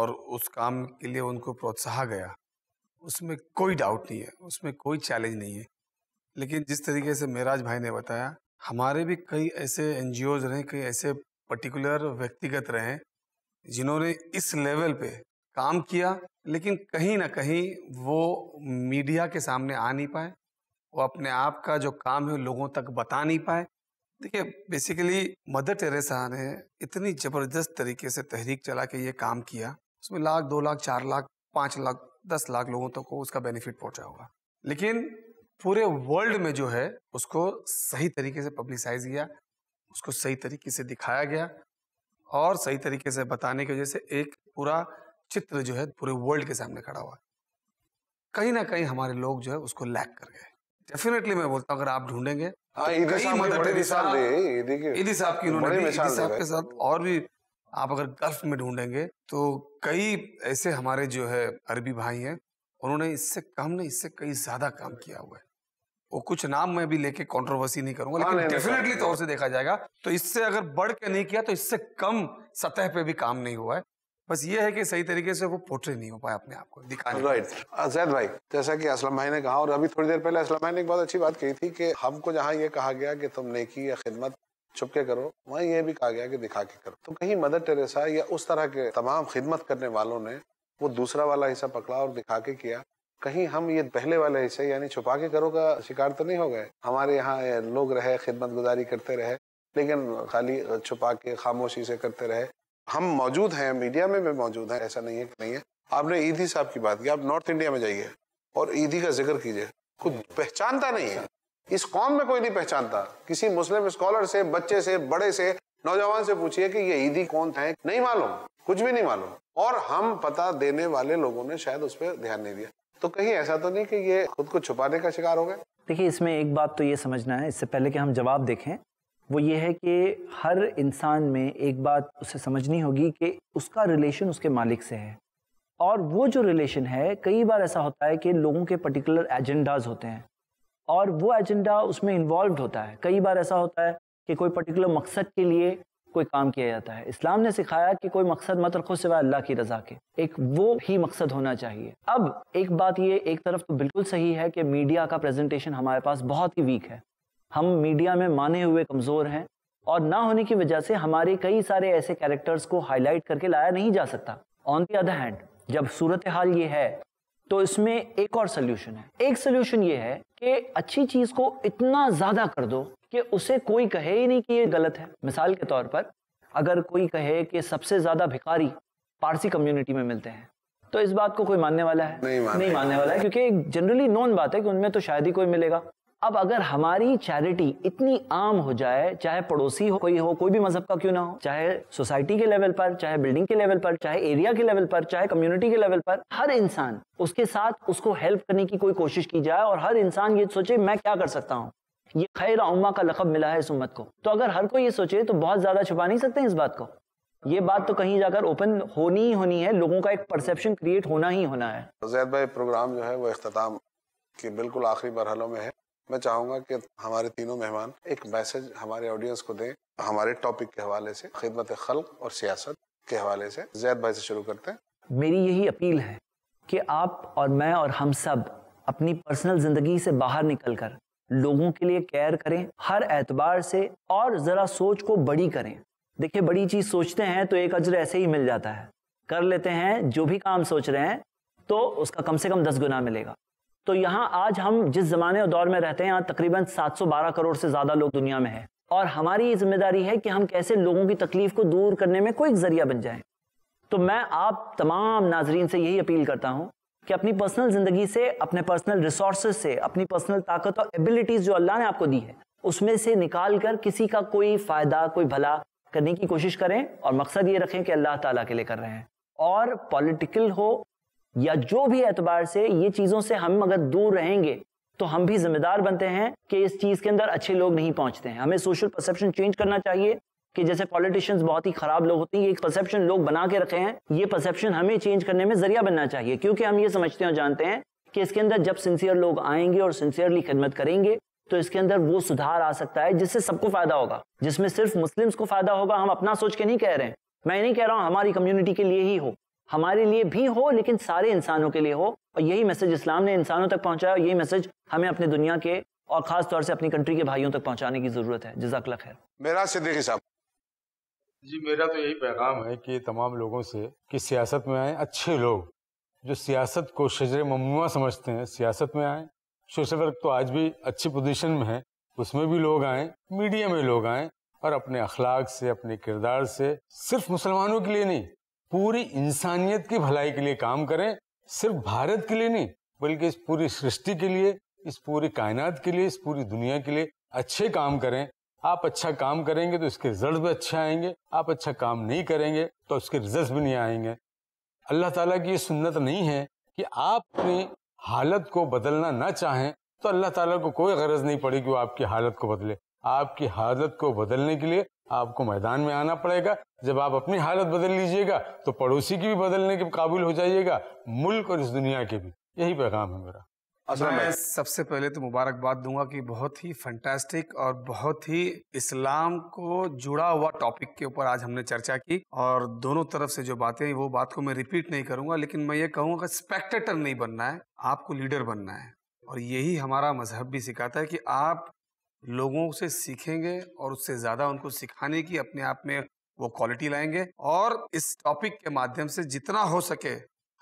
और उस काम के लिए उनको प्रोत्साह गया उसमें कोई डाउट नहीं है उसमें कोई चैलेंज नहीं है लेकिन जिस तरीके से मेराज भाई ने बताया हमारे भी कई ऐसे एन रहे कई ऐसे पर्टिकुलर व्यक्तिगत रहे जिन्होंने इस लेवल पे काम किया लेकिन कहीं ना कहीं वो मीडिया के सामने आ नहीं पाए वो अपने आप का जो काम है लोगों तक बता नहीं पाए देखिए बेसिकली मदर टेरेसा ने इतनी ज़बरदस्त तरीके से तहरीक चला के ये काम किया उसमें लाख दो लाख चार लाख पाँच लाख दस लाख लोगों तक तो को उसका बेनिफिट पहुंचा होगा लेकिन पूरे वर्ल्ड में जो है उसको सही तरीके से पब्लिसाइज किया उसको सही तरीके से दिखाया गया और सही तरीके से बताने की वजह से एक पूरा चित्र जो है पूरे वर्ल्ड के सामने खड़ा हुआ कहीं ना कहीं हमारे लोग जो है उसको लैक कर गए डेफिनेटली मैं बोलता हूँ अगर आप ढूंढेंगे हाँ, साहब की उन्होंने के साथ और भी आप अगर गल्फ में ढूंढेंगे तो कई ऐसे हमारे जो है अरबी भाई हैं उन्होंने इससे कम नहीं इससे कई ज्यादा काम किया हुआ है वो कुछ नाम मैं भी लेके कंट्रोवर्सी नहीं करूंगा हाँ, लेकिन डेफिनेटली तौर से देखा जाएगा तो इससे अगर बढ़ के नहीं किया तो इससे कम सतह पे भी काम नहीं हुआ है बस ये है कि सही तरीके से वो पोर्ट्रे नहीं हो पाया अपने आप को दिखाने राइट जैद भाई जैसा कि असलम भाई ने कहा और अभी थोड़ी देर पहले असलम भाई ने एक बहुत अच्छी बात कही थी कि हमको जहाँ ये कहा गया कि तुम नेकी या खिदमत छुपके करो वहीं ये भी कहा गया कि दिखा के करो तो कहीं मदर टेरेसा या उस तरह के तमाम खिदमत करने वालों ने वो दूसरा वाला हिस्सा पकड़ा और दिखा के किया कहीं हम ये पहले वाले हिस्से यानी छुपा के करो का शिकार तो नहीं हो गए हमारे यहाँ लोग रहे खिदमत गुजारी करते रहे लेकिन खाली छुपा के खामोशी से करते रहे हम मौजूद हैं मीडिया में भी मौजूद हैं ऐसा नहीं है कि नहीं है आपने ईदी साहब की बात की आप नॉर्थ इंडिया में जाइए और ईदी का जिक्र कीजिए कुछ पहचानता नहीं है इस कौम में कोई नहीं पहचानता किसी मुस्लिम स्कॉलर से बच्चे से बड़े से नौजवान से पूछिए कि ये ईदी कौन थे नहीं मालूम कुछ भी नहीं मालूम और हम पता देने वाले लोगों ने शायद उस पर ध्यान नहीं दिया तो कहीं ऐसा तो नहीं कि ये खुद को छुपाने का शिकार हो गए देखिए इसमें एक बात तो ये समझना है इससे पहले कि हम जवाब देखें वो ये है कि हर इंसान में एक बात उसे समझनी होगी कि उसका रिलेशन उसके मालिक से है और वो जो रिलेशन है कई बार ऐसा होता है कि लोगों के पर्टिकुलर एजेंडाज होते हैं और वो एजेंडा उसमें इन्वॉल्व होता है कई बार ऐसा होता है कि कोई पर्टिकुलर मकसद के लिए कोई काम किया जाता है इस्लाम ने सिखाया कि कोई मकसद मत रखो सिवा अल्लाह की रजा के एक वो ही मकसद होना चाहिए अब एक बात ये एक तरफ तो बिल्कुल सही है कि मीडिया का प्रेजेंटेशन हमारे पास बहुत ही वीक है हम मीडिया में माने हुए कमज़ोर हैं और ना होने की वजह से हमारे कई सारे ऐसे कैरेक्टर्स को हाईलाइट करके लाया नहीं जा सकता ऑन दी अदर हैंड जब सूरत हाल ये है तो इसमें एक और सोल्यूशन है एक सोल्यूशन ये है कि अच्छी चीज को इतना ज्यादा कर दो कि उसे कोई कहे ही नहीं कि ये गलत है मिसाल के तौर पर अगर कोई कहे कि सबसे ज्यादा भिखारी पारसी कम्युनिटी में मिलते हैं तो इस बात को कोई मानने वाला है नहीं मानने, नहीं मानने वाला है क्योंकि जनरली नॉन बात है कि उनमें तो शायद ही कोई मिलेगा अब अगर हमारी चैरिटी इतनी आम हो जाए चाहे पड़ोसी हो कोई हो कोई भी मजहब का क्यों ना हो चाहे सोसाइटी के लेवल पर चाहे बिल्डिंग के लेवल पर चाहे एरिया के लेवल पर चाहे कम्युनिटी के लेवल पर हर इंसान उसके साथ उसको हेल्प करने की कोई कोशिश की जाए और हर इंसान ये सोचे मैं क्या कर सकता हूँ ये खैर उम्मा का लखब मिला है इस उम्मत को तो अगर हर कोई ये सोचे तो बहुत ज्यादा छुपा नहीं सकते इस बात को ये बात तो कहीं जाकर ओपन होनी ही होनी है लोगों का एक परसेप्शन क्रिएट होना ही होना है जैद भाई प्रोग्राम जो है वो अख्ताम के बिल्कुल आखिरी मरहलों में है मैं चाहूंगा कि हमारे तीनों मेहमान एक मैसेज हमारे ऑडियंस को दें हमारे टॉपिक के हवाले से खिदमत खल और सियासत के हवाले से जैद भाई से शुरू करते हैं मेरी यही अपील है कि आप और मैं और हम सब अपनी पर्सनल जिंदगी से बाहर निकल कर लोगों के लिए केयर करें हर एतबार से और ज़रा सोच को बड़ी करें देखिए बड़ी चीज़ सोचते हैं तो एक अजर ऐसे ही मिल जाता है कर लेते हैं जो भी काम सोच रहे हैं तो उसका कम से कम दस गुना मिलेगा तो यहाँ आज हम जिस ज़माने और दौर में रहते हैं यहाँ तकरीबन 712 करोड़ से ज़्यादा लोग दुनिया में है और हमारी ये जिम्मेदारी है कि हम कैसे लोगों की तकलीफ को दूर करने में कोई जरिया बन जाए तो मैं आप तमाम नाजरीन से यही अपील करता हूँ कि अपनी पर्सनल ज़िंदगी से अपने पर्सनल रिसोर्स से अपनी पर्सनल ताकत और एबिलिटीज़ जो अल्लाह ने आपको दी है उसमें से निकाल कर किसी का कोई फ़ायदा कोई भला करने की कोशिश करें और मकसद ये रखें कि अल्लाह ताला के लिए कर रहे हैं और पॉलिटिकल हो या जो भी एतबार से ये चीज़ों से हम अगर दूर रहेंगे तो हम भी जिम्मेदार बनते हैं कि इस चीज़ के अंदर अच्छे लोग नहीं पहुंचते हैं हमें सोशल परसेप्शन चेंज करना चाहिए कि जैसे पॉलिटिशियंस बहुत ही खराब लोग होते हैं एक परसेप्शन लोग बना के रखे हैं ये परसेप्शन हमें चेंज करने में जरिया बनना चाहिए क्योंकि हम ये समझते हैं और जानते हैं कि इसके अंदर जब सिंसियर लोग आएंगे और सिंसियरली खिदमत करेंगे तो इसके अंदर वो सुधार आ सकता है जिससे सबको फायदा होगा जिसमें सिर्फ मुस्लिम्स को फायदा होगा हम अपना सोच के नहीं कह रहे हैं मैं नहीं कह रहा हूँ हमारी कम्युनिटी के लिए ही हो हमारे लिए भी हो लेकिन सारे इंसानों के लिए हो और यही मैसेज इस्लाम ने इंसानों तक पहुंचाया और यही मैसेज हमें अपने दुनिया के और खास तौर से अपनी कंट्री के भाइयों तक पहुंचाने की जरूरत है जजाकला खैर मेरा सिद्दीकी साहब जी मेरा तो यही पैगाम है कि तमाम लोगों से कि सियासत में आए अच्छे लोग जो सियासत को शजर ममुआ समझते हैं सियासत में आए सोशल वर्क तो आज भी अच्छी पोजीशन में है उसमें भी लोग आए मीडिया में लोग आए और अपने अखलाक से अपने किरदार से सिर्फ मुसलमानों के लिए नहीं पूरी इंसानियत की भलाई के लिए काम करें सिर्फ भारत के लिए नहीं बल्कि इस पूरी सृष्टि के लिए इस पूरी कायनात के लिए इस पूरी दुनिया के लिए अच्छे काम करें आप अच्छा काम करेंगे तो इसके रिजल्ट भी अच्छे आएंगे आप अच्छा काम नहीं करेंगे तो उसके रिजल्ट भी नहीं आएंगे अल्लाह ताला की ये सुन्नत नहीं है कि आप अपनी हालत को बदलना ना चाहें तो अल्लाह ताला को कोई गरज नहीं पड़ेगी कि वो आपकी हालत को बदले आपकी हालत को बदलने के लिए आपको मैदान में आना पड़ेगा जब आप अपनी हालत बदल लीजिएगा तो पड़ोसी की भी बदलने के काबिल हो जाइएगा मुल्क और इस दुनिया के भी यही पैगाम है मेरा मैं सबसे पहले तो मुबारकबाद दूंगा कि बहुत ही फंटेस्टिक और बहुत ही इस्लाम को जुड़ा हुआ टॉपिक के ऊपर आज हमने चर्चा की और दोनों तरफ से जो बातें वो बात को मैं रिपीट नहीं करूंगा लेकिन मैं ये कहूंगा कि स्पेक्टेटर नहीं बनना है आपको लीडर बनना है और यही हमारा मजहब भी सिखाता है कि आप लोगों से सीखेंगे और उससे ज़्यादा उनको सिखाने की अपने आप में वो क्वालिटी लाएंगे और इस टॉपिक के माध्यम से जितना हो सके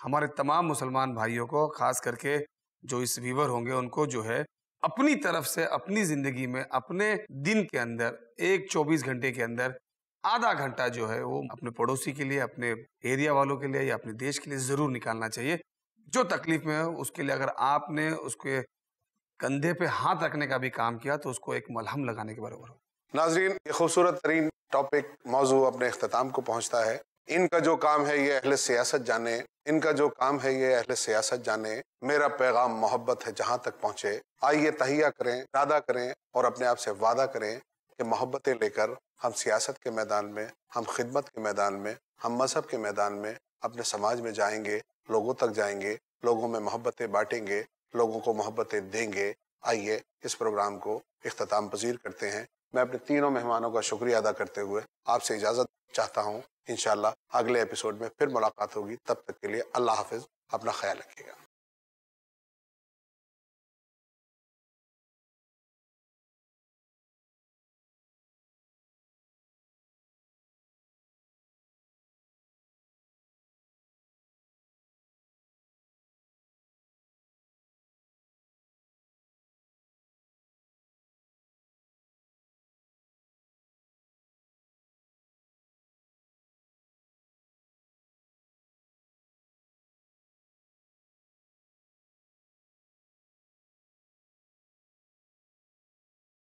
हमारे तमाम मुसलमान भाइयों को खास करके जो इस व्यूवर होंगे उनको जो है अपनी तरफ से अपनी ज़िंदगी में अपने दिन के अंदर एक चौबीस घंटे के अंदर आधा घंटा जो है वो अपने पड़ोसी के लिए अपने एरिया वालों के लिए या अपने देश के लिए ज़रूर निकालना चाहिए जो तकलीफ में है उसके लिए अगर आपने उसके कंधे पे हाथ रखने का भी काम किया तो उसको एक मलहम लगाने के बराबर नाजरीन ये खूबसूरत तरीन टॉपिक मौजू अपने अख्ताम को पहुँचता है इनका जो काम है ये अहल सियासत जाने इनका जो काम है ये अहल सियासत जाने मेरा पैगाम मोहब्बत है जहाँ तक पहुँचे आइए तहिया करें इरादा करें और अपने आप से वादा करें कि मोहब्बतें लेकर हम सियासत के मैदान में हम खिदमत के मैदान में हम मज़हब के मैदान में अपने समाज में जाएंगे लोगों तक जाएंगे लोगों में मोहब्बतें बांटेंगे लोगों को मोहब्बतें देंगे आइए इस प्रोग्राम को अख्ताम पजीर करते हैं मैं अपने तीनों मेहमानों का शुक्रिया अदा करते हुए आपसे इजाज़त चाहता हूँ इन अगले एपिसोड में फिर मुलाकात होगी तब तक के लिए अल्लाह हाफिज़ अपना ख्याल रखिएगा